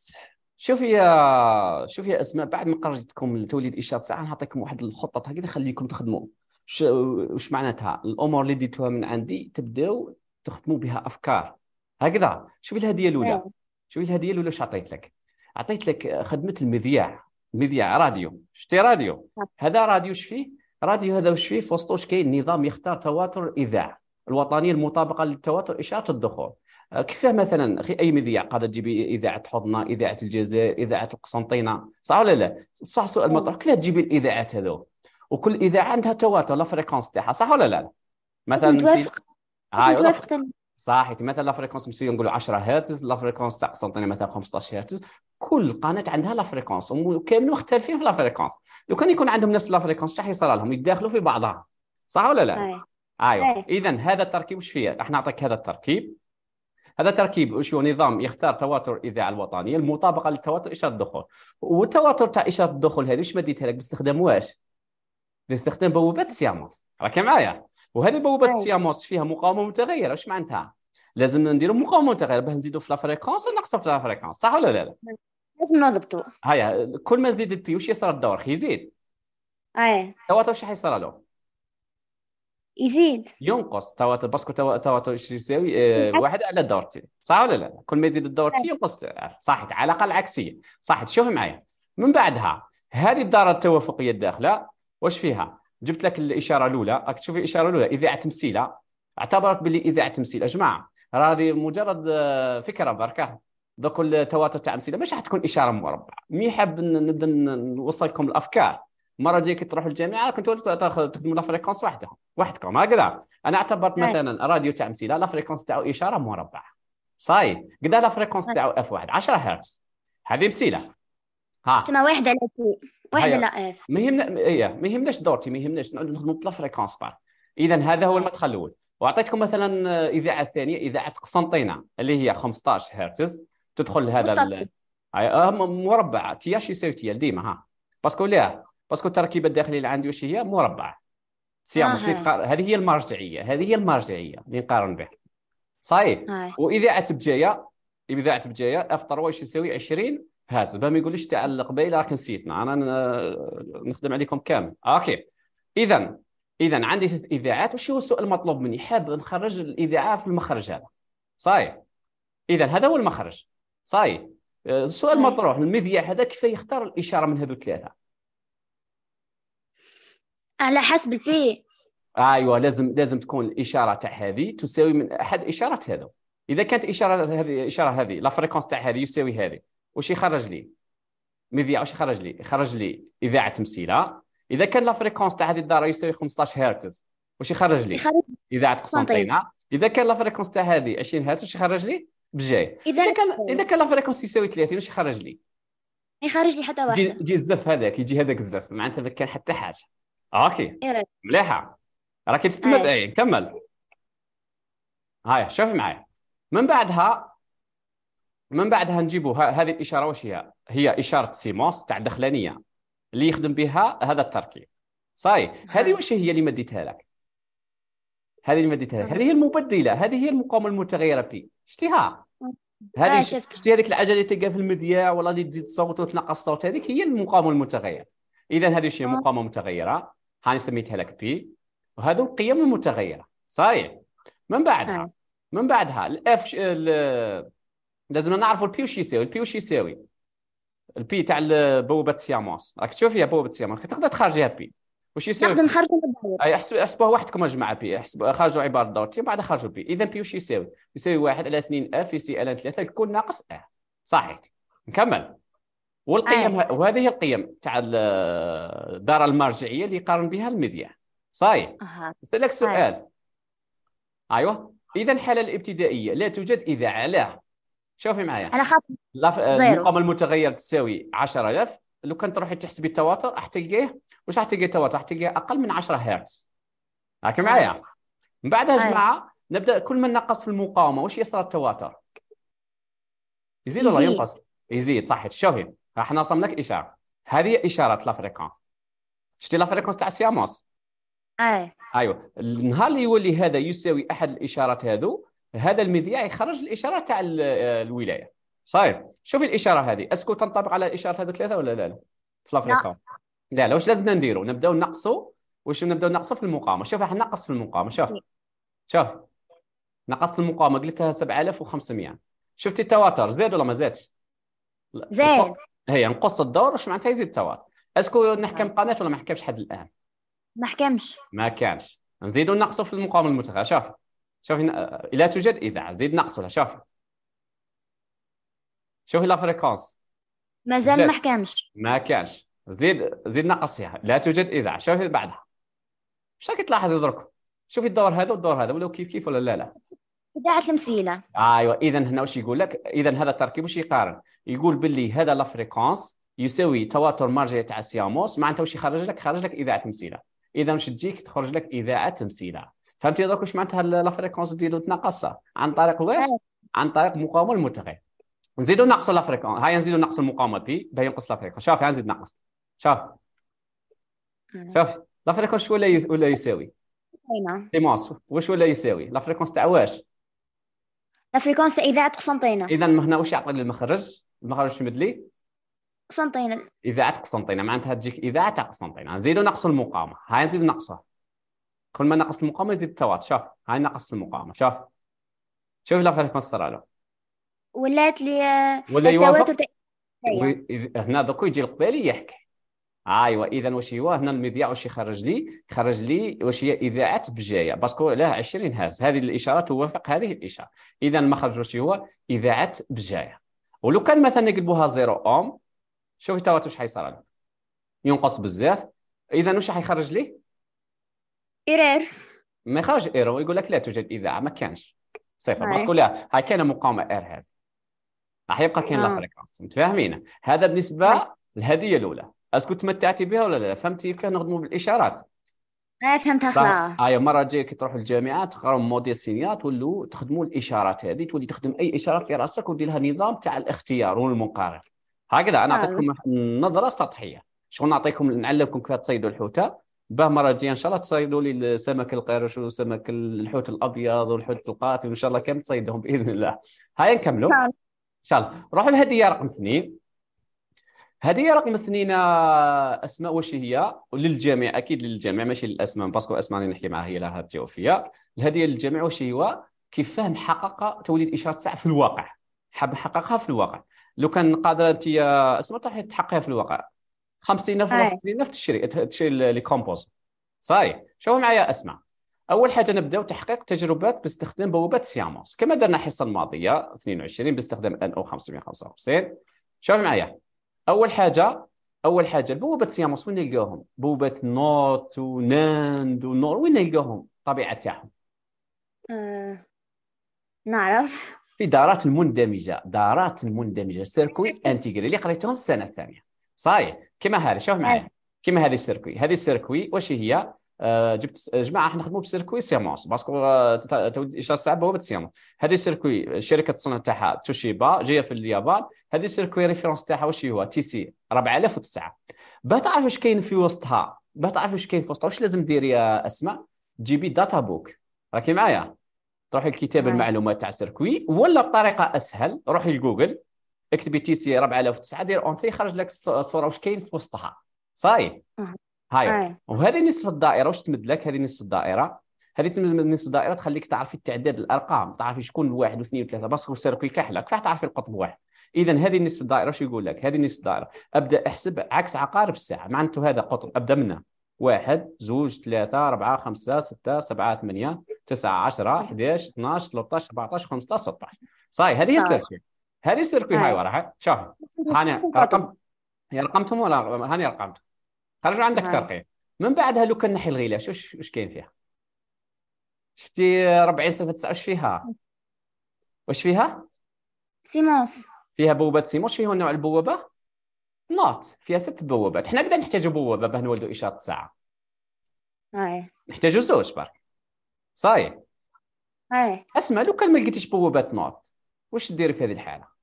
شوفي يا شوفي يا اسماء بعد ما قررتكم لتوليد اشاره ساعه نعطيكم واحد الخطط هكذا خليكم تخدموا وش معناتها الامور اللي ديتوها من عندي تبداو تخدموا بها افكار هكذا شوفي الهديه الاولى أيوة. شوي الهديه الاولى واش عطيت لك عطيت لك خدمه المذياع مذياع راديو شتي راديو هذا راديو واش فيه راديو هذا واش فيه في واش كاين نظام يختار تواتر الاذاعه الوطنيه المطابقه للتواتر اشاره الدخول آه، كيفاه مثلا اخي اي مذياع قاعده تجيبي اذاعه حضنه اذاعه الجزائر اذاعه القسنطينه صح ولا لا صح سؤال المطرح كيفاه تجيبي الاذاعات هذو وكل اذاعه عندها تواتر لا فريكونس تاعها صح ولا لا مثلا متوافق هاي آه، متوافق صح مثلا لا فريكونس نمشيو نقولوا 10 هرتز لا فريكونس تاع سنتين مثلا 15 هرتز كل قناه عندها لا فريكونس وكاملين مختلفين في لا فريكونس لو كان يكون عندهم نفس لا فريكونس شحال حيصير لهم يتداخلوا في بعضها صح ولا لا؟ أي. ايوه اذا هذا التركيب وش فيه؟ راح نعطيك هذا التركيب هذا تركيب وش هو نظام يختار تواتر الاذاعه الوطنيه المطابقه للتواتر اشاره الدخول والتواتر تاع اشاره الدخول هذه وش مديتها لك باستخدام واش؟ باستخدام بوابات سيامونس راك معايا؟ وهذه بوابه أيوة. السياموس فيها مقاومه متغيره واش معناتها لازم نديروا مقاومه متغيره باه نزيدوا في لافريكونس ونقصوا في لافريكونس صح ولا لا لازم نضبطوا هيا كل ما زيد البي واش يصرى الدور يزيد ايه توا واش راح له يزيد ينقص توا باسكو توا توا ايش يساوي آه، واحد على الدور تي صح ولا لا كل ما يزيد الدور تي ينقص صح العلاقه العكسيه صح شوف معايا من بعدها هذه الداره التوافقيه الداخله واش فيها جبت لك الاشاره الاولى راك تشوف الاشاره الاولى اذاعه تمثيله اعتبرت باللي اذاعه تمثيل يا جماعه راه هذه مجرد آه، فكره بركه دوك التواتر تاع امثله ماشي حتكون اشاره مربعه مي حاب نبدا نوصلكم الافكار المره الجايه كي تروحوا للجامعه كنتوا تاخذ تخدموا لا فريكونس وحده وحدكم هكذا انا اعتبرت طيب. مثلا راديو تاع امثله لا فريكونس تاعو اشاره مربعه صاي قدا لا فريكونس تاعو اف واحد 10 هرتز هذه مسيلة ها تما واحد على تي واحد على اف ما يهمنا اي ما يهمناش دورتي ما يهمناش نخدموا بلا فريكونس بار اذا هذا هو المدخل الاول وعطيتكم مثلا اذاعه ثانيه اذاعه قسنطينه اللي هي 15 هرتز تدخل هذا ال... مربع تي اش يساوي تي ديما ها باسكو لا باسكو التركيبه الداخليه اللي عندي واش هي مربع سياموس آه. قار... هذه هي المرجعيه هذه هي المرجعيه اللي نقارن بها صحيح آه. واذاعه بجايه اذاعه بجايه اف 3 واش يساوي 20 هاز ما يقولش تاع القبائل راك نسيتنا انا نخدم عليكم كامل اوكي اذا اذا عندي ثلاث اذاعات وش هو السؤال المطلوب مني حاب نخرج الاذاعه في المخرج هذا صاي اذا هذا هو المخرج صاي آه، السؤال المطروح المذيع هذا كيف يختار الاشاره من هذو الثلاثه على حسب الفئه ايوه لازم لازم تكون الاشاره تاع هذه تساوي من احد اشارات هذا اذا كانت اشاره هذه الاشاره هذه لا فريكونس تاع هذه يساوي هذه واش يخرج لي ميديا واش يخرج لي يخرج لي اذاعه تمثيله اذا كان لا فريكونس تاع هذه الدار يساوي 15 هرتز واش يخرج لي يخرج اذاعه قسنطينه اذا كان لا فريكونس تاع هذه 20 هرتز واش يخرج لي بجاي اذا كان اذا كان لا فريكونس يساوي 30 واش يخرج لي يخرج لي حتى واحد يجي الزف هذاك يجي هذاك الزف معناتها ما كان حتى حاجه اوكي مليحه راكي تستمتعي كمل هاي شوفي معايا من بعدها من بعدها نجيبوا هذه الاشاره واش هي؟ هي اشاره سيموس تاع الدخلانيه اللي يخدم بها هذا التركيب صاي هذه واش هي اللي مديتها لك هذه اللي مديتها لك هذه هي المبدله هذه هي المقاومه المتغيره بي شتيها؟ آه، هذه شفتي هذيك العجله اللي تلقاها في المذياع ولا اللي تزيد الصوت وتنقص الصوت هذيك هي المقاومه المتغيره اذا هذه شي آه. مقاومه متغيره هاني سميتها لك بي وهذو القيم المتغيره صاي من بعدها آه. من بعدها الاف لازم نعرفوا البي واش يساوي البي واش يساوي البي تاع بوابه سيامونس راك تشوف فيها بوابه سيامونس تقدر تخرجيها بي واش يساوي نقدر نخرج اي احسبوها وحدكم يا جماعه بي احسبوا خرجوا عباره تي بعد خرجوا بي اذا بي واش يساوي يساوي 1 على 2 اف في سي على 3 الكل ناقص ا صحيح نكمل والقيم آه. وهذه القيم تاع الدار المرجعيه اللي يقارن بها الميديا صحيح آه. سؤال آه. ايوه اذا الحاله الابتدائيه لا توجد اذا على شوفي معايا انا خاطر لف... الرقم المتغير تساوي 10000 لو كان تروحي تحسبي التواتر راح تلقيه واش راح تلقي التواتر راح تلقيه اقل من 10 هرتز هاك معايا أيوه. من بعدها أيوه. جماعه نبدا كل ما نقص في المقاومه واش يصير التواتر يزيد ولا ينقص يزيد صحيح شوفي راح نرسم لك اشاره هذه اشاره لا فريكونس شتي لا فريكونس تاع سياموس اي ايوه النهار اللي يولي هذا يساوي احد الاشارات هذو هذا المذياع يخرج يعني الاشاره تاع آه، الولايه صحيح شوفي الاشاره هذه اسكو تنطبق على الاشاره هذو ثلاثه ولا لا لا في لافريكا لا لا واش لازمنا نديروا نبداو نقصوا واش نبداو نقصوا في المقاومه شوف راح نقص في المقاومه شوف شوف نقصت المقاومه قلت لها 7500 شفتي التواتر زاد ولا ما زادش زاد هي نقص الدور واش معناتها يزيد التواتر اسكو نحكم قناه ولا ما نحكمش حد الان ما حكمش ما كانش نزيدوا نقصوا في المقاومه المتغيره شوف شوفي لا توجد اذاعه زيد ولا شوفي شوفي لا فريكونس مازال ما حكامش ما كانش زيد زيد نقص فيها لا توجد اذاعه شوفي بعدها واش راك تلاحظ درك شوفي الدور هذا والدور هذا ولو كيف كيف ولا لا لا اذاعه المسيله ايوا اذا هنا واش يقول لك اذا هذا التركيب واش يقارن يقول باللي هذا لا فريكونس يساوي تواتر مرجعي تاع السياموس معناتها واش يخرج لك خرج لك اذاعه تمثيله اذا واش تجيك تخرج لك اذاعه تمثيله فهمتي دوك واش معناتها لا فريكونس ديالو تنقص عن طريق واش آه. عن طريق مقاومه الملتقي نزيدو نقصوا لا فريكونس هاي نزيدو نقصوا المقاومه بي باه ينقص لا فريكونس شافي نزيد نقص شوف آه. شوف لا فريكونس شو ولا ولا يساوي سيمونس واش ولا يساوي لا فريكونس تاع واش لا فريكونس تاع اذاعه قسنطينه اذا هنا واش يعطي المخرج المخرج شمد لي قسنطينه اذاعه قسنطينه معناتها تجيك اذاعه تاع قسنطينه نزيدو نقصوا المقاومه هاي نزيدو نقصوها كل ما نقص المقاومه يزيد التواتر شوف هاي نقص المقاومه شوف شوف لا فريكونس مصر على ولات لي آه، ولا التواتر هنا دوك يجي القبالي يحكي ايوا اذا واش هو هنا المذياع واش يخرج لي خرج لي واش هي اذاعات بجايه باسكو لها 20 هرتز هذه الاشاره توافق هذه الاشاره اذا خرج واش هو اذاعات بجايه ولو كان مثلا نقلبوها زيرو اوم شوف التواتر واش حيصير ينقص بزاف اذا واش حيخرج لي ايرور ما خرج ايرور يقول لك لا توجد اذاعه ما كانش صفر باسكو نعم. لا هاي كان مقاومه اير هذا راح يبقى كاين نعم. لا فريكونس متفاهمين هذا بالنسبه نعم. للهديه الاولى اسكو تمتعتي بها ولا لا فهمتي كيف نخدموا بالاشارات ما فهمتها طيب، خلاص ايوه المره الجايه كي تروحوا للجامعه تقراوا موديل سينيات تولوا تخدموا الاشارات هذه تولي تخدم اي اشاره في راسك ودير لها نظام تاع الاختيار والمقارن هكذا انا اعطيتكم نظره سطحيه شغل نعطيكم نعلمكم كيف تصيدوا الحوته باه مره الجايه ان شاء الله تصيدوا لي سمك القرش وسمك الحوت الابيض والحوت القاتل وان شاء الله كم تصيدهم باذن الله هاي نكملوا ان شاء الله نروحوا للهديه رقم اثنين هديه رقم اثنين اسماء واش هي للجميع اكيد للجميع ماشي للاسماء باسكو اسماء اللي نحكي معها هي لها تجاوب فيها الهديه للجميع واش هي كيفاه نحقق توليد اشاره ساعه في الواقع حاب نحققها في الواقع لو كان قادره انت اسماء تحققها في الواقع الف ولا 60000 تشري تشري لي كومبوز صاي شوفوا معايا اسمع اول حاجه نبداو تحقيق تجربات باستخدام بوابات سياموس كما درنا الحصه الماضيه 22 باستخدام ان او 555 شوف معايا اول حاجه اول حاجه بوابات سياموس وين نلقاهم بوابات نوت وناند ونور وين نلقاهم الطبيعه تاعهم أه... نعرف في دارات المندمجه دارات المندمجه سيركوي انتيغري اللي قريتهم السنه الثانيه صحيح كما هذا شوف معايا كما هذه السيركوي هذه السيركوي واش هي آه، جبت آه، جماعه احنا نخدموا بالسيركوي سيمونس باسكو اشاره صعب هو بالسيمونس هذه السيركوي آه، شركه الصنع تاعها توشيبا جايه في اليابان هذه السيركوي ريفيرونس تاعها واش هو تي سي 4009 باه تعرف واش كاين في وسطها باه تعرف واش كاين في وسطها واش لازم ديري يا اسماء تجيبي داتا بوك راكي معايا تروحي لكتاب المعلومات تاع السيركوي ولا بطريقه اسهل روحي لجوجل اكتب تي سي 4009 دير اونتري خرج لك الصوره واش كاين في وسطها صاي هاي وهذه نصف الدائره واش تمد لك هذه نصف الدائره هذه نصف الدائره تخليك تعرفي تعداد الارقام تعرفي شكون واحد واثنين وثلاثه باسكو كحله كحلك تعرفي القطب واحد اذا هذه نصف الدائره واش يقول لك هذه نصف الدائره ابدا احسب عكس عقارب الساعه معناته هذا قطب ابدا منه واحد زوج ثلاثة أربعة خمسة ستة سبعة ثمانية تسعة عشرة 11 12 13 14 15 16 صاي هذه هي السيركل هذه سيركوي هاي وراها شوف هاني رقم هي رقمتهم ولا هاني رقمتهم خرج عندك ترقيه من بعدها لو كان نحي الغيله واش واش كاين فيها شفتي 40 صفر 9 واش فيها واش فيها سيمونس فيها بوابه سيمونس شنو هو نوع البوابه نوت فيها ست بوابات حنا قدا نحتاج بوابه باه نولدوا اشاره الساعه اي نحتاجو زوج برك صاي اي اسمع لو كان ما لقيتيش بوابات نوت واش ديري في هذه الحاله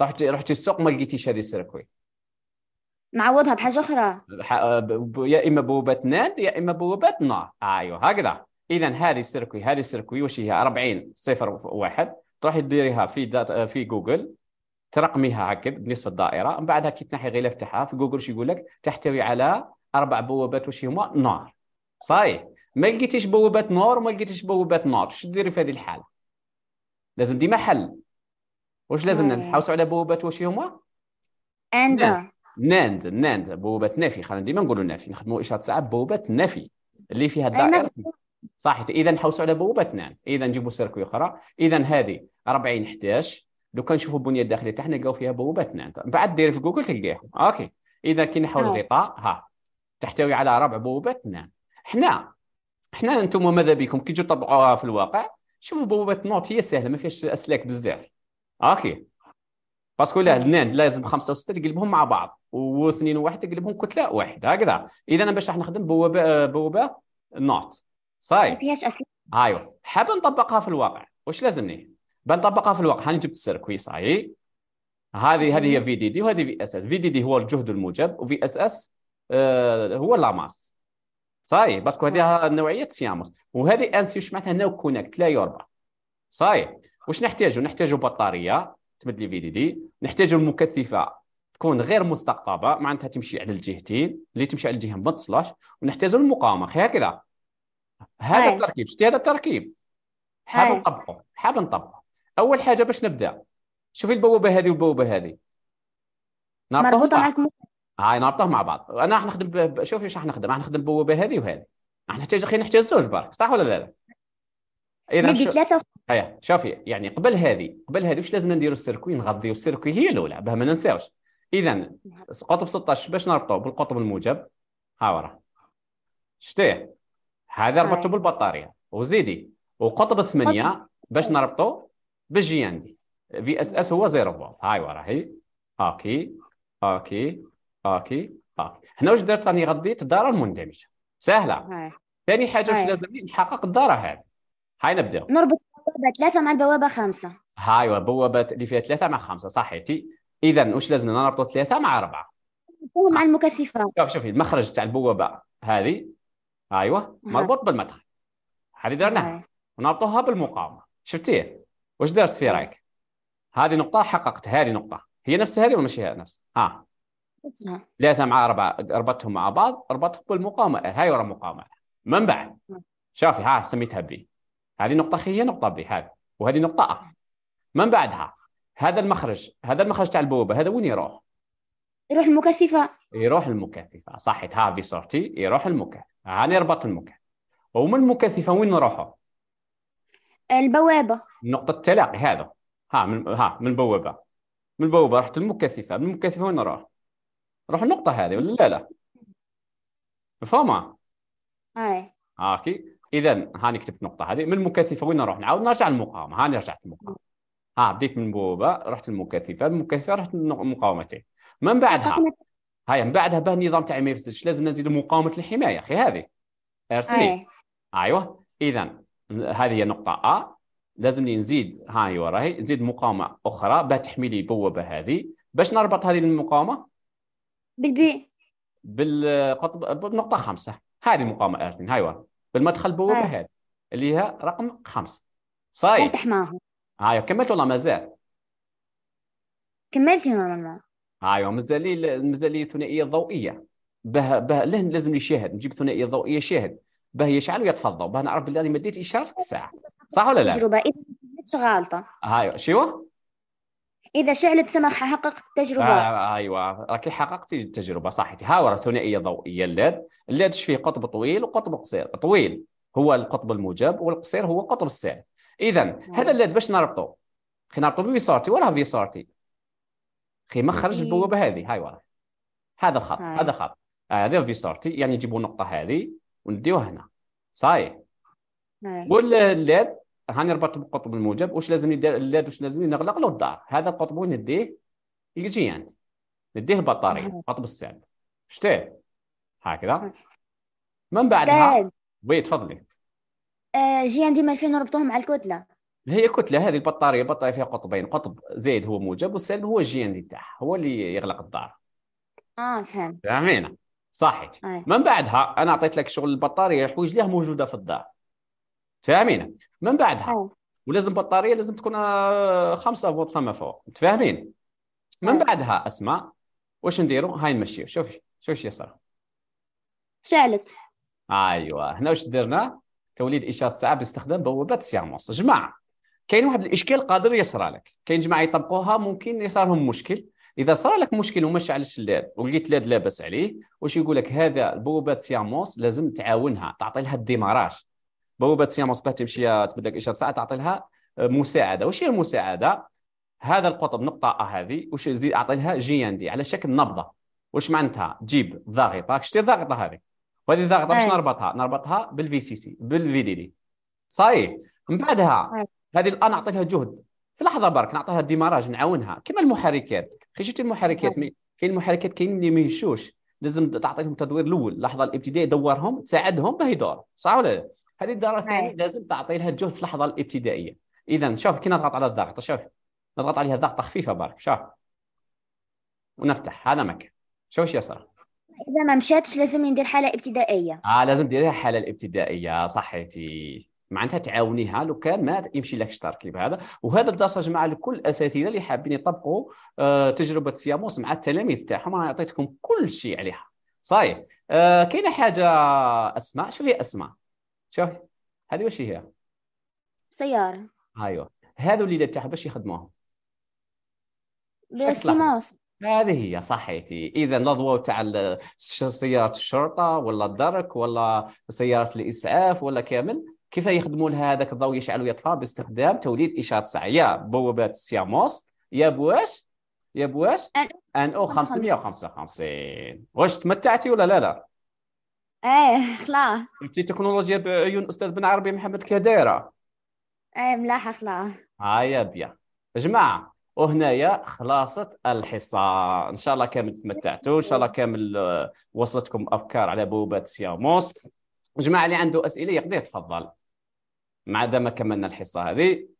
رحت رحت السوق ما لقيتيش هذه السركوي نعوضها بحاجه اخرى يا اما بوابات ناد يا اما بوابات نار ايوه هكذا اذا هذه السيركوي هذه السيركوي واش هي 40 صفر واحد تروحي ديريها في دات في جوجل ترقميها هكا بنصف الدائره من بعدها كي تنحي غير تاعها في جوجل شو يقول لك تحتوي على اربع بوابات واش هما نار صحيح ما لقيتيش بوابات نار وما لقيتيش بوابات نار واش ديري في هذه الحاله لازم ديما حل واش لازمنا نحوسوا آه. على بوابات واش هما اند ناند ناند بوابات نافي خلينا ديما نقولوا نافي نخدموا اشاره ساعه بوابات نافي اللي فيها الدائره صح اذا نحوسوا على بوابات ناند اذا نجيبوا سيركوي اخرى اذا هذه 40 11 لو كان نشوفوا البنيه الداخليه تاعنا نلقاو فيها بوابات ناند بعد دير في جوجل تلقاها اوكي اذا كي نحول آه. الغطاء ها تحتوي على ربع بوابات ناند حنا حنا انتم ماذا بكم كي تجوا تطبقوها في الواقع شوفوا بوبات نوت هي سهله ما فيهاش اسلاك بزاف اوكي باسكو لا هنا لازم خمسه وسته تقلبهم مع بعض واثنين وواحد تقلبهم كتله واحده هكذا اذا انا باش راح نخدم بوابه بوابه نوت صاي ما فيهاش اسئله ايوه حاب نطبقها في الواقع واش لازمني بنطبقها في الواقع هاني جبت السيركوي صاي هذه هذه هي في دي دي وهذه في اس اس في دي دي هو الجهد الموجب وفي اس اس هو لاماس صاي باسكو هذه نوعيه سيامس وهذه انسي واش معناتها نو كونكت لا يربط صاي واش نحتاجو نحتاجو بطاريه تمد لي في دي دي نحتاجو المكثفه تكون غير مستقطبه معناتها تمشي على الجهتين اللي تمشي على الجهه ما تصلاش ونحتاجو المقاومه هكذا هذا التركيب شتي هذا التركيب حاب نطبقه حاب نطبقه اول حاجه باش نبدا شوفي البوابه هذه والبوابه هذه مربوطه بعض هاي نربطهم مع بعض انا راح نخدم شوفي واش راح نخدم راح نخدم البوابه هذه وهذه راح نحتاج اخي نحتاج زوج برك صح ولا لا اذا شو... ثلاثه ايه شوفي يعني قبل هذه قبل هذه واش لازم نديروا السيركوي نغذيو السيركوي هي الاولى باه ما ننساوش اذا نعم. قطب 16 باش نربطوه بالقطب الموجب ها وراه شتيه هذا ربطته بالبطاريه وزيدي وقطب الثمانيه باش نربطو بالجي عندي في اس اس هو زيرو فولت هاي ورا هي اوكي اوكي اوكي اوكي هنا واش درت راني غذيت الداره المندمجه سهله ثاني حاجه واش لازم نحقق الداره هذه حنبدا نربط بوابه ثلاثه مع البوابه خمسه هاي أيوة، بوابه اللي فيها ثلاثه مع خمسه صحيتي اذا واش لازم نربط ثلاثه مع اربعه مع المكثفات شوف شوفي المخرج تاع البوابه هذه ايوه مربوط بالمدخل هذه درناها ونربطوها بالمقاومه شفتيه واش درت في رايك هذه نقطه حققت هذه نقطه هي نفس هذه ولا ماشي نفس آه. ها ثلاثة مع أربعة ربطتهم مع بعض ربطتهم بالمقاومة هاي ورا مقاومة من بعد شافي ها سميتها بي هذه نقطه خ هي نقطه ب هذه وهذه نقطه ا من بعدها هذا المخرج هذا المخرج تاع البوابه هذا وين يروح يروح المكثفه يروح المكثفه صحيت ها في صورتي يروح المكثفة هاني ربط المكثف ومن المكثفه وين نروحوا البوابه نقطه التلاقي هذا ها من ها من البوابه من البوابه رحت المكثفه من المكثفه وين نروح نروح النقطه هذه ولا لا لا مفهومه اي اوكي اذا هاني كتبت النقطه هذه من المكثفه وين نروح نعاود نرجع للمقاومه هاني رجعت للمقاومه ها بديت من بوبه رحت المكثفه المكثفه رحت المقاومتين من بعدها هاي من بعدها باه النظام تاعي ما يفسدش لازم نزيد مقاومه الحمايه اخي هذه عرفتني ايوه اذا هذه هي نقطه ا لازمني نزيد هاي أيوة، وراهي نزيد مقاومه اخرى باه تحمي لي بوابه هذه باش نربط هذه المقاومه بالبي بالقطب بالنقطه خمسه هذه المقاومه ارتين هاي أيوة. وراهي بالمدخل البوابه هذا اللي هي رقم خمسه صاي فتح معاهم هاي كملت ولا مازال كملت نورمالمون هاي مازال مازال ثنائيه ضوئيه به لهن لازم لي شاهد نجيب ثنائيه ضوئيه شاهد به يشعل ويطفى الضوء باه نعرف بلي مديت اشاره الساعه صح ولا لا؟ تجربه اذا غالطه هاي شو اذا شعلت سمح حققت تجربه آه, آه، ايوه راكي حققتي التجربه صحيتي ها ورا ثنائيه ضوئيه اللاد اللاد فيه قطب طويل وقطب قصير طويل هو القطب الموجب والقصير هو القطب السعر اذا نعم. هذا اللاد باش نربطو خي نربطو بفيسارتي ولا فيسارتي خي ما خرج البوابه هذه هاي وراه هذا الخط هاي. هذا خط آه، هذا فيسارتي يعني نجيبو النقطه هذه ونديوها هنا صاي نعم. واللاد هاني ربطت بالقطب الموجب واش لازم يدير اللاد واش لازم نغلق له الدار هذا القطب وين نديه يجي عندي نديه البطاريه القطب السالب شتيه هكذا من بعدها وي تفضلي آه جي عندي ما فين نربطوهم مع الكتله هي كتله هذه البطاريه البطاريه فيها قطبين قطب زائد هو موجب والسالب هو الجي عندي تاعها هو اللي يغلق الدار اه فهمت فهمينا صحيح آه. من بعدها انا عطيت لك شغل البطاريه حوايج ليه موجوده في الدار فاهمين من بعدها ولازم بطاريه لازم تكون 5 آه، فولت فما فوق متفاهمين من بعدها اسماء واش نديرو هاي نمشيو شوفي شوف شو يصير شعلت ايوا هنا واش درنا توليد اشاره الساعه باستخدام بوابات سيامونس جماعه كاين واحد الاشكال قادر يصرى لك كاين جماعه يطبقوها ممكن يصرى لهم مشكل اذا صرى لك مشكل وما شعلش اللاب ولقيت اللاب لاباس عليه واش يقول لك هذا البوابات سيامونس لازم تعاونها تعطي لها الديماراج بوابه سياموس باه تمشي تبدل اشاره ساعه تعطي لها آه، مساعده وش هي المساعده هذا القطب نقطه ا هذه وش زيد اعطي لها جي ان دي على شكل نبضه واش معناتها تجيب ضاغطه شتي الضاغطه هذه وهذه الضاغطه باش نربطها نربطها بالفي سي سي بالفي دي دي صاي من بعدها هذه الان نعطي لها جهد في لحظه برك نعطيها ديماراج نعاونها كما المحركات كي شفتي المحركات كاين المحركات كاين اللي ما يمشوش لازم تعطيهم تدوير الاول اللحظه الابتدائيه دورهم تساعدهم باه يدور صح ولا لا هذه الدارة الثانيه لازم تعطي لها الجهد في اللحظه الابتدائيه اذا شوف كي نضغط على الضغط شوف نضغط عليها ضغطه خفيفه برك شوف ونفتح هذا مكان شوف ايش يصير اذا ما مشاتش لازم ندير حاله ابتدائيه اه لازم ديريها حاله الابتدائيه صحيتي معناتها تعاونيها لو كان ما يمشي لكش تركيب هذا وهذا الدرس يا جماعه لكل الاساتذه اللي حابين يطبقوا آه، تجربه سياموس مع التلاميذ تاعهم انا اعطيتكم كل شيء عليها صاي آه، كاينه حاجه اسماء شوفي اسماء شوف هذه وش هي؟ سيارة ايوه هذول اللي تحت باش يخدموهم؟ بالسيموس هذه هي صحيتي اذا الضوء تاع سياره الشرطه ولا الدرك ولا سياره الاسعاف ولا كامل كيف يخدموا لها هذاك الضوء يشعل ويطفى باستخدام توليد اشاره ساعه يا بوابات سياموس يا بواش يا بواش ان او 555 واش تمتعتي ولا لا لا ايه خلاص فهمتي التكنولوجيا بعيون استاذ بن عربي محمد كدايره ايه ملاحه خلاص هيا بيا جماعه وهنايا خلاصه الحصه ان شاء الله كامل تمتعتوا ان شاء الله كامل آه، وصلتكم افكار على بوبات سياموس جماعه اللي عنده اسئله يقدر يتفضل ما دام كملنا الحصه هذه